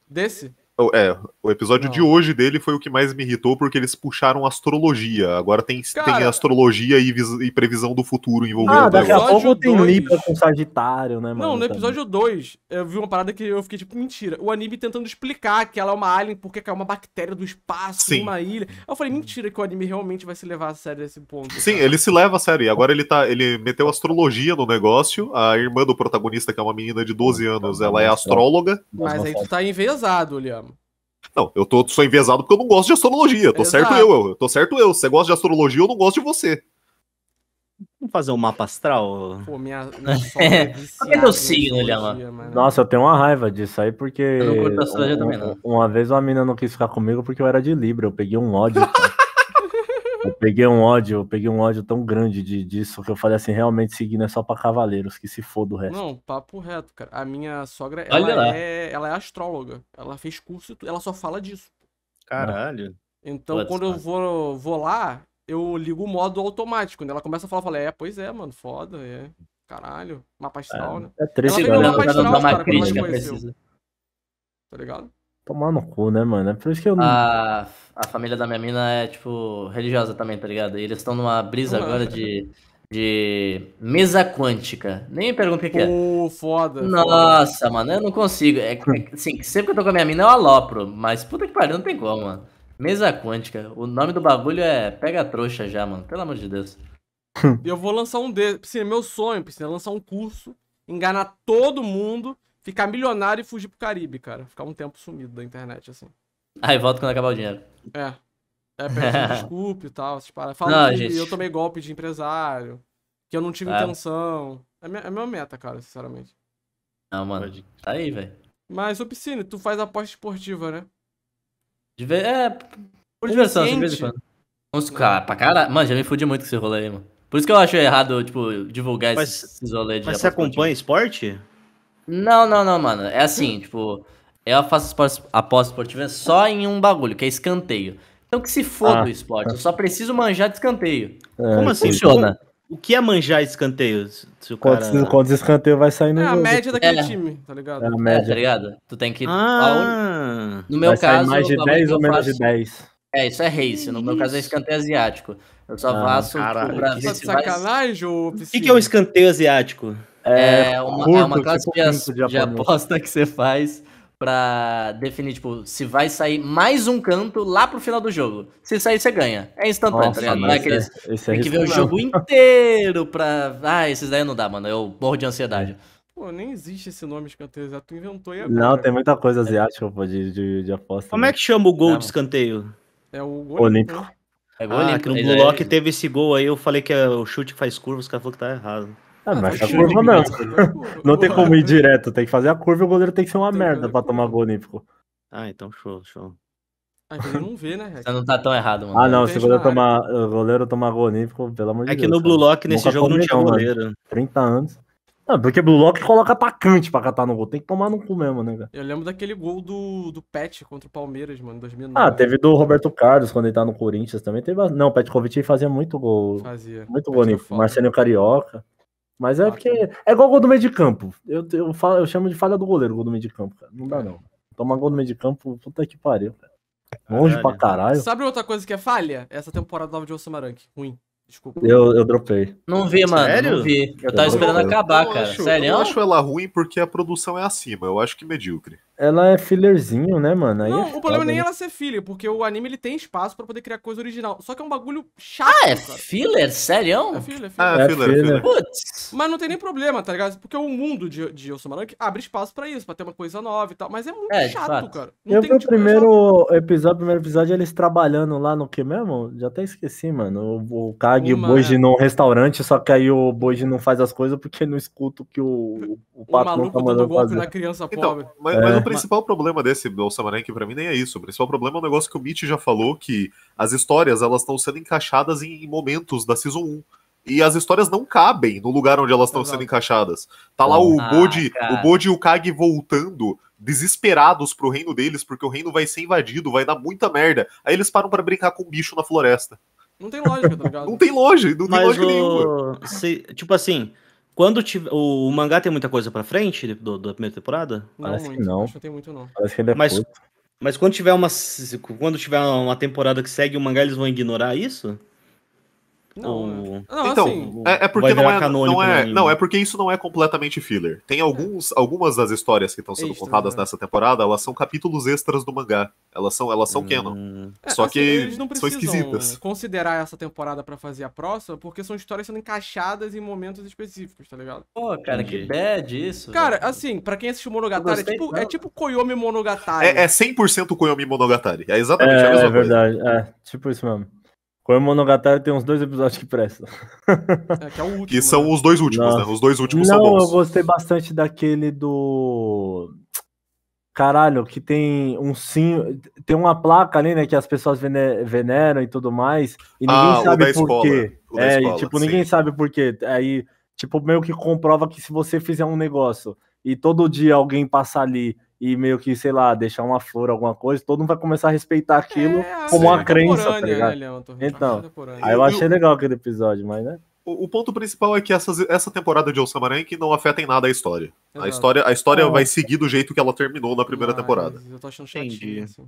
Desse? É, o episódio não. de hoje dele foi o que mais me irritou, porque eles puxaram astrologia. Agora tem, Cara... tem astrologia e, e, previsão do futuro ah, envolvendo ah, daqui a pouco tem dois... Libra com Sagitário, né, mano? Não, no episódio 2, eu vi uma parada que eu fiquei tipo, mentira. O anime tentando explicar que ela é uma alien porque é uma bactéria do espaço, em uma ilha. Eu falei, mentira que o anime realmente vai se levar a sério esse ponto. Sim, cara. ele se leva a sério. Agora ele tá. Ele meteu astrologia no negócio. A irmã do protagonista, que é uma menina de 12 anos, tá ela é tá astróloga. Mas aí tu tá envezado, Liam. Não, eu tô, sou envezado porque eu não gosto de astrologia. Tô Exato. certo eu, eu, tô certo eu. Se você gosta de astrologia, eu não gosto de você. Vamos fazer um mapa astral? Pô, minha. Qual é meu signo, Lhama? Nossa, eu tenho uma raiva disso aí porque. Eu não curto astrologia um, também, não. Uma vez uma mina não quis ficar comigo porque eu era de Libra. Eu peguei um ódio. Eu peguei um ódio, eu peguei um ódio tão grande de, disso que eu falei assim, realmente seguindo é só pra cavaleiros, que se foda o resto. Não, papo reto, cara. A minha sogra, ela é, ela é astróloga. Ela fez curso, ela só fala disso. Caralho. Então, quando eu vou, vou lá, eu ligo o modo automático. Quando ela começa a falar, eu falo, é, pois é, mano, foda, é. Caralho, mapa astral, é, né? É triste, ela fez meu mapa astral, é cara, crítica, quando ela conheceu. Precisa. Tá ligado? Tomar no cu, né, mano? É por isso que eu não. A, a família da minha mina é, tipo, religiosa também, tá ligado? E eles estão numa brisa agora de, de mesa quântica. Nem pergunta o que, oh, que é. foda. Nossa, foda. mano, eu não consigo. É, é, assim, sempre que eu tô com a minha mina eu alopro, mas puta que pariu, não tem como, mano. Mesa quântica. O nome do bagulho é Pega Trouxa já, mano. Pelo amor de Deus. eu vou lançar um de sim, meu sonho, precisa é lançar um curso, enganar todo mundo ficar milionário e fugir pro Caribe, cara. Ficar um tempo sumido da internet, assim. Aí volta quando acabar o dinheiro. É. É, pede e tal, essas paradas. Fala, não, gente... eu tomei golpe de empresário, que eu não tive é. intenção. É, minha, é minha meta, cara, sinceramente. Não, mano. Tá aí, velho. Mas, ô Piscine, tu faz aposta esportiva, né? De ver... É, por diversão, assim, de vez em quando. Vamos, cara, pra caralho. Mano, já me fudi muito com esse rolê aí, mano. Por isso que eu acho errado, tipo, divulgar mas, esses rolês de Mas você acompanha esporte? Não, não, não, mano. É assim, tipo, eu faço aposta esportiva só em um bagulho, que é escanteio. Então que se for ah, esporte, tá. eu só preciso manjar de escanteio. É, Como assim? Funciona. O que é manjar escanteio? Se quantos, cara... quantos escanteios vai sair no é jogo? É a média daquele é. time, tá ligado? É a média. É, tá ligado? Tu tem que... Ah, no meu vai caso... mais de 10 ou menos faço... de 10? É, isso é race. No meu caso é escanteio asiático. Eu só ah, faço... Caralho, tipo, pra que ver tá se sacanagem, vai... O que é um escanteio asiático? É, é uma, é curto, é uma classe tipo de, de aposta que você faz para definir, tipo, se vai sair mais um canto lá pro final do jogo. Se sair, você ganha. É instantâneo, tá Nossa, tá Não é aqueles, é, é, tem que ver o jogo inteiro pra... Ah, esses daí não dá, mano. Eu morro de ansiedade. É. Pô, nem existe esse nome de escanteio já Tu inventou aí agora. Não, tem muita coisa asiática, pô, de, de, de aposta. Como né? é que chama o gol não. de escanteio? É o gol olímpico. É gol ah, olímpico. que no Blue Lock teve esse gol aí, eu falei que é o chute que faz curva, os caras falaram que tá errado. Ah, ah, mas tá a curva não. Né? Não tem como ir direto, tem que fazer a curva e o goleiro tem que ser uma merda pra tomar gol olímpico. Ah, então show, show. Ah, então não vê, né? Você não tá tão errado, mano. Ah, não, não se o goleiro tomar, o goleiro tomar gol olímpico, pelo amor de é Deus. É que no Blue Lock nesse jogo não tinha goleiro. 30 anos. Não, porque Blue Lock coloca atacante pra catar no gol. Tem que tomar no cu mesmo, né, cara? Eu lembro daquele gol do, do Pet contra o Palmeiras, mano, em 2009. Ah, teve do Roberto Carlos quando ele tá no Corinthians também. Teve... Não, o Petkovic fazia muito gol. Fazia. Muito gol gol, é Marcelinho Carioca. Mas é ah, porque. Tá. É igual gol do meio de campo. Eu, eu, falo, eu chamo de falha do goleiro, gol do meio de campo, cara. Não dá, é. não. Tomar gol do meio de campo, puta que pariu, cara. Longe caralho. pra caralho. Sabe outra coisa que é falha? Essa temporada nova de Osamarank. Ruim. Desculpa. Eu, eu dropei. Não vi, mano. Sério? Não vi. Eu, eu tava esperando acabar, eu cara. Acho, Sério? Eu não acho ela ruim porque a produção é acima. Eu acho que medíocre. Ela é fillerzinho, né, mano? Aí é não, é o problema nem né? ela ser filler, porque o anime ele tem espaço pra poder criar coisa original. Só que é um bagulho chato. Ah, é cara. filler? Sério? É filler, é filler. Ah, é filler, é filler. Putz. Mas não tem nem problema, tá ligado? Porque o mundo de, de Yosumarank é abre espaço pra isso, pra ter uma coisa nova e tal. Mas é muito é, chato, cara. Não Eu vi o tipo, primeiro episódio, primeiro episódio, eles trabalhando lá no que mesmo? Já até esqueci, mano. O, o Kag e o Boji num restaurante, só que aí o Boji não faz as coisas porque não escuta o que o, o, o Pato o maluco tá dando golpe fazer. na criança então, pobre. Então, mas, mas é principal mas... problema desse do que para mim nem é isso. O principal problema é um negócio que o Mitch já falou, que as histórias elas estão sendo encaixadas em momentos da Season 1 e as histórias não cabem no lugar onde elas estão sendo encaixadas. Tá lá o ah, Bode, o Bode e o Kag voltando, desesperados pro reino deles, porque o reino vai ser invadido, vai dar muita merda. Aí eles param para brincar com o bicho na floresta. Não tem lógica, tá ligado? não tem lógica, não Mas tem lógica o... nenhuma. Se, tipo assim, quando tiver, o, o, mangá tem muita coisa pra frente do, da primeira temporada? Não, Parece muito, que não. Acho que tem muito, não. Parece que ele é mas, mas quando tiver uma. Quando tiver uma temporada que segue o mangá, eles vão ignorar isso? Não, né? o... então, assim, é, é, porque não é, não é, né, não é porque isso não é completamente filler. Tem alguns, é. algumas das histórias que estão sendo Extra, contadas né? nessa temporada, elas são capítulos extras do mangá. Elas são, elas são hum. canon. É, Só assim, que eles não são esquisitas. Considerar essa temporada para fazer a próxima, porque são histórias sendo encaixadas em momentos específicos, tá ligado? Pô, cara, que bad isso. Cara, assim, para quem assistiu Monogatari, é tipo, gostei, é tipo, não. é tipo Koyomi Monogatari. É, é 100% Koyomi Monogatari. É exatamente é, a mesma coisa. É verdade, é tipo isso mesmo o Monogatari tem uns dois episódios que prestam. É, que, é último, que são né? os dois últimos, Nossa. né? Os dois últimos Não, são bons. eu gostei bastante daquele do. Caralho, que tem um sim. Tem uma placa ali, né? Que as pessoas veneram e tudo mais. E ah, ninguém ah, sabe por quê. É, escola, e, tipo, sim. ninguém sabe por quê. Aí, tipo, meio que comprova que se você fizer um negócio e todo dia alguém passar ali e meio que, sei lá, deixar uma flor, alguma coisa, todo mundo vai começar a respeitar aquilo é, como uma crença, tá ligado? Né, então, aí eu achei legal aquele episódio, mas, né? O, ponto principal é que essas, essa temporada de Osama Rank não afeta em nada a história. Exato. A história, a história vai seguir do jeito que ela terminou na primeira ah, temporada. Eu tô achando chatinho, assim.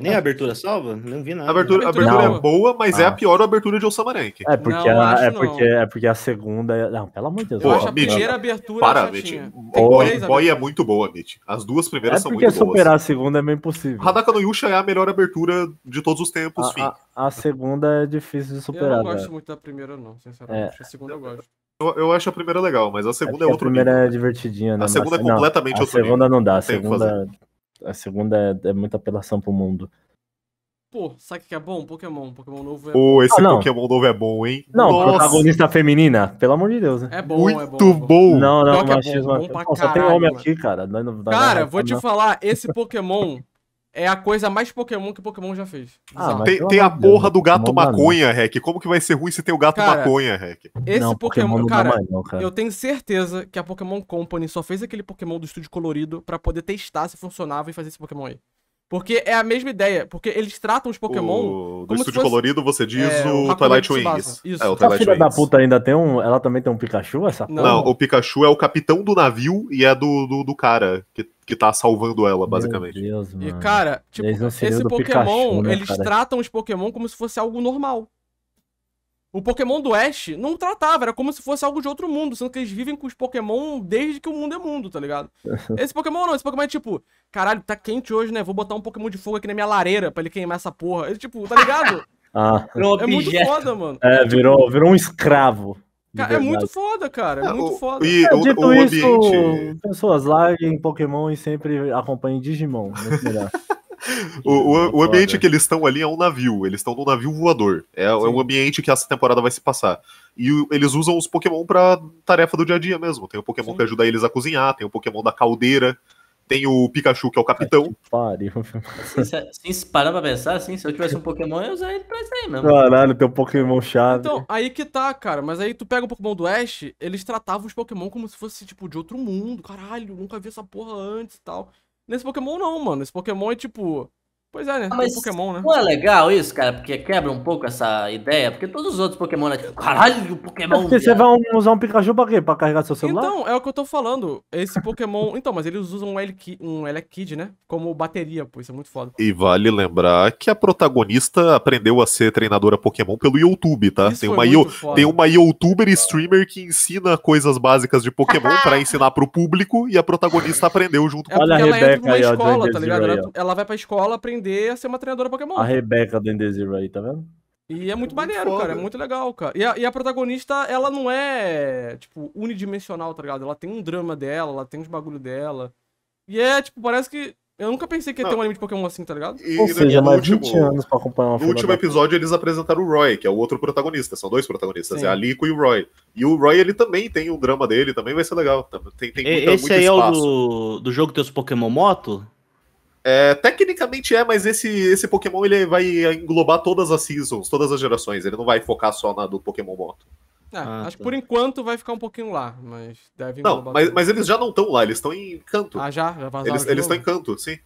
Nem a tá. abertura salva? Não vi nada. A abertura, a abertura é boa, mas ah. é a pior abertura de Osama É porque, não, a, é, porque, é porque a segunda. Não, pelo amor de Deus. Eu a primeira abertura. Para, Mitch. Boy, Boy é muito boa, Mitch. As duas primeiras é são muito boas. porque superar a segunda é meio impossível. Hadaka no Yusha é a melhor abertura de todos os tempos, a, fim. A, a, segunda é difícil de superar. Eu não gosto muito da primeira, não, sinceramente. É. A segunda eu gosto. Eu, eu, acho a primeira legal, mas a é segunda é, é outro. A primeira nível. é né? divertidinha, né? A segunda mas, é completamente não, a outra. A segunda nível. não dá, a segunda. A segunda é, é muita apelação pro mundo. Pô, sabe o que é bom? Pokémon. Pokémon novo é Pô, esse ah, Pokémon novo é bom, hein? Não, Nossa. protagonista feminina, pelo amor de Deus. Né? É bom, Muito é bom, é bom. bom. Não, não, é machismo. É bom, bom pra Pô, só tem homem aqui, cara. Não, não, cara, vou te falar, esse Pokémon é a coisa mais Pokémon que Pokémon já fez. Ah, tem, tem a porra do gato Pokémon maconha, Rec. Como que vai ser ruim se tem o gato cara, maconha, Rec? Esse não, Pokémon, Pokémon cara, não, cara, eu tenho certeza que a Pokémon Company só fez aquele Pokémon do estúdio colorido para poder testar se funcionava e fazer esse Pokémon aí. Porque é a mesma ideia, porque eles tratam os Pokémon. O... Do estúdio fosse... colorido, você diz é, o, o Twilight Wings. Isso. É, o Twilight a filha Wings. da puta ainda tem um. Ela também tem um Pikachu, essa Não, não o Pikachu é o capitão do navio e é do, do, do cara que, que tá salvando ela, basicamente. Meu Deus, mano. E, cara, tipo, esse Pokémon, Pikachu, né, eles cara? tratam os Pokémon como se fosse algo normal. O Pokémon do Oeste não tratava, era como se fosse algo de outro mundo, sendo que eles vivem com os Pokémon desde que o mundo é mundo, tá ligado? Esse Pokémon não, esse Pokémon é tipo, caralho, tá quente hoje, né? Vou botar um Pokémon de fogo aqui na minha lareira pra ele queimar essa porra. Ele, tipo, tá ligado? ah, é muito foda, mano. É, virou, virou um escravo. Cara, é muito foda, cara. É, é muito foda. E é, dito o, o isso, ambiente... pessoas em Pokémon e sempre acompanham Digimon. Muito melhor. o, o, o, ambiente que eles estão ali é um navio. Eles estão num navio voador. É, é um ambiente que essa temporada vai se passar. E eles usam os Pokémon pra tarefa do dia a dia mesmo. Tem o Pokémon Sim. que ajuda eles a cozinhar, tem o Pokémon da caldeira. Tem o Pikachu, que é o capitão. Ai, pariu. Assim, se, assim, se parar pra pensar, assim, se eu tivesse um Pokémon, eu usaria ele pra isso aí mesmo. Caralho, tem um Pokémon chato Então, aí que tá, cara. Mas aí tu pega o Pokémon do oeste eles tratavam os Pokémon como se fosse, tipo, de outro mundo. Caralho, nunca vi essa porra antes e tal. Nesse Pokémon não, mano. Esse Pokémon é tipo. Pois é, né? Ah, mas Pokémon, né? Não é legal isso, cara, porque quebra um pouco essa ideia, porque todos os outros Pokémon, né? Tipo, caralho, o Pokémon. É porque você vai usar um Pikachu pra quê? Pra carregar seu celular? Então, é o que eu tô falando. Esse Pokémon. então, mas eles usam um Elekid, um Elekid, né? Como bateria, pô, isso é muito foda. E vale lembrar que a protagonista aprendeu a ser treinadora Pokémon pelo YouTube, tá? Isso tem uma, Yo... tem uma youtuber streamer que ensina coisas básicas de Pokémon pra ensinar pro público e a protagonista aprendeu junto é com ela. Olha a Rebeca entra numa aí, escola, tá ligado? ela vai pra escola aprender aprender a ser uma treinadora Pokémon. A Rebeca do Indesir aí, tá vendo? E é muito maneiro, cara. É muito legal, cara. E a, e a, protagonista, ela não é, tipo, unidimensional, tá ligado? Ela tem um drama dela, ela tem os bagulho dela. E é, tipo, parece que. Eu nunca pensei que ia não. ter um anime de Pokémon assim, tá ligado? E, Ou seja, mais último, 20 anos pra acompanhar uma No último da... episódio, eles apresentaram o Roy, que é o outro protagonista. São dois protagonistas, é Sim. é a Lico e o Roy. E o Roy, ele também tem o drama dele, também vai ser legal. Tem, tem muita, Esse aí é o do, do jogo Teus Pokémon Moto? É, tecnicamente é, mas esse, esse Pokémon ele vai englobar todas as seasons, todas as gerações. Ele não vai focar só na do Pokémon Moto. É, ah, acho tá. que por enquanto vai ficar um pouquinho lá, mas deve Não, mas, mas eles já não estão lá, eles estão em canto. Ah, já? já eles estão em canto, sim.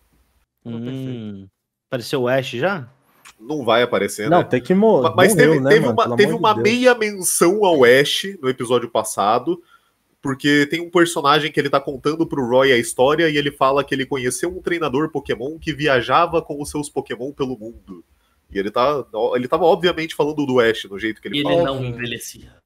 Ah, hum, apareceu o Ash já? Não vai aparecer, né? Não, né? tem que morrer. Mas morreu, teve, né, teve mano? uma, teve uma de meia menção ao Ash no episódio passado, porque tem um personagem que ele tá contando pro Roy a história e ele fala que ele conheceu um treinador Pokémon que viajava com os seus Pokémon pelo mundo. E ele tá, ele tava obviamente falando do Ash no jeito que ele, ele fala. Ele não envelhecia.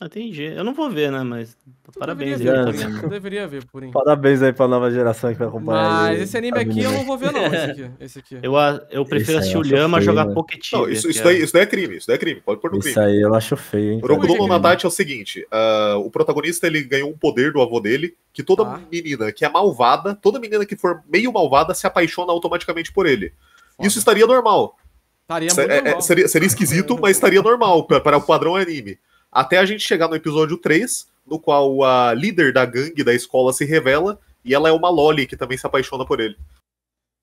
Ah, entendi. Eu não vou ver, né? Mas tu parabéns deveria aí. Ver, deveria ver, por enquanto. Parabéns aí pra nova geração que vai acompanhar. Mas esse anime aqui eu né? não vou ver, não. Esse aqui. Esse aqui. Eu, eu prefiro esse assistir o Lhama jogar né? Pocket Não, isso, isso, é... Daí, isso daí é crime. Isso daí é crime. Pode pôr no crime. Isso aí eu acho feio, hein? Rokudo no é Natate é o seguinte: uh, o protagonista ele ganhou um poder do avô dele que toda ah. menina que é malvada, toda menina que for meio malvada se apaixona automaticamente por ele. Foda. Isso estaria normal. Estaria muito é, é, normal. Seria, seria esquisito, mas estaria normal para o padrão anime. Até a gente chegar no episódio 3, no qual a líder da gangue da escola se revela e ela é uma Loli que também se apaixona por ele.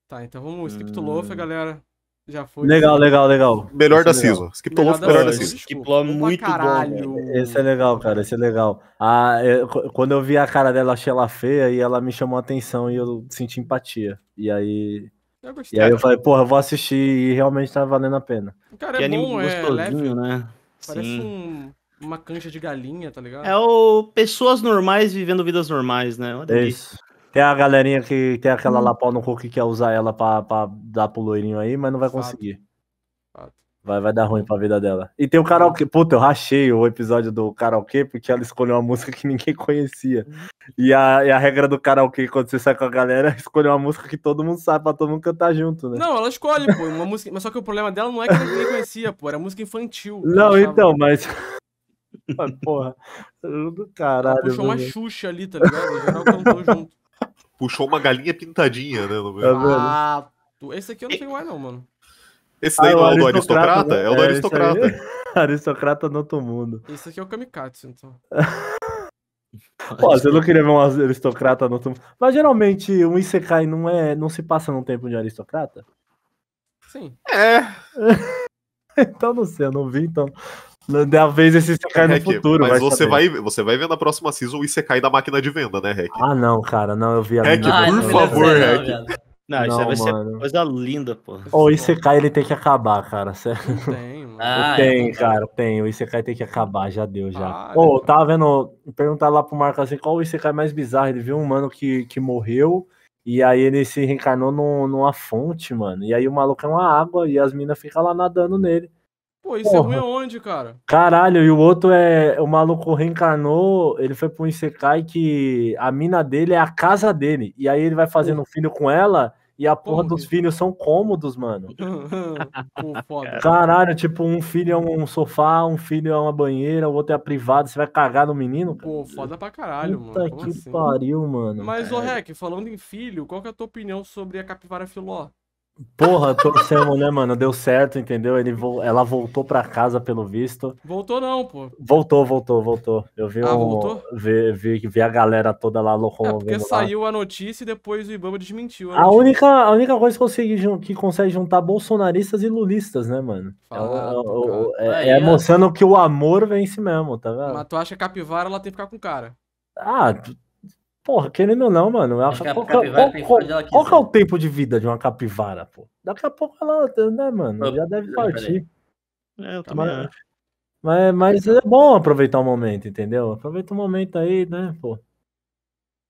Tá, então vamos, Skip to Loaf, hum. galera. Já foi. Legal, assim. legal, legal. Melhor Esse da é Skip to Loaf, melhor da Season. Skip to é muito caralho. bom. Esse é legal, cara. Esse é legal. Ah, eu, é, quando eu vi a cara dela, achei ela feia e ela me chamou a atenção e eu senti empatia. E aí. E aí eu falei, porra, eu vou assistir e realmente tá valendo a pena. cara é, e bom, é leve. né? Parece Sim. um uma cancha de galinha, tá ligado? É o pessoas normais vivendo vidas normais, né? É Isso. Tem a galerinha que tem aquela hum. lapau no cu que quer usar ela pra, pra dar pro loirinho aí, mas não vai Fato. conseguir. Fato. Vai, vai dar ruim pra vida dela. E tem o hum. karaokê. Puta, eu rachei o episódio do karaokê porque ela escolheu uma música que ninguém conhecia. E a, e a regra do karaokê, quando você sai com a galera, é escolher uma música que todo mundo sabe pra todo mundo cantar junto, né? Não, ela escolhe, pô, uma música. Mas só que o problema dela não é que ninguém conhecia, pô, era música infantil. Não, então, mas porra, do caralho. Puxou uma velho. Xuxa ali, tá ligado? O geral cantou junto. Puxou uma galinha pintadinha, né? No tá Ah, esse aqui eu não sei mais, não, mano. Esse daí ah, não é o do aristocrata? Né? É o do é, aristocrata. É aristocrata no outro mundo. Esse aqui é o kamikaze, então. Pô, você não queria ver um aristocrata no mundo. Mas geralmente um Isekai não é, não se passa num tempo de aristocrata? Sim. É. então não sei, eu não vi, então vez esse é, Isekai no futuro. Mas vai você, vai, você vai ver na próxima season o Isekai da máquina de venda, né, Hack? Ah, não, cara, não, eu vi a Hack, por favor, Hack. Não, não, não, isso vai ser coisa linda, pô. o Isekai ele tem que acabar, cara. Sério. tem, mano. Ah, é tem, cara, tem. O Isekai tem que acabar, já deu, já. Pô, ah, oh, tava vendo. Perguntar lá pro Marco assim, qual o Isekai mais bizarro? Ele viu um mano que, que morreu. E aí ele se reencarnou no numa fonte, mano. E aí o maluco é uma água e as minas ficam lá nadando nele. Pô, isso Porra. é ruim aonde, cara? Caralho, e o outro é. O maluco reencarnou, ele foi pro Insekai que a mina dele é a casa dele. E aí ele vai fazendo um filho com ela. E a porra Como dos filhos são cômodos, mano. Pô, Caralho, tipo, um filho é um sofá, um filho é uma banheira, o outro é a privada. Você vai cagar no menino? Cara? Pô, foda pra caralho, Puta mano. Puta que assim? pariu, mano. Mas, ô, Rec, falando em filho, qual que é a tua opinião sobre a capivara filó? Porra, torcemos, né, mano? Deu certo, entendeu? Ele vo... Ela voltou pra casa, pelo visto. Voltou não, pô. Voltou, voltou, voltou. Eu vi, ah, um... voltou? Vi, vi, vi, a galera toda lá louco. É porque saiu lá. a notícia e depois o Ibama desmentiu. A, a única, a única coisa que consegue, que consegue juntar bolsonaristas e lulistas, né, mano? Falado, é, é, é, é, mostrando que o amor vence mesmo, tá vendo? Mas tu acha que a capivara ela tem que ficar com o cara? Ah, Porra, querendo ou não, mano. Ela, qual, é qual, qual, qual que é o tempo de vida de uma capivara, pô? Daqui a pouco ela, né, mano? já deve é partir. É, eu também mas, mas, é bom aproveitar o momento, entendeu? Aproveita o momento aí, né, pô?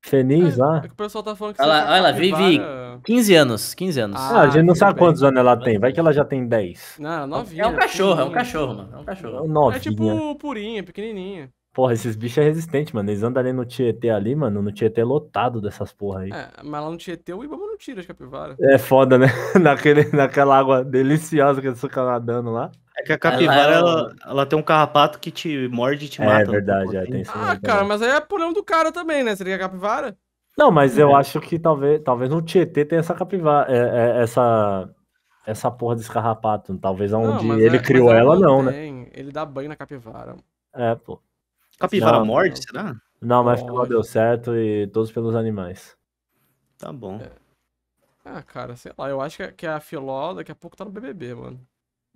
Feliz é, lá. É que o pessoal tá falando que ela, olha, ela vive 15 anos, 15 anos. Ah, ah a gente não ah, sabe bem. quantos anos ela tem, vai que ela já tem 10. Não, novinha. É um cachorro, é um cachorro, mano. É um cachorro. Novinha. É tipo purinha, pequenininha. Porra, esses bichos é resistente, mano. Eles andam ali no Tietê ali, mano. No Tietê é lotado dessas porra aí. É, mas lá no Tietê o Ibama não tira a capivara. É foda, né? Naquele, naquela água deliciosa que eles ficam nadando lá. É que a capivara, ela, é ela, ela tem um carrapato que te morde e te é, mata. É verdade, é, tem Ah, é cara, mas aí é problema do cara também, né? Seria a capivara? Não, mas é. eu acho que talvez, talvez no Tietê tem essa capivara, é, é, essa, essa porra desse carrapato. Talvez onde não, ele criou ela, ela, não, não né? Ele dá banho na capivara. É, pô. Capivara não, morde, não. será? Não, mas ficou deu certo e todos pelos animais. Tá bom. É. Ah, cara, sei lá. Eu acho que a Filó daqui a pouco tá no BBB, mano.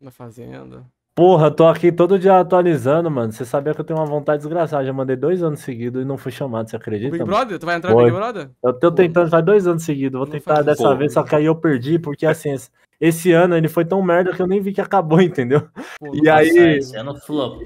Na Fazenda. Porra, tô aqui todo dia atualizando, mano. Você sabia que eu tenho uma vontade desgraçada. Já mandei dois anos seguidos e não fui chamado, você acredita? Big mano? Brother? Tu vai entrar no Big Brother? Eu tô tentando faz dois anos seguidos. Vou não tentar dessa vez, só que aí eu perdi, porque assim, esse ano ele foi tão merda que eu nem vi que acabou, entendeu? Pô, e aí. esse ano flopou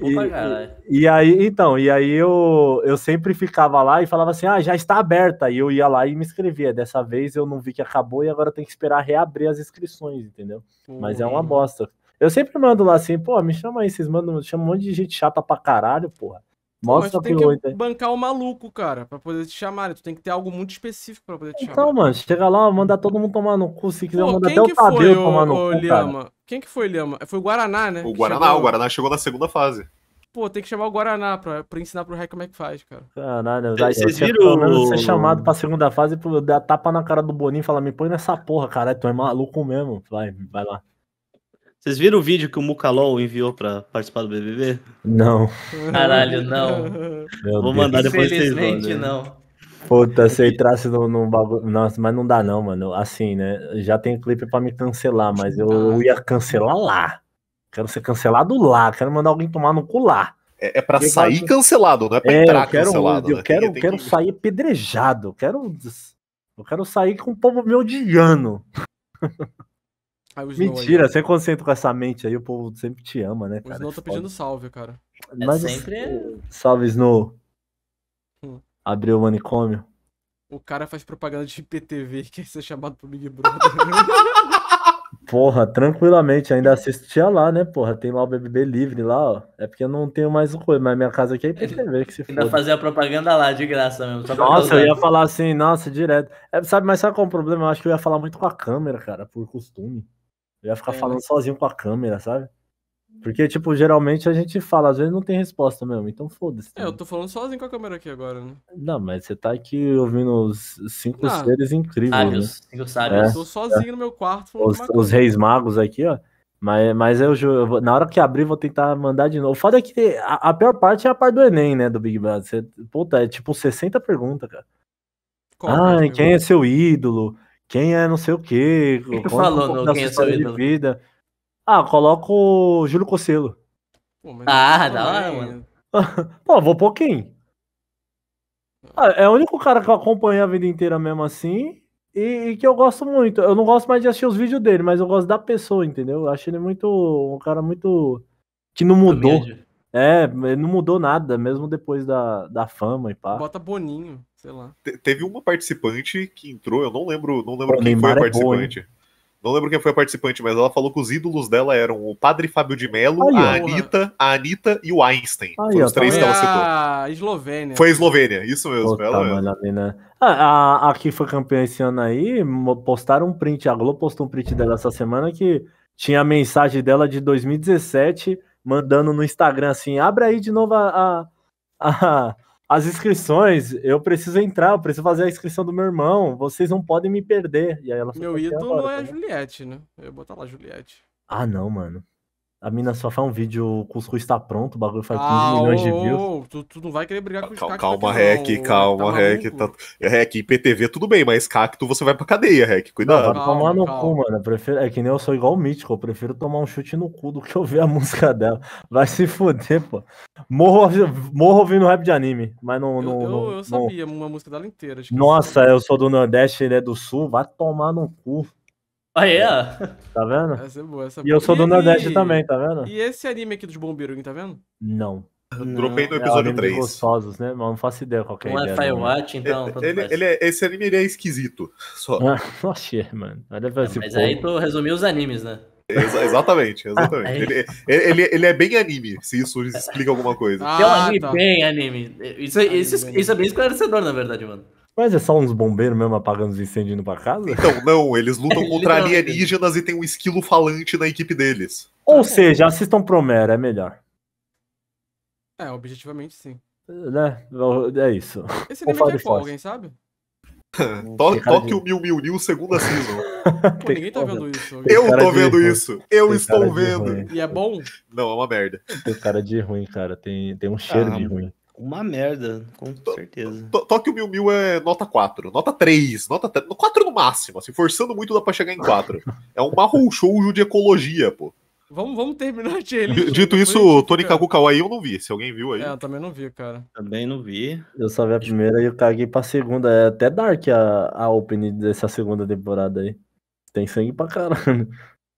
E, e aí, então, e aí eu, eu sempre ficava lá e falava assim: ah, já está aberta. E eu ia lá e me inscrevia. Dessa vez eu não vi que acabou e agora tem que esperar reabrir as inscrições, entendeu? Uhum. Mas é uma bosta. Eu sempre mando lá assim, pô, me chama aí, vocês mandam, chama um monte de gente chata pra caralho, porra. Mostra Pô, mas tu tem que né? bancar o maluco, cara, pra poder te chamar. Né? Tu tem que ter algo muito específico pra poder te então, chamar. Então, mano, chega lá, manda todo mundo tomar no cu. Se quiser, Pô, manda até o Tadeu tomar no cu, cara. Quem que foi, Lhama? Foi o Guaraná, né? O Guaraná, chegou... o Guaraná chegou na segunda fase. Pô, tem que chamar o Guaraná pra, pra ensinar pro Ré como é que faz, cara. Caralho, daí vocês viram? Pelo menos ser chamado pra segunda fase e dar tapa na cara do Boninho e falar: me põe nessa porra, cara tu é maluco mesmo. Vai, vai lá. Vocês viram o vídeo que o Mucalol enviou pra participar do BBB? Não. Caralho, não. Meu Vou Deus. mandar depois vocês Infelizmente não. Puta, se eu entrasse num, bagulho. Nossa, mas não dá não, mano. Assim, né? Já tem clipe pra me cancelar, mas eu ia cancelar lá. Quero ser cancelado lá. Quero mandar alguém tomar no cu lá. É, é pra eu sair quero... cancelado, não é pra é, entrar eu quero, cancelado. Eu né? quero, quero que... sair pedrejado. Quero, eu quero sair com o povo me odiando. Mentira, aí, você concentra com essa mente aí, o povo sempre te ama, né, cara? O Snow tá pedindo salve, cara. É Mas sempre... Salve, Snow. Hum. Abriu o manicômio. O cara faz propaganda de IPTV e quer ser chamado pro Big Brother. Porra, tranquilamente, ainda assistia lá, né, porra? Tem lá o BBB livre lá, ó. É porque eu não tenho mais o coisa, mas minha casa aqui é IPTV, que se Ainda fazer a propaganda lá, de graça mesmo. nossa, eu ia falar assim, nossa, direto. É, sabe, mas sabe qual é o problema? Eu acho que eu ia falar muito com a câmera, cara, por costume. Eu ia ficar é, falando mas... sozinho com a câmera, sabe? Porque, tipo, geralmente a gente fala, às vezes não tem resposta mesmo, então foda-se. É, eu tô falando sozinho com a câmera aqui agora, né? Não, mas você tá aqui ouvindo os cinco ah, seres incríveis. Né? Sábios, né? cinco sábios. É, eu tô sozinho é. no meu quarto falando os, os reis magos aqui, ó. Mas, mas eu, eu na hora que abrir, vou tentar mandar de novo. O foda é que a, a pior parte é a parte do Enem, né? Do Big Brother. Você, puta, é tipo 60 perguntas, cara. Qual ah, quem é seu ídolo? quem é não sei o quê. O que tu falou não? Quem é seu ídolo? Vida. Ah, coloco o Júlio Cocelo. ah, da hora, mano. Pô, vou pôr quem? Ah, é o único cara que eu acompanho a vida inteira mesmo assim. E, e, que eu gosto muito. Eu não gosto mais de assistir os vídeos dele, mas eu gosto da pessoa, entendeu? Eu acho ele muito. um cara muito. que não mudou. É, ele não mudou nada, mesmo depois da, da fama e pá. Bota Boninho sei lá. Te, teve uma participante que entrou, eu não lembro, não lembro quem foi a é participante. É não lembro quem foi a participante, mas ela falou que os ídolos dela eram o Padre Fábio de Mello, a Anitta, a Anitta e o Einstein. Aí, Foram os três que ela citou. A Eslovênia. Foi a Eslovênia, isso mesmo. Puta, ela mano, A, né? ah, a, a, que foi campeã esse ano aí, postaram um print, a Globo postou um print dela essa semana que tinha a mensagem dela de 2017 mandando no Instagram assim, abre aí de novo a, a, a as inscrições, eu preciso entrar, eu preciso fazer a inscrição do meu irmão, vocês não podem me perder. E aí ela Meu ídolo agora, é a Juliette, né? Eu ia botar lá Juliette. Ah, não, mano. A mina só faz um vídeo, o curso está pronto, o bagulho faz 15 ah, milhões de views. tu, tu não vai querer brigar com os Calma, tá calma Rec, não, calma, Rec. Tá... Rec, IPTV tá, tudo bem, mas cacto você vai pra cadeia, Rec, cuidado. Não, vai tomar no calma. cu, mano. prefiro... É que nem eu sou igual o Mítico, eu prefiro tomar um chute no cu do que ouvir a música dela. Vai se foder, pô. Morro, morro ouvindo rap de anime, mas não... Eu, não, eu, não, eu sabia não... uma música dela inteira. Nossa, eu, eu sou do Nordeste, ele é do Sul, vai tomar no cu. Ah, é? é? Tá vendo? Essa é boa, essa é boa. E eu sou do Nordeste também, tá vendo? E esse anime aqui dos bombeiros, tá vendo? Não. Dropei no episódio é 3. Gostosos, né? Mas não faço ideia qual que é. Não é Firewatch, então. É, ele, ele, ele é, esse anime ele é esquisito. Só. Ah, nossa, mano. Olha pra é, mas povo. aí tu resumiu os animes, né? exatamente, exatamente. ele, ele, ele, é bem anime, se isso explica alguma coisa. Ah, é um anime tá. bem anime. Isso, anime, isso, anime. isso é bem esclarecedor, na verdade, mano. Mas é só uns bombeiros mesmo apagando os incêndios indo pra casa? Então, não, eles lutam contra alienígenas e tem um esquilo falante na equipe deles. Ou seja, assistam Promera, é melhor. É, objetivamente sim. Né? É isso. Esse Vou é qual, alguém sabe? toque, toque o Mil Mil New segunda season. Pô, ninguém tá vendo isso. Eu tô vendo isso. Eu tem estou vendo. Ruim. E é bom? Não, é uma merda. Tem cara de ruim, cara. Tem, tem um cheiro ah, de ruim uma merda, com certeza. Toque o Mil Mil é nota 4, nota 3, nota 3, 4 no máximo, assim, forçando muito dá pra chegar em 4. é um marrom show de ecologia, pô. Vamos, vamos terminar de ele. Dito isso, Tony Tony aí eu não vi. Se alguém viu aí. É, eu também não vi, cara. Também não vi. Eu só vi a primeira e eu caguei pra segunda. É até Dark a, a opening dessa segunda temporada aí. Tem sangue pra caramba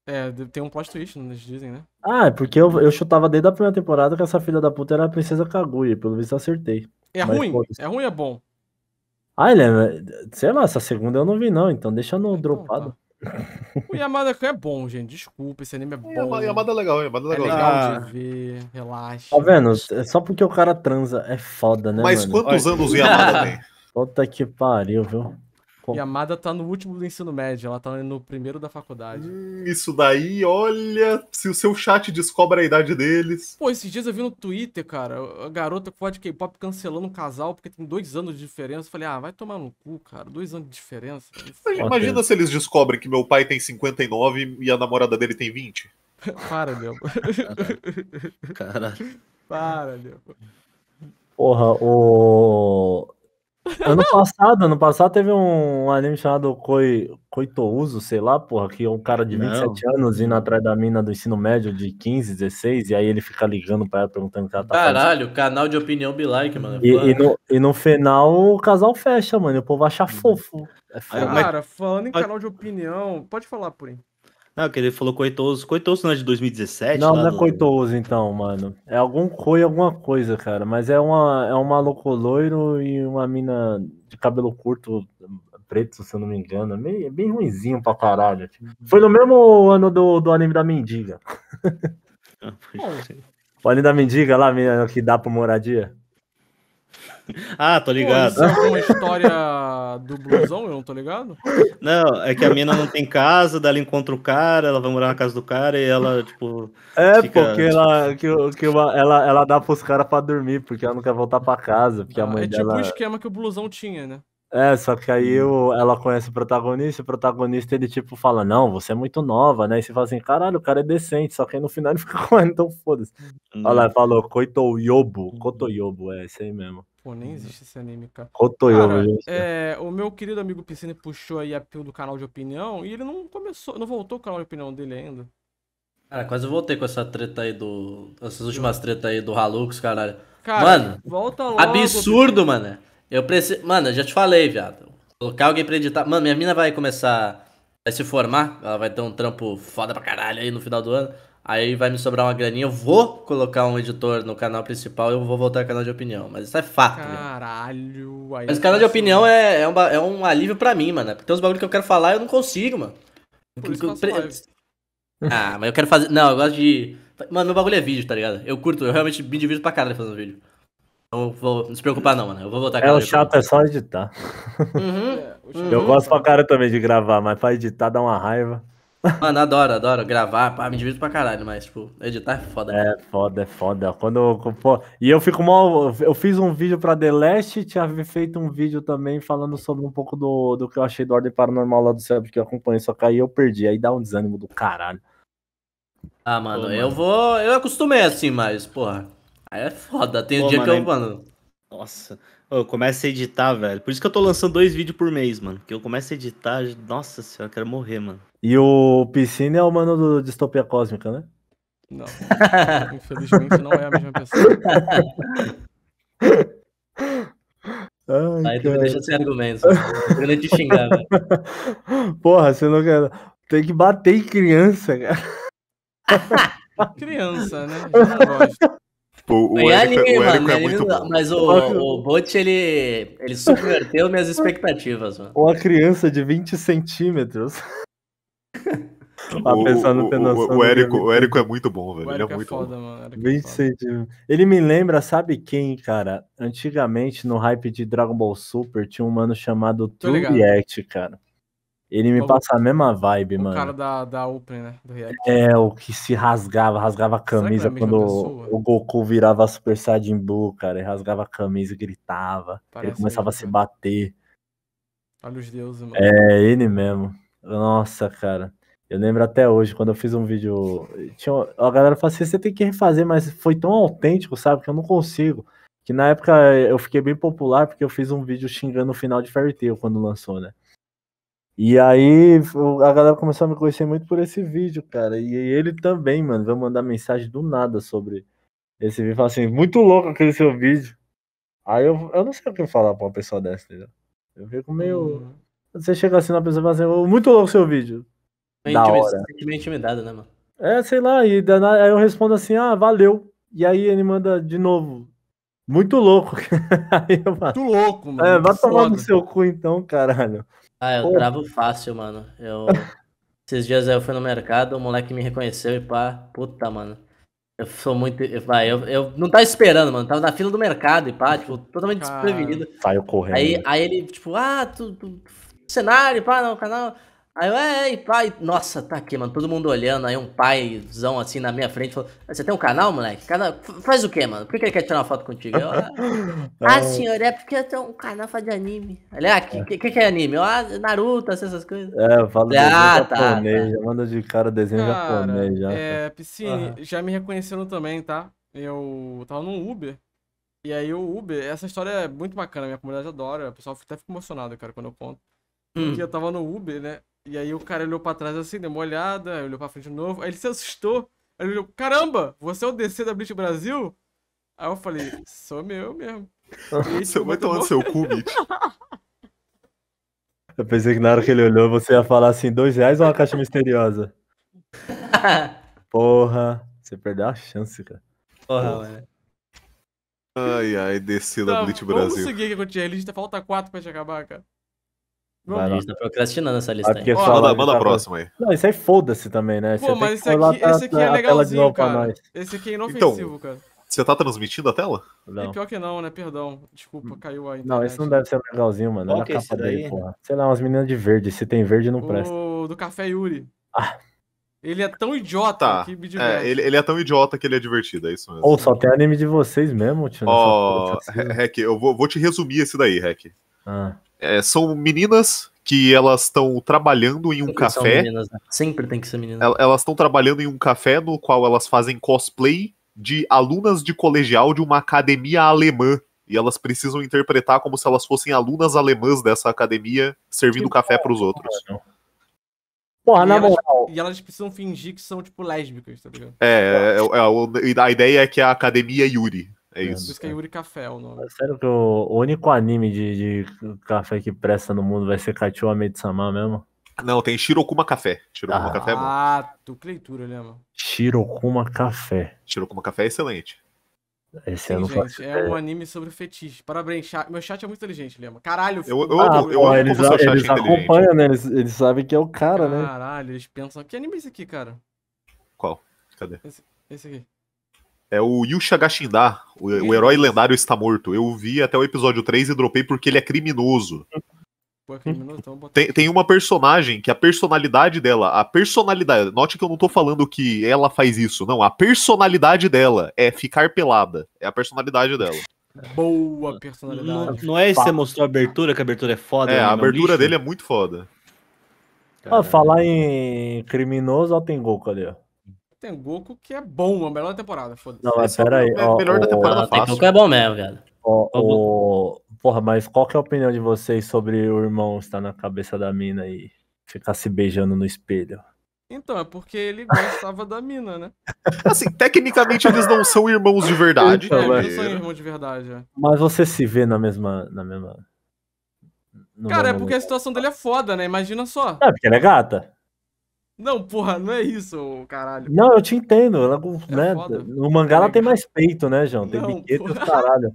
é, tem um plot twist, eles dizem, né? Ah, é porque eu, eu chutava desde a primeira temporada que essa filha da puta era a Princesa Kaguya, pelo visto acertei. É Mas, ruim? é ruim ou é bom? Ah, ele é, sei lá, essa segunda eu não vi não, então deixa no então, tá. dropado. Tá. O Yamada é bom, gente. Desculpa, esse anime é bom. É o Yamada é legal, Yamada é legal. É legal ah. de ver, relaxa. Tá vendo? É só porque o cara transa é foda, né? Mas mano? quantos anos o Yamada tem? Puta que pariu, viu? Como? amada tá no último do ensino médio, ela tá no primeiro da faculdade. Hum, isso daí, olha, se o seu chat descobre a idade deles. Pô, esses dias eu vi no Twitter, cara, a garota que de K-pop cancelando um casal porque tem dois anos de diferença. Eu falei, ah, vai tomar no cu, cara, dois anos de diferença. É imagina se eles descobrem que meu pai tem 59 e a namorada dele tem 20. Para, meu. Caralho. Caralho. Para, meu. Porra, o. Ano passado, ano passado teve um anime chamado Koi, Koitouzo, sei lá, porra, que é um cara de 27 não. anos indo atrás da mina do ensino médio de 15, 16, e aí ele fica ligando pra ela perguntando o que ela tá Caralho, fazendo. canal de opinião bilike, mano. É e, e, no, e no final o casal fecha, mano, e o povo acha uhum. fofo. É cara, falando em canal de opinião, pode falar, porém. Não, que ele falou coitoso. Coitoso não é de 2017? Não, não é do... coitoso então, mano. É algum coi, alguma coisa, cara. Mas é, uma, é um maluco loiro e uma mina de cabelo curto, preto, se eu não me engano. É bem, é bem pra caralho. Uhum. Foi no mesmo ano do, do anime da Mendiga. Ah, é. o anime da Mendiga lá, que dá pra moradia. Ah, tô ligado. Pô, isso é uma história do blusão, eu não tô ligado? Não, é que a mina não tem casa, daí ela encontra o cara, ela vai morar na casa do cara e ela, tipo. É, fica... porque ela, que, que uma, ela, ela dá pros caras pra dormir, porque ela não quer voltar pra casa. Porque ah, a mãe é tipo dela... o esquema que o blusão tinha, né? É, só que aí hum. o, ela conhece o protagonista, e o protagonista ele tipo fala: Não, você é muito nova, né? E você fala assim: Caralho, o cara é decente, só que aí no final ele fica correndo, então foda-se. Hum. Olha lá, falou: coitou Yobo, coitou uhum. Yobo, é isso aí mesmo. Pô, nem uhum. existe esse anime, cara. cara, é, o meu querido amigo piscine puxou aí a pio do canal de opinião e ele não começou, não voltou o canal de opinião dele ainda. Cara, quase voltei com essa treta aí do. Essas últimas tretas aí do Halux, caralho. Cara, mano, volta logo. Absurdo, mano. Eu preciso. Mano, eu já te falei, viado. Colocar alguém pra editar. Mano, minha mina vai começar. Vai se formar. Ela vai ter um trampo foda pra caralho aí no final do ano aí vai me sobrar uma graninha, eu vou colocar um editor no canal principal e eu vou voltar ao canal de opinião. Mas isso é fato, Caralho, aí Mas o canal de opinião é, é, é um é alívio para mim, mano. Porque tem uns bagulho que eu quero falar e eu não consigo, mano. Por isso eu, eu, ah, mas eu quero fazer. Não, eu gosto de. Mano, meu bagulho é vídeo, tá ligado? Eu curto, eu realmente me divido pra caralho fazendo vídeo. Não vou não se preocupar, não, mano. Eu vou voltar É, o chato é só editar. Uhum, é, eu é gosto pra cara também de gravar, mas pra editar dá uma raiva. Mano, adoro, adoro gravar, pá, me divirto pra caralho, mas, tipo, editar é foda. É foda, é foda. Quando, pô, e eu fico mal. Eu fiz um vídeo pra The Last, tinha feito um vídeo também falando sobre um pouco do, do que eu achei do Ordem Paranormal lá do céu, porque eu acompanhei, só que aí eu perdi, aí dá um desânimo do caralho. Ah, mano, pô, eu mano. vou. Eu acostumei assim, mas, porra. Aí é foda. Tem pô, um dia mano, que eu, é mano. Nossa. Eu começo a editar, velho. Por isso que eu tô lançando dois vídeos por mês, mano. Que eu começo a editar. Nossa senhora, eu quero morrer, mano. E o Piscine é o mano do Distopia Cósmica, né? Não. Infelizmente não é a mesma pessoa. Ai, Aí tu me deixa sem argumentos. Né? Eu nem te xingar, velho. Né? Porra, você não quer. Tem que bater em criança, cara. criança, né? Pô, o, é Érico, é- anime, o mano, é anime, muito... Mas o, o, o Bot, ele, ele subverteu minhas expectativas, mano. Uma criança de 20 centímetros a pessoa não noção. O, o, Érico, o Érico é muito bom, velho. Ele é, é muito foda, bom. Mano, é Ele me lembra, sabe quem, cara? Antigamente, no hype de Dragon Ball Super, tinha um mano chamado True cara. Ele me o, passa a mesma vibe, o mano. O cara da, da Open, né? Do React. É, o que se rasgava, rasgava a é camisa quando o Goku virava Super Saiyajin Blue, cara. Ele rasgava a camisa e gritava. Parece ele começava a se cara. Né? bater. Olha os deuses, mano. É, ele mesmo. Nossa, cara. Eu lembro até hoje, quando eu fiz um vídeo. Tinha, a galera falou assim: você tem que refazer, mas foi tão autêntico, sabe? Que eu não consigo. Que na época eu fiquei bem popular porque eu fiz um vídeo xingando o final de Fairy Tail quando lançou, né? E aí a galera começou a me conhecer muito por esse vídeo, cara. E ele também, mano, vai mandar mensagem do nada sobre esse vídeo. Fala assim: muito louco aquele seu vídeo. Aí eu, eu não sei o que falar pra uma pessoa dessa, entendeu? Eu fico meio. Hum. Você chega assim na pessoa e fala assim, oh, muito louco seu vídeo. da hora. É intimidado, né, mano? É, sei lá, e aí eu respondo assim, ah, valeu. E aí ele manda de novo, muito louco. aí eu falo, muito louco, mano. É, vai tomar no seu cu então, caralho. Ah, eu Pô. travo fácil, mano. Eu... Esses dias eu fui no mercado, o moleque me reconheceu e pá, puta, mano. Eu sou muito. vai, eu, eu não tava esperando, mano. Tava na fila do mercado e pá, tipo, totalmente desprevenido. Saiu correndo. Aí, aí ele, tipo, ah, tu, tu cenário, pá, no canal. Aí eu, é, é pai, nossa, tá aqui, mano, todo mundo olhando, aí um paizão assim na minha frente falou, ah, você tem um canal, moleque? cada Faz o quê, mano? Por que ele quer tirar uma foto contigo? Eu, ah, ah é senhor, é porque eu tenho um canal de anime. Ele, ah, é. que, que, que é anime? Eu, ah, Naruto, assim, essas coisas. É, eu falo desenho ah, tá, japonês, tá. manda de cara desenho cara, japonês já. É, Piscine, já me reconheceram também, tá? Eu tava num Uber, e aí o Uber, essa história é muito bacana, minha comunidade adora, o pessoal até fica emocionado, cara, quando eu conto. Porque hum. eu tava no Uber, né? E aí o cara olhou pra trás assim, deu uma olhada, olhou pra frente de novo. Aí ele se assustou. Aí ele falou: caramba, você é o DC da Blitz Brasil? Aí eu falei, sou meu mesmo. Você tipo, vai tomar no seu cu, bicho. Eu pensei que na hora que ele olhou, você ia falar assim, dois reais ou uma caixa misteriosa? Porra, você perdeu a chance, cara. Porra, Porra. Ai, ai, DC da tá, Blitz Brasil. Vamos seguir aqui com o tier list, falta quatro pra gente acabar, cara. Vai a gente tá procrastinando essa lista aí. É manda, manda a tá próxima aí. Não, isso aí foda-se também, né? Pô, mas esse aqui, esse aqui é legalzinho, cara. Esse aqui é inofensivo, então, cara. Você tá transmitindo a tela? Não. É pior que não, né? Perdão. Desculpa, caiu aí. Não, esse não deve ser legalzinho, mano. Olha a é capa daí, porra. Sei lá, umas meninas de verde. Se tem verde, não o... presta. O do Café Yuri. Ah. Ele é tão idiota tá. que me é, diverte. É, ele, ele, é tão idiota que ele é divertido, é isso mesmo. Ou oh, só tem anime de vocês mesmo, tio. Ó, oh, Hack, eu vou, vou te resumir esse daí, Hack. Ah. É, são meninas que elas estão trabalhando em um café. Meninas, né? Sempre tem que ser meninas. Elas estão trabalhando em um café no qual elas fazem cosplay de alunas de colegial de uma academia alemã. E elas precisam interpretar como se elas fossem alunas alemãs dessa academia, servindo que café para os outros. Porra, na moral. E elas precisam fingir que são, tipo, lésbicas, tá ligado? É, é, é, é a ideia é que é a academia Yuri. É, é isso. Por isso que é, é. Yuri Café o nome. É sério que o único anime de, de café que presta no mundo vai ser Kachuo amei mesmo? Não, tem Shirokuma Café. Shirokuma ah, Café é bom. Ah, tu que leitura, né, Shirokuma Café. Shirokuma Café é excelente. Esse Sim, gente, é um anime sobre fetiche. Parabéns, chat. Meu chat é muito inteligente, Lema. Caralho. Eu, eu, ah, eu, eu eles, a, é eles acompanham, né? Eles, eles, sabem que é o cara, Caralho, né? Caralho, eles pensam. Que anime é esse aqui, cara? Qual? Cadê? Esse, esse aqui. É o Yusha Gashindá, o, o, herói lendário está morto. Eu vi até o episódio 3 e dropei porque ele é criminoso. Pô, é criminoso então tem, tem uma personagem que a personalidade dela, a personalidade, note que eu não tô falando que ela faz isso, não, a personalidade dela é ficar pelada, é a personalidade dela. Boa personalidade. Não, não é isso que você mostrou a abertura, que a abertura é foda. É, né? a é abertura lixo. dele é muito foda. Ah, falar em criminoso, ó, tem gol, cadê? Tem Goku que é bom, a melhor temporada, foda-se. Não, mas pera aí. É o melhor da temporada fácil. Tem Goku é bom mesmo, velho. É o porra, mas qual que é a opinião de vocês sobre o irmão estar na cabeça da mina e ficar se beijando no espelho? Então, é porque ele gostava da mina, né? Assim, tecnicamente eles não são irmãos de verdade. Então, é, mas... Eles não são irmãos de verdade, é. Mas você se vê na mesma... Na mesma... Cara, é porque a situação dele é foda, né? Imagina só. É, porque ela é gata. Não, porra, não é isso, caralho. Não, eu te entendo. Ela, é né, no mangá ela é. tem mais peito, né, João? Tem biquetas, caralho.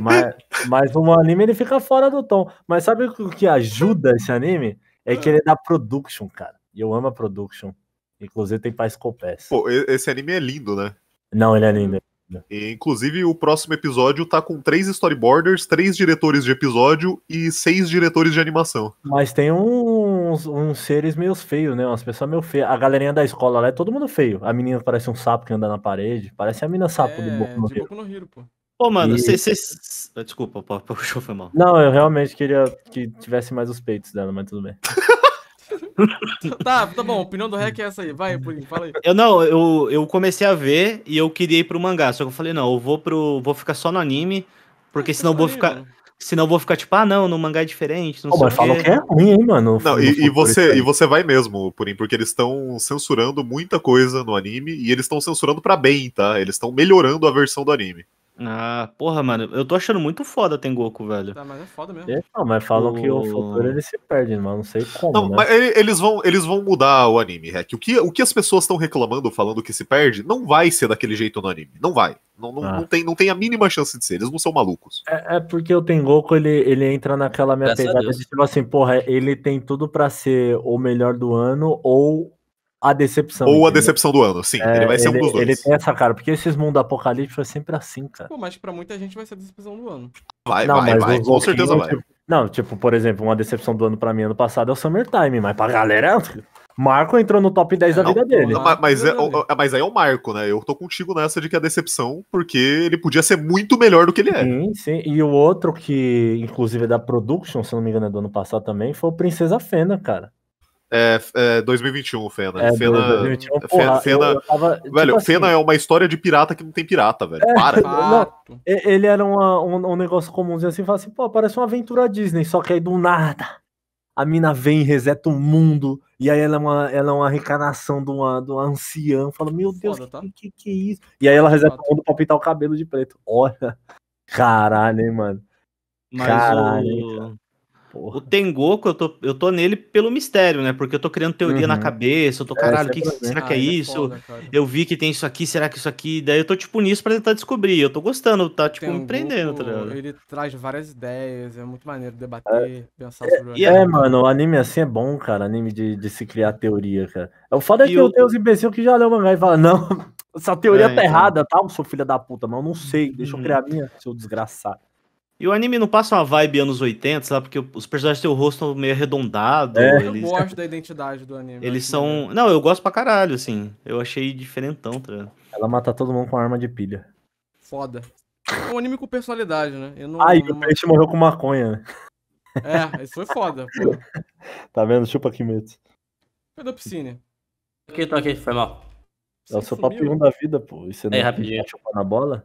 Mas, mas no anime ele fica fora do tom. Mas sabe o que ajuda esse anime? É que ah. ele é da Production, cara. E eu amo a Production. Inclusive tem Paz Copés. Pô, esse anime é lindo, né? Não, ele é lindo. É. E, inclusive, o próximo episódio tá com três storyboarders, três diretores de episódio e seis diretores de animação. Mas tem uns, uns seres meio feios, né? Umas pessoas meio feias. A galerinha da escola lá é todo mundo feio. A menina parece um sapo que anda na parede. Parece a mina sapo é, do Boku no, Hero, pô. Pô, mano, vocês. E... Desculpa, o show foi mal. Não, eu realmente queria que tivesse mais os peitos dela, mas tudo bem. tá, tá bom, a opinião do REC é essa aí. Vai, Purim, fala aí. Eu não, eu, eu comecei a ver e eu queria ir pro mangá, só que eu falei, não, eu vou pro. vou ficar só no anime, porque ah, senão vou aí, tá ficar. Mano. Senão vou ficar tipo, ah, não, no mangá é diferente. Não oh, sei mas fala que é ruim, hein, mano. Não, e, e é você, e você vai mesmo, Purim, porque eles estão censurando muita coisa no anime e eles estão censurando para bem, tá? Eles estão melhorando a versão do anime. Ah, porra, mano, eu tô achando muito foda Tengoku, velho. Ah, mas é foda mesmo. É, não, mas falam o... que o futuro ele se perde, mas Não sei como. Não, né? mas eles vão, eles vão mudar o anime, Rec. O que, o que as pessoas estão reclamando, falando que se perde, não vai ser daquele jeito no anime. Não vai. Não, não, ah. não, tem, não tem a mínima chance de ser. Eles não são malucos. É, é porque o Tengoku, ele, ele entra naquela minha pegada de tipo assim, porra, ele tem tudo para ser o melhor do ano ou a decepção. Ou entendeu? a decepção do ano, sim. É, ele vai ser ele, um dos dois. Ele tem essa cara, porque esses mundos apocalípticos é sempre assim, cara. Pô, mas pra muita gente vai ser a decepção do ano. Vai, não, vai, vai. Com certeza vai. Tipo, não, tipo, por exemplo, uma decepção do ano pra mim ano passado é o Summertime, mas pra galera. Marco entrou no top 10 da é, não, vida dele. Não, mas, é, é, mas aí é o Marco, né? Eu tô contigo nessa de que é a decepção, porque ele podia ser muito melhor do que ele é. Sim, sim. E o outro que, inclusive, é da Production, se não me engano, é do ano passado também, foi o Princesa Fena, cara. É, é 2021, Fena. É, Fena, 2021, porra, Fena, tava, tipo velho, assim, Fena é uma história de pirata que não tem pirata, velho. É, para. Não, ele era uma, um, um, negócio comumzinho assim, fala assim, pô, parece uma aventura Disney, só que aí do nada a mina vem, reseta o mundo, e aí ela é uma, ela é uma reencarnação de uma, de uma anciã, fala, meu Deus, tá? que, que, que, é isso? E aí ela reseta Foda. o mundo pra pintar o cabelo de preto. Olha, caralho, hein, mano. Mas caralho, o... Cara. Porra. O Tengoku, eu tô, eu tô nele pelo mistério, né? Porque eu tô criando teoria uhum. na cabeça, eu tô, é, caralho, é, que, é será que é, ah, é isso? Foda, eu vi que tem isso aqui, será que isso aqui? Daí eu tô, tipo, nisso pra tentar descobrir. Eu tô gostando, tá, tipo, Tengoku, me prendendo, tá ligado? Ele traz várias ideias, é muito maneiro é. debater, pensar sobre o anime. É, mano, o anime assim é bom, cara, anime de, de se criar teoria, cara. O foda é que eu, tenho os imbecil que já leu o mangá e fala, não, essa teoria tá então. errada, tá, seu filho da puta, mas eu não sei, deixa eu uhum. criar a minha, seu desgraçado. E o anime não passa uma vibe anos 80, sabe? Porque os personagens têm o rosto meio arredondado. É. Eles... Eu gosto da identidade do anime. Eles assim, são. Né? Não, eu gosto pra caralho, assim. Eu achei diferentão, tá vendo? Ela mata todo mundo com arma de pilha. Foda. É um anime com personalidade, né? Eu não, Ai, não... o peixe morreu com maconha. É, isso foi foda. Pô. tá vendo? Chupa aqui mesmo. Foi da piscina. Aqui, tô tá aqui, foi mal. é o seu top 1 da vida, pô. E você é, não rapidinho. chupa na bola?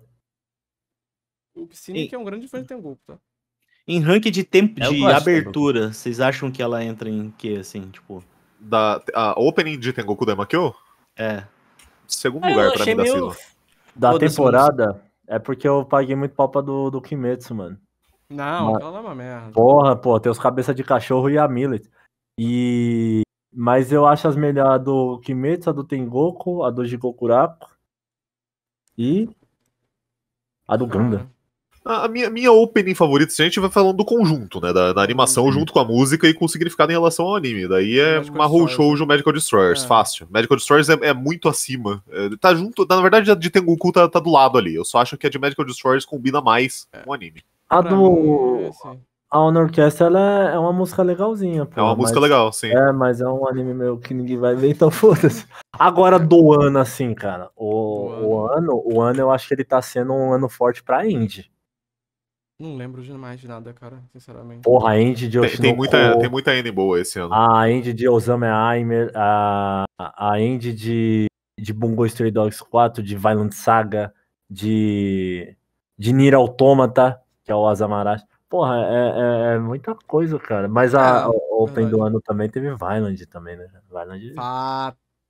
O Piscine, que é um grande fã de Tengu, tá? Em ranking de tempo é de abertura, vocês acham que ela entra em que, assim, tipo. Da, a opening de Tengoku Daimakyo? É. Segundo ah, lugar pra mim da Silva. Da temporada, é porque eu paguei muito pau pra do, do Kimetsu, mano. Não, Mas... ela é uma merda. Porra, pô, tem os cabeça de cachorro e a Millet. E. Mas eu acho as melhores a do Kimetsu, a do Tengoku, a do Jigokuraku. E. A do Ganda. Ah. A, minha, minha opening favorita, se a gente vai falando do conjunto, né? Da, da animação uhum. junto com a música e com o significado em relação ao anime. Daí é Magical Mahou Shoujo Medical Destroyers, é. fácil. Medical Destroyers é, é muito acima. É, tá junto, na verdade a de Tengoku tá, tá, do lado ali. Eu só acho que a de Medical Destroyers combina mais é. com o anime. A do... É a Honor Cast ela é, é uma música legalzinha. Pô, é uma mas, música legal, sim. É, mas é um anime meu que ninguém vai ver, então foda-se. Agora, do ano, assim, cara. O, o ano, o ano eu acho que ele tá sendo um ano forte pra indie. Não lembro de mais de nada, cara, sinceramente. Porra, a de Oshinoko... Tem, tem, muita, tem muita Andy boa esse ano. A Indy de Osama é Aimer, a, a Andy de, de Bungo Stray Dogs 4, de Violent Saga, de, de Nier Automata, que é o Azamarash Porra, é, é, é, muita coisa, cara. Mas a, é, do ano também teve Violent também, né? Violent...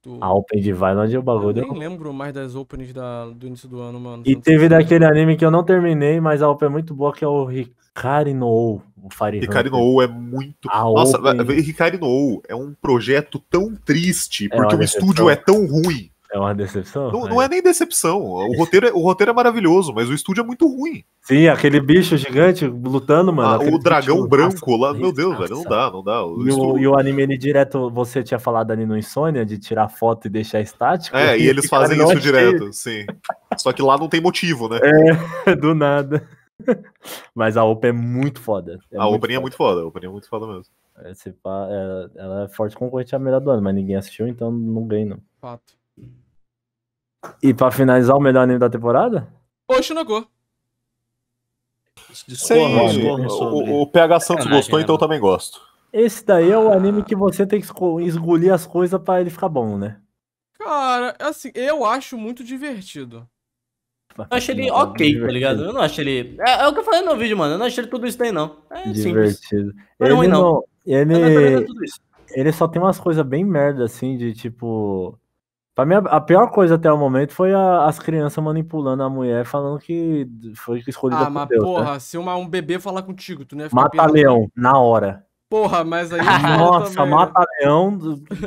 Do... A Open de não é o bagulho. Eu nem lembro mais das Opens da, do início do ano, mano. E teve daquele anime que eu não terminei, mas a Open é muito boa, que é o Hikari no O. Farin Fire Hikari no é muito. A Nossa, open... Hikari no é um projeto tão triste, é, porque é, o estúdio é tão ruim é uma decepção? Não, não é nem decepção. O roteiro, é, o roteiro é maravilhoso, mas o estúdio é muito ruim. Sim, aquele bicho gigante lutando, mano. Ah, o dragão bicho, branco nossa, lá, meu Deus, nossa. velho, não dá, não dá. O e, estúdio... o, e, o, anime ele direto, você tinha falado ali no Insônia de tirar foto e deixar estático. É, e, e eles fazem isso é direto, sim. Só que lá não tem motivo, né? É, do nada. Mas a Open é muito foda. É a Open é muito foda, a Open é muito foda mesmo. Esse, é, é, ela é forte concorrente a melhor do ano, mas ninguém assistiu, então não ganha, não. Fato. E pra finalizar, o melhor anime da temporada? Poxa, não go. Discorra, o, o, PH Santos gostou, então eu também gosto. Esse daí é o anime que você tem que esgolir as coisas para ele ficar bom, né? Cara, assim, eu acho muito divertido. Eu acho ele ok, tá ligado? Eu não acho ele. É, é, o que eu falei no vídeo, mano. Eu não acho ele tudo isso daí, não. É divertido. simples. É ele não, não. Ele... ele só tem umas coisas bem merda, assim, de tipo. Pra mim, a pior coisa até o momento foi a, as crianças manipulando a mulher, falando que foi escolhida ah, por mas né? porra, né? se uma, um bebê falar contigo, tu não ia ficar Mata né? leão, na hora. Porra, mas aí... Nossa, né? mata leão,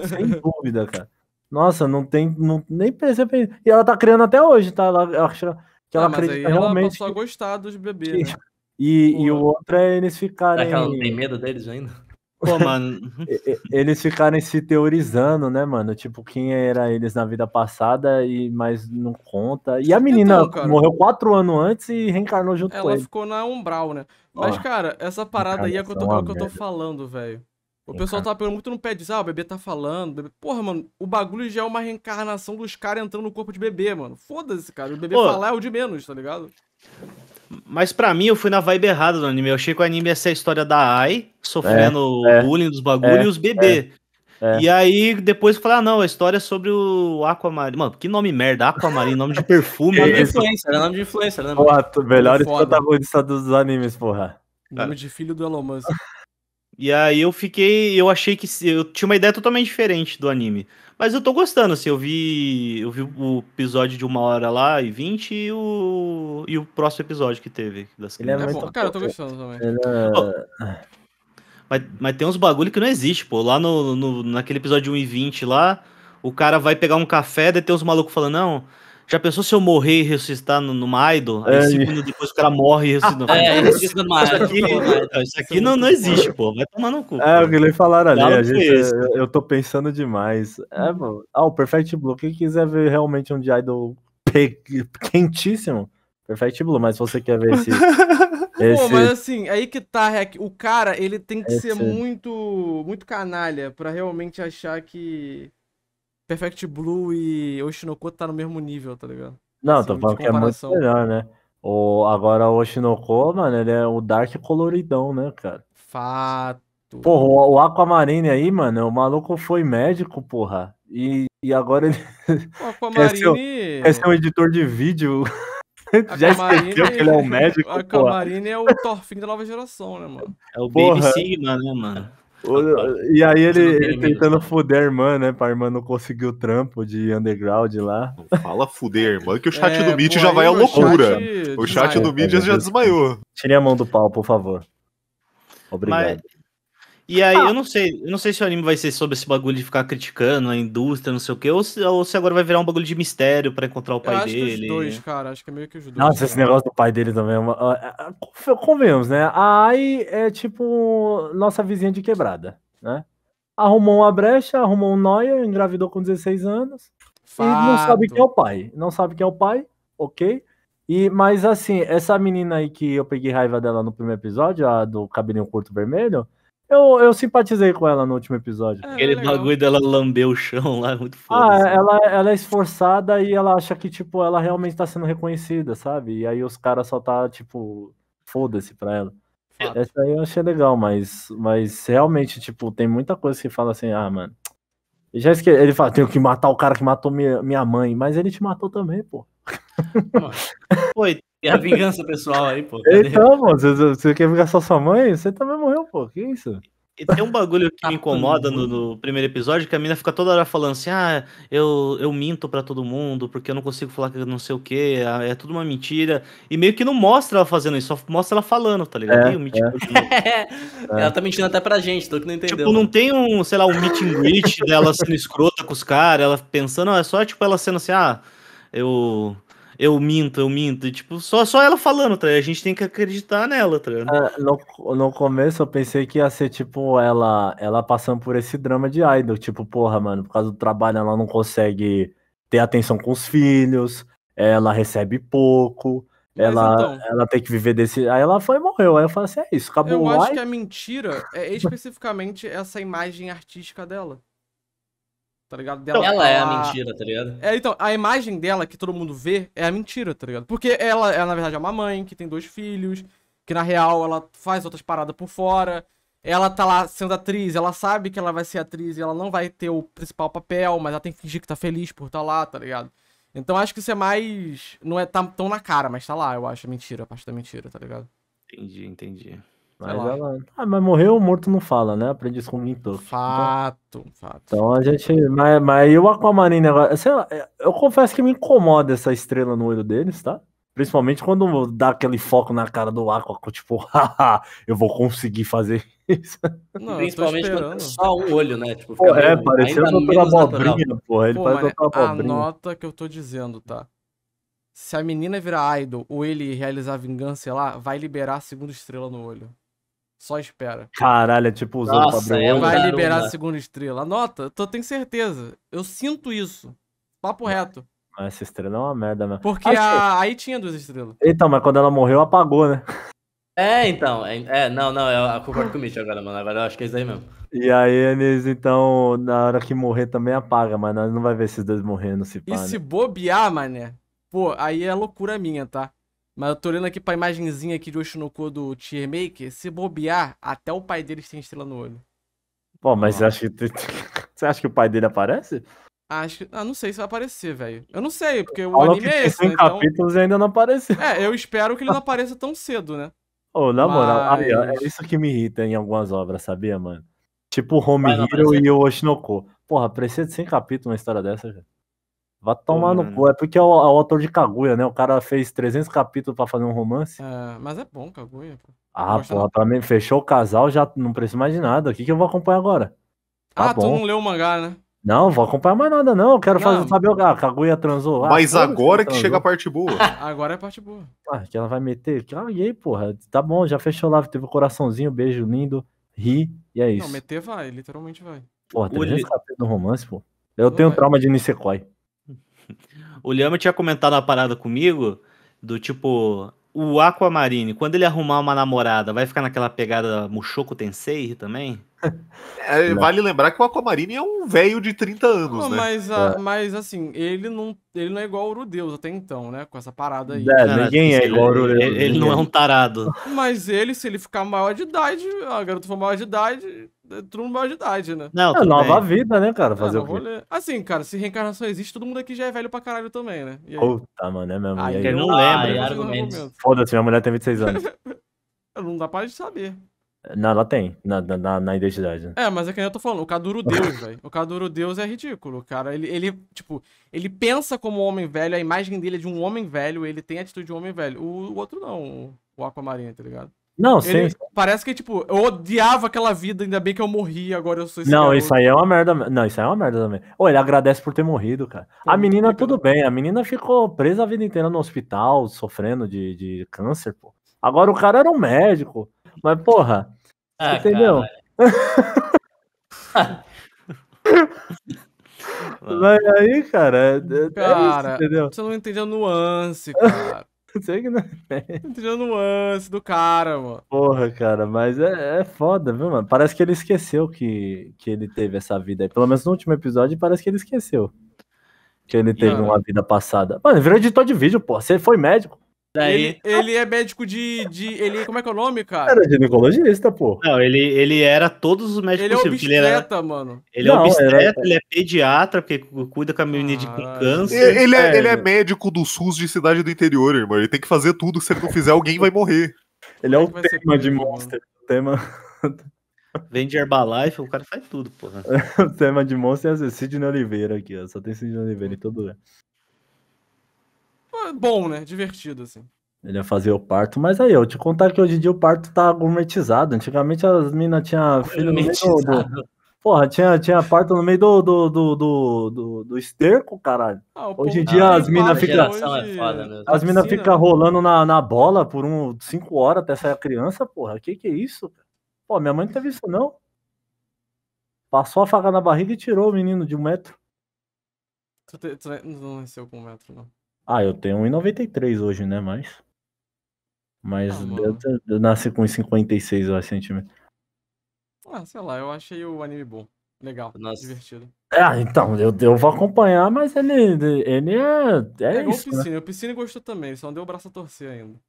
sem dúvida, cara. Nossa, não tem... Não, nem percebi. E ela tá criando até hoje, tá? Ela, acha que ela ah, mas acredita aí ela realmente... Ela passou que... a gostar dos bebês, né? E, e o outro é eles ficarem... Será que ela não tem medo deles ainda? Pô, mano. Uhum. eles ficarem se teorizando, né, mano? Tipo, quem era eles na vida passada, e mas não conta. E a menina então, morreu quatro anos antes e reencarnou junto Ela com ele. Ela ficou na Umbral, né? Mas, cara, essa parada aí é o que eu tô, é é que eu tô falando, velho. O pessoal tá pegando muito no pé, diz, ah, o bebê tá falando. Bebê... Porra, mano, o bagulho já é uma reencarnação dos caras entrando no corpo de bebê, mano. Foda-se, cara. O bebê Ô. falar é o de menos, tá ligado? Mas para mim, eu fui na vibe errada do anime. Eu achei que o anime ia ser a história da Ai, sofrendo é, é, bullying dos bagulhos é, e os bebê. É, é. E aí, depois eu falei, ah, não, a história é sobre o Aquamarine. Mano, que nome merda, Aquamarine, nome de perfume. Né? nome de influencer, era nome de influencer. né nome melhor protagonista dos animes, porra. Nome de filho do Elon Musk. E aí eu fiquei, eu achei que, eu tinha uma ideia totalmente diferente do anime. Mas eu tô gostando, assim, eu vi. Eu vi o episódio de uma hora lá e vinte e o. e o próximo episódio que teve. Das ele é, é bom. Cara, eu tô gostando também. Ele... Oh, mas, mas tem uns bagulho que não existe, pô. Lá no, no, naquele episódio 1 e 20 lá, o cara vai pegar um café, daí tem uns malucos falando, não. Já pensou se eu morrer e ressuscitar numa idol? Aí segundo é, depois o cara morre e ressuscita. Ah, é, ressuscita numa idol. Isso aqui, isso aqui não, não existe, pô. Vai tomar no cu. É, o que lhe falaram ali. A gente, eu, eu tô pensando demais. É, hum. mano. Ah, o Perfect Blue. Quem quiser ver realmente um de idol quentíssimo, Perfect Blue. Mas se você quer ver esse... Esse... Pô, mas assim, aí que tá, é o cara, ele tem que Esse... ser muito muito canalha para realmente achar que Perfect Blue e Oshinoko tá no mesmo nível, tá ligado? Não, assim, tô falando que é muito melhor, né? O, agora o Oshinoko, mano, ele é o Dark coloridão, né, cara? Fato. Porra, o, o Aquamarine aí, mano, o maluco foi médico, porra. E, e agora ele. O Aquamarine. Esse é um editor de vídeo. Já esqueceu que ele é um médico? A Camarine é o Thorfinn da nova geração, né, mano? É o Porra. Baby Sigma, né, mano? E aí ele, ele tentando né? foder a irmã, né? Pra irmã não conseguir o trampo de underground lá. Não fala foder, irmã, que o chat é, do Meet já vai à loucura. Chat... O chat do Meet já desmaiou. Tire a mão do pau, por favor. Obrigado. Mas e aí, eu não sei, eu não sei se o anime vai ser sobre esse bagulho de ficar criticando a indústria, não sei o quê, ou se, ou se agora vai virar um bagulho de mistério para encontrar o pai eu acho dele. Que os dois, cara, acho que é meio que os dois. Nossa, cara. esse negócio do pai dele também é uma... É, é, convenhamos, né? A Ai é tipo nossa vizinha de quebrada, né? Arrumou uma brecha, arrumou um noia engravidou com 16 anos. Fato. E não sabe quem é o pai. Não sabe quem é o pai, ok? E, mas assim, essa menina aí que eu peguei raiva dela no primeiro episódio, a do cabelinho curto vermelho, eu, eu simpatizei com ela no último episódio. É, Aquele legal. bagulho dela lamber o chão lá, é muito foda. Ah, assim. ela, ela é esforçada e ela acha que, tipo, ela realmente tá sendo reconhecida, sabe? E aí os caras só tá, tipo, foda-se pra ela. Essa aí eu achei legal, mas, mas realmente, tipo, tem muita coisa que fala assim, ah, mano. Já esque... Ele fala, tenho que matar o cara que matou minha, minha mãe, mas ele te matou também, pô. Pô, e é a vingança pessoal aí, pô. Tá então, você, quer vingar só sua mãe? Você também morreu, pô. Que isso? E tem um bagulho que me ah, incomoda no, no, primeiro episódio, que a mina fica toda hora falando assim, ah, eu, eu minto para todo mundo, porque eu não consigo falar que não sei o que, é, tudo uma mentira. E meio que não mostra ela fazendo isso, só mostra ela falando, tá ligado? É, é. é. Ela tá mentindo até pra gente, tô que não entendeu. Tipo, não tem um, sei lá, um meet and greet dela sendo escrota com os caras, ela pensando, é só tipo ela sendo assim, ah, eu eu minto, eu minto. tipo, só, só ela falando, tá? A gente tem que acreditar nela, tá? É, no, no começo eu pensei que ia ser, tipo, ela, ela passando por esse drama de idol. Tipo, porra, mano, por causa do trabalho ela não consegue ter atenção com os filhos, ela recebe pouco. ela, então, ela tem que viver desse. Aí ela foi e morreu. Aí eu falei assim: é isso, acabou Eu acho que a mentira é especificamente essa imagem artística dela tá ligado? Dela, ela é a tá- mentira, tá ligado? É, então, a imagem dela que todo mundo vê é a mentira, tá ligado? Porque ela, ela, na verdade, é uma mãe que tem dois filhos, que na real ela faz outras paradas por fora. Ela tá lá sendo atriz, ela sabe que ela vai ser atriz e ela não vai ter o principal papel, mas ela tem que fingir que tá feliz por estar tá lá, tá ligado? Então acho que isso é mais. Não é tão na cara, mas tá lá, eu acho. É mentira, a parte da mentira, tá ligado? Entendi, entendi. Mas ela. Ah, mas morreu, morto não fala, né? Aprendiz isso com o então, Fato, então... fato. Então a gente. Mas, mas e o Aquamarine agora? Sei lá, é, eu confesso que me incomoda essa estrela no olho deles, tá? Principalmente quando dá aquele foco na cara do Aqua, tipo, haha, eu vou conseguir fazer isso. Não, Principalmente quando é só um olho, né? Tipo, pô, é, meio, pareceu doutora abobrinha, porra. Ele pô, parece doutora A Anota que eu tô dizendo, tá? Se a menina virar idol ou ele realizar vingança, sei lá, vai liberar a segunda estrela no olho. Só espera. Caralho, é tipo usando Nossa, pra é Vai garoto, liberar a segunda estrela. Anota, eu tô, tenho certeza. Eu sinto isso. Papo reto. Ah, essa estrela é uma merda, né? Porque a... aí tinha duas estrelas. Então, mas quando ela morreu, apagou, né? É, então. É, é não, não, eu concordo com o Mitch agora, mano. Agora eu acho que é isso aí mesmo. E aí eles, então, na hora que morrer também apaga, mas nós não vai ver esses dois morrendo se pá, E né? se bobear, mané, pô, aí é loucura minha, tá? Mas eu tô olhando aqui pra imagenzinha aqui de Oshinoko do Tier Maker. Se bobear, até o pai dele tem estrela no olho. Pô, mas você, ah. acha que... você acha que o pai dele aparece? Acho que. Ah, não sei se vai aparecer, velho. Eu não sei, porque o Falou anime que é esse. Né? Então capítulos então... ainda não apareceu. É, eu espero que ele não apareça tão cedo, né? Ô, oh, na Mas... moral, aí, é isso que me irrita em algumas obras, sabia, mano? Tipo o Home Hero e o Oshinoko. Porra, precisa de 100 capítulos uma história dessa, velho. Vai tomar no cu. É porque é o, é o, autor de Kaguya, né? O cara fez 300 capítulos para fazer um romance. É, mas é bom, Kaguya. Ah, porra, pra mim, fechou o casal, já não preciso mais de nada. O que, que eu vou acompanhar agora? Tá ah, bom. tu não leu o mangá, né? Não, vou acompanhar mais nada, não. Eu quero não, fazer, saber, ah, Kaguya transou. Ah, mas agora que, transou. chega a parte boa. agora é a parte boa. Ah, que ela vai meter. Ah, e aí, porra. Tá bom, já fechou lá, teve o um coraçãozinho, beijo lindo, ri, e é isso. Não, meter vai, literalmente vai. Porra, 300 capítulos no romance, pô. Eu tenho vai. trauma de Nisekoi. O Lhama tinha comentado uma parada comigo do tipo. O Aquamarine, quando ele arrumar uma namorada, vai ficar naquela pegada Mushoku Tensei também? É, né? vale lembrar que o Aquamarine é um velho de 30 anos, não, né? Mas, a, é. mas assim, ele não, ele não é igual ao Urudeus até então, né? Com essa parada aí. É, ninguém assim, é igual ao Urudeus. Ele, ele não é um tarado. Mas ele, se ele ficar maior de idade, a garota for maior de idade, é tudo maior de idade, né? Não, é nova bem. vida, né, cara? É, Fazer o quê? Assim, cara, se reencarnação existe, todo mundo aqui já é velho pra caralho também, né? Puta, mano, é mesmo. Ah, aí, ele não, não ah, lembra. É Foda-se, minha mulher tem 26 anos. não dá pra saber. Não, ela tem, na, na, na identidade. É, mas é que eu tô falando, o caduro Deus, velho. O caduro Deus é ridículo, cara. Ele, ele, tipo, ele pensa como um homem velho, a imagem dele é de um homem velho, ele tem a atitude de um homem velho. O, o outro não, o Aquamarinha, tá ligado? Não, ele, sim. Parece que, tipo, eu odiava aquela vida, ainda bem que eu morri, agora eu sou esse Não, garoto. isso aí é uma merda. Não, isso aí é uma merda também. Ou ele agradece por ter morrido, cara. Pô, a menina, tudo bem, a menina ficou presa a vida inteira no hospital, sofrendo de, de câncer, pô. Agora o cara era um médico mas, porra. Ah, entendeu? Mas aí, cara. É, cara, é, é isso, Você não entendeu a nuance, cara. Sei que não Entendeu a nuance do cara, mano. Porra, cara, mas é, é foda, viu, mano? Parece que ele esqueceu que, que ele teve essa vida aí. Pelo menos no último episódio, parece que ele esqueceu. Que ele teve uma vida passada. Mano, virou editor de vídeo, pô. Você foi médico. Daí... Ele, ah. ele, é médico de, de. Ele, como é que é o nome, cara? Era ginecologista, pô. Não, ele, ele era todos os médicos ele É obstetra, ele era, mano. Ele é Não, é obstetra, era... ele é pediatra, porque cuida com a menina de ah, câncer. Ele é, é, ele é médico do SUS de cidade do interior, irmão. Ele tem que fazer tudo. Se ele não fizer, alguém vai morrer. Ele é o é tema de Monster. O tema. Vende Herbalife, o cara faz tudo, porra. o tema de monstro é assim, Sidney Oliveira aqui, ó. Só tem Sidney Oliveira em todo lugar. É bom, né? Divertido, assim. Ele ia fazer o parto, mas aí, eu te contar que hoje em dia o parto tá gourmetizado. Antigamente as minas tinham filho no meio do, Porra, tinha, tinha parto no meio do, do, do, do, do, do esterco, caralho. Ah, hoje em dia tá as minas ficam. É as minas ficam rolando na, na bola por um 5 horas até sair a criança, porra. Que que é isso? Pô, minha mãe não teve isso, não. Passou a faca na barriga e tirou o menino de um metro. Tu, te, tu não nasceu com um metro, não. Ah, eu tenho 1,93 hoje, né? Mas. Mas Ah, eu, eu nasci com 56, eu acho, centímetros. Ah, sei lá, eu achei o anime bom. Legal, Nossa. divertido. É, ah, então, eu, eu vou acompanhar, mas ele, ele é, É é o né? Piscina. O piscine gostou também, só não deu o braço a torcer ainda.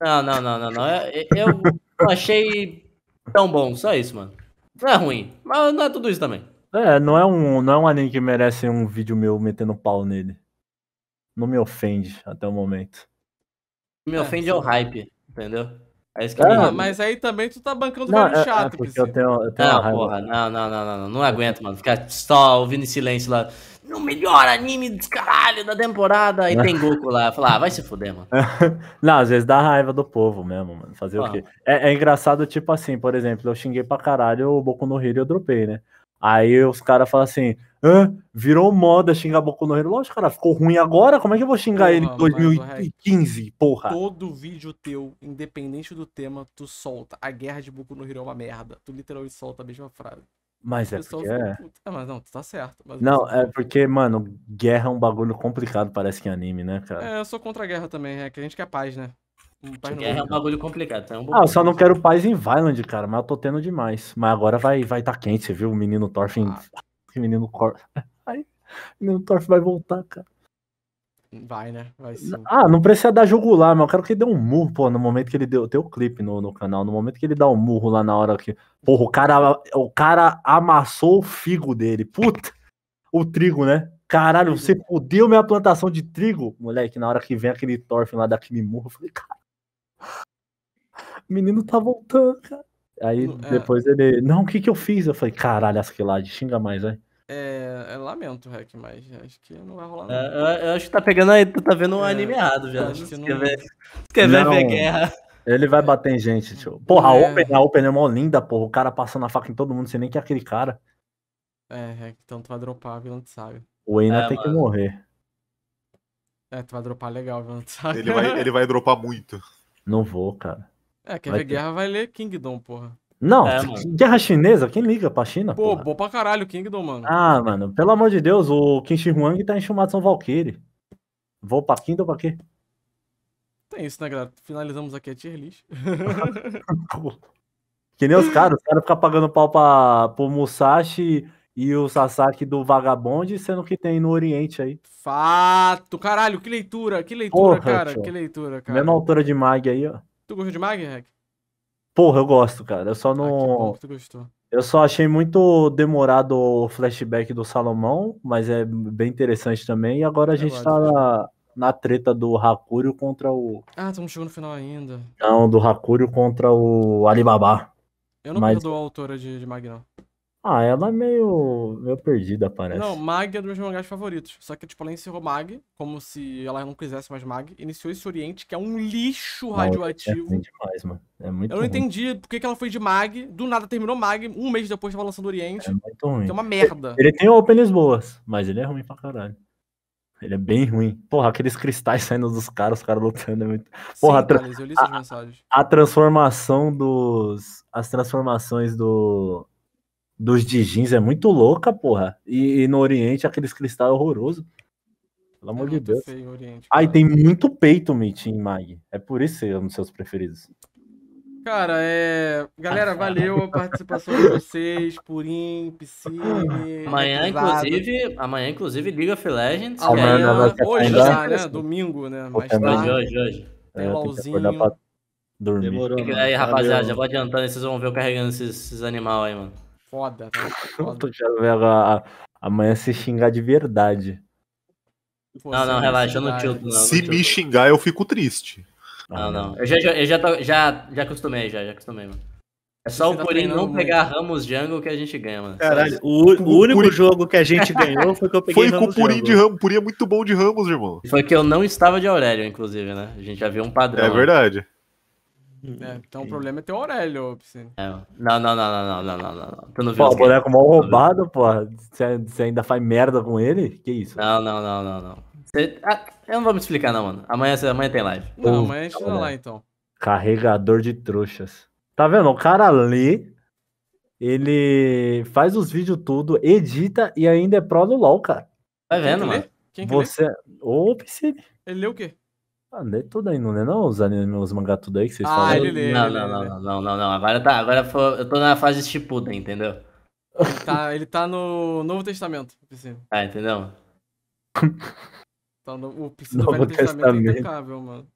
Não, não, não, não, não. É, é, eu, eu achei tão bom, só isso, mano. Não é ruim, mas não é tudo isso também. É, não é um, não é um anime que merece um vídeo meu metendo pau nele não me ofende até o momento. Me é, ofende é, é o hype, entendeu? É isso que ah, mas aí também tu tá bancando não, velho é, é, chato, é porque eu tenho, eu tenho não, porra, não, não, não, não, não, não aguento, mano. Ficar só ouvindo em silêncio lá. No melhor anime descaralho da temporada. E tem Goku lá. Falar, ah, vai se fuder, mano. não, às vezes dá raiva do povo mesmo, mano. Fazer o quê? É, é, engraçado, tipo assim, por exemplo, eu xinguei pra caralho o Boku no Hero e eu dropei, né? Aí os caras falam assim, Hã? Virou moda xingar Boku no Hero. Lógico, cara, ficou ruim agora. Como é que eu vou xingar porra, ele em 2015, porra? Todo vídeo teu, independente do tema, tu solta. A guerra de Boku no Hero é uma merda. Tu literalmente solta a mesma frase. Mas é porque... É. é, mas não, tu tá certo. não, é porque, mano, guerra é um bagulho complicado, parece que em anime, né, cara? É, eu sou contra a guerra também, é que a gente quer paz, né? Paz guerra é, é um bagulho complicado. Tá? É um bagulho ah, eu só não quero paz em Violent, cara, mas eu tô tendo demais. Mas agora vai vai tá quente, você viu? O menino Thorfinn... Ah que menino Corf. menino Torf vai voltar, cara. Vai, né? Vai sim. Ah, não precisa dar jugular, mas eu quero que ele dê um murro, pô, no momento que ele deu. Tem o um clipe no, no canal. No momento que ele dá um murro lá na hora que. Porra, o cara, o cara amassou o figo dele. Puta! O trigo, né? Caralho, você uhum. fodeu minha plantação de trigo, moleque. Na hora que vem aquele Thorfinn lá daquele murro, eu falei, cara. O menino tá voltando, cara. Aí é. depois ele, não, o que que eu fiz? Eu falei, caralho, asquilade, xinga mais, velho. É, é, lamento, Rec, mas acho que não vai rolar. É, eu, eu acho que tá pegando aí, tu tá vendo um é, anime errado já. Acho que não... ver, quer ver, ver guerra. Ele vai bater em gente, tio. Porra, a é. Open, a Open é mó linda, porra. O cara passando a faca em todo mundo, você nem quer aquele cara. É, Rec, então tu vai dropar, vilão, de sabe. O Eina é, tem que morrer. É, tu vai dropar legal, vilão, de sabe. Ele vai, ele vai dropar muito. Não vou, cara. É, quer vai ver ter... guerra vai ler Kingdom, porra. Não, é, guerra chinesa, quem liga pra China? Pô, porra? bom pra caralho Kingdom, mano. Ah, mano, pelo amor de Deus, o Qin Shi Huang tá em Shumatsu Valkyrie. Vou pra Kingdom pra quê? Tem isso, né, galera? Finalizamos aqui a tier list. que nem os caras, os caras ficam pagando pau pra, pro Musashi e o Sasaki do vagabonde sendo que tem no Oriente aí. Fato! Caralho, que leitura, que leitura, Porra, cara, que leitura, cara. Mesma altura de Mag aí, ó. Tu gostou de Mag, Porra, eu gosto, cara. Eu só não. Ah, que bom que tu gostou. Eu só achei muito demorado o flashback do Salomão, mas é bem interessante também. E agora a gente tá na, na treta do Hakurio contra o. Ah, estamos chegando no final ainda. Não, do Hakurio contra o Alibaba. Eu não mas... perdoo a autora de, de Mag, não. Ah, ela é meio, meio perdida, parece. Não, Mag é dos meus mangás favoritos. Só que, tipo, ela encerrou Mag, como se ela não quisesse mais Mag. Iniciou esse Oriente, que é um lixo não, radioativo. É demais, mano. É muito Eu não ruim. entendi por que, que ela foi de Mag, do nada terminou Mag, um mês depois tava lançando Oriente. É muito ruim. Que é uma merda. Ele, ele tem openings boas, mas ele é ruim pra caralho. Ele é bem ruim. Porra, aqueles cristais saindo dos caras, os caras lutando é muito. Porra, Sim, tra... Thales, eu li mensagens. A, a transformação dos. As transformações do dos Dijins é muito louca, porra. E, e no Oriente, aqueles cristais é horrorosos. Pelo amor é de Deus. Feio, Oriente, ah, e tem muito peito, Mitin Mag. É por isso que é um dos seus preferidos. Cara, é. Galera, ah, valeu a participação de vocês, Purim, Piscine. Amanhã, pesado. inclusive, amanhã, inclusive, League of Legends. Amanhã, aí, né? hoje já, né? Domingo, né? Mais tarde. Hoje, hoje, hoje. Tem é, LOLzinho. Dormir. Demorou, e aí, rapaziada, valeu. já vou adiantando, vocês vão ver eu carregando esses, esses animais aí, mano foda, tá? Foda. Tô ela amanhã se xingar de verdade. Pô, não, não, é relaxa, eu não tio. não. Se não me xingar, eu fico triste. Não, ah, não. Eu já, eu já, tô, já, já acostumei, já, já acostumei, mano. É só Você o Corinthians tá não pegar Ramos Jungle que a gente ganha, mano. Caralho, o, o, o único Puri... jogo que a gente ganhou foi que eu peguei foi Ramos com o Purim de Ramos. Purim é muito bom de Ramos, irmão. Foi que eu não estava de Aurélio, inclusive, né? A gente já viu um padrão. É né? verdade. Né? É, uhum, então o problema é ter o Aurélio, Piscine. É. Não, não, não, não, não, não, não, não. Tu não viu pô, o boneco mal roubado, pô. Você ainda faz merda com ele? Que isso? Não, não, não, não, não. Ah, eu não vou me explicar, não, mano. Amanhã, amanhã tem live. Não, amanhã a gente tá lá, então. Carregador de trouxas. Tá vendo? O cara lê, ele faz os vídeos tudo, edita e ainda é pró do LOL, cara. Tá vendo, Quem mano? Lê? Quem que Você. Lê? Ô, Piscine. Ele lê o quê? Ah, lê tudo aí, não lê não? Os animes, os mangá tudo aí que vocês ah, Ele lê, não, não, não, não, não, não, Agora tá, agora eu tô na fase Shippuden, entendeu? Ele tá, ele tá no Novo Testamento, Piscina. Ah, entendeu? Tá no, o Piscina do Velho Testamento, é Testamento é impecável, mano.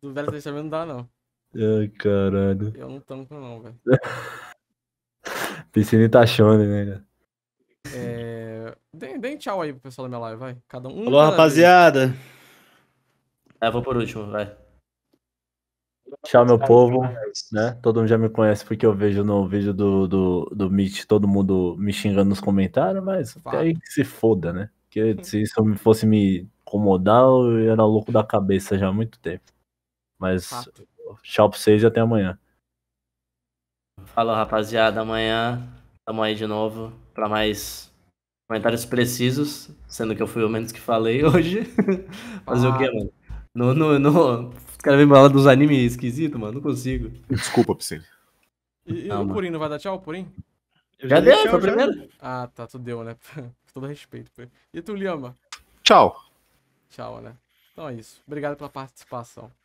Do Velho Testamento não dá, não. Ai, caralho. Eu não tanco, não, velho. Piscina e Tachone, né, cara? É... dê tchau aí pro pessoal da minha live, vai. Cada um. Alô, rapaziada. Vez. É, vou por último, vai. Tchau, meu povo. Né? Todo mundo já me conhece porque eu vejo no vídeo do, do, do Meet todo mundo me xingando nos comentários, mas até aí que se foda, né? Porque se isso fosse me incomodar, eu era louco da cabeça já há muito tempo. Mas Fato. tchau pra vocês e até amanhã. Falou, rapaziada. Amanhã tamo aí de novo pra mais comentários precisos, sendo que eu fui o menos que falei hoje. Fazer ah. o que, mano? No, no, no... Os caras vêm falar dos animes esquisitos, mano. Não consigo. Desculpa, Piscine. E, e não, o Purim não vai dar tchau, Purim? Eu já, já dei, foi primeiro. Ah, tá, tu deu, né? Com todo respeito. E tu, Lima Tchau. Tchau, né? Então é isso. Obrigado pela participação.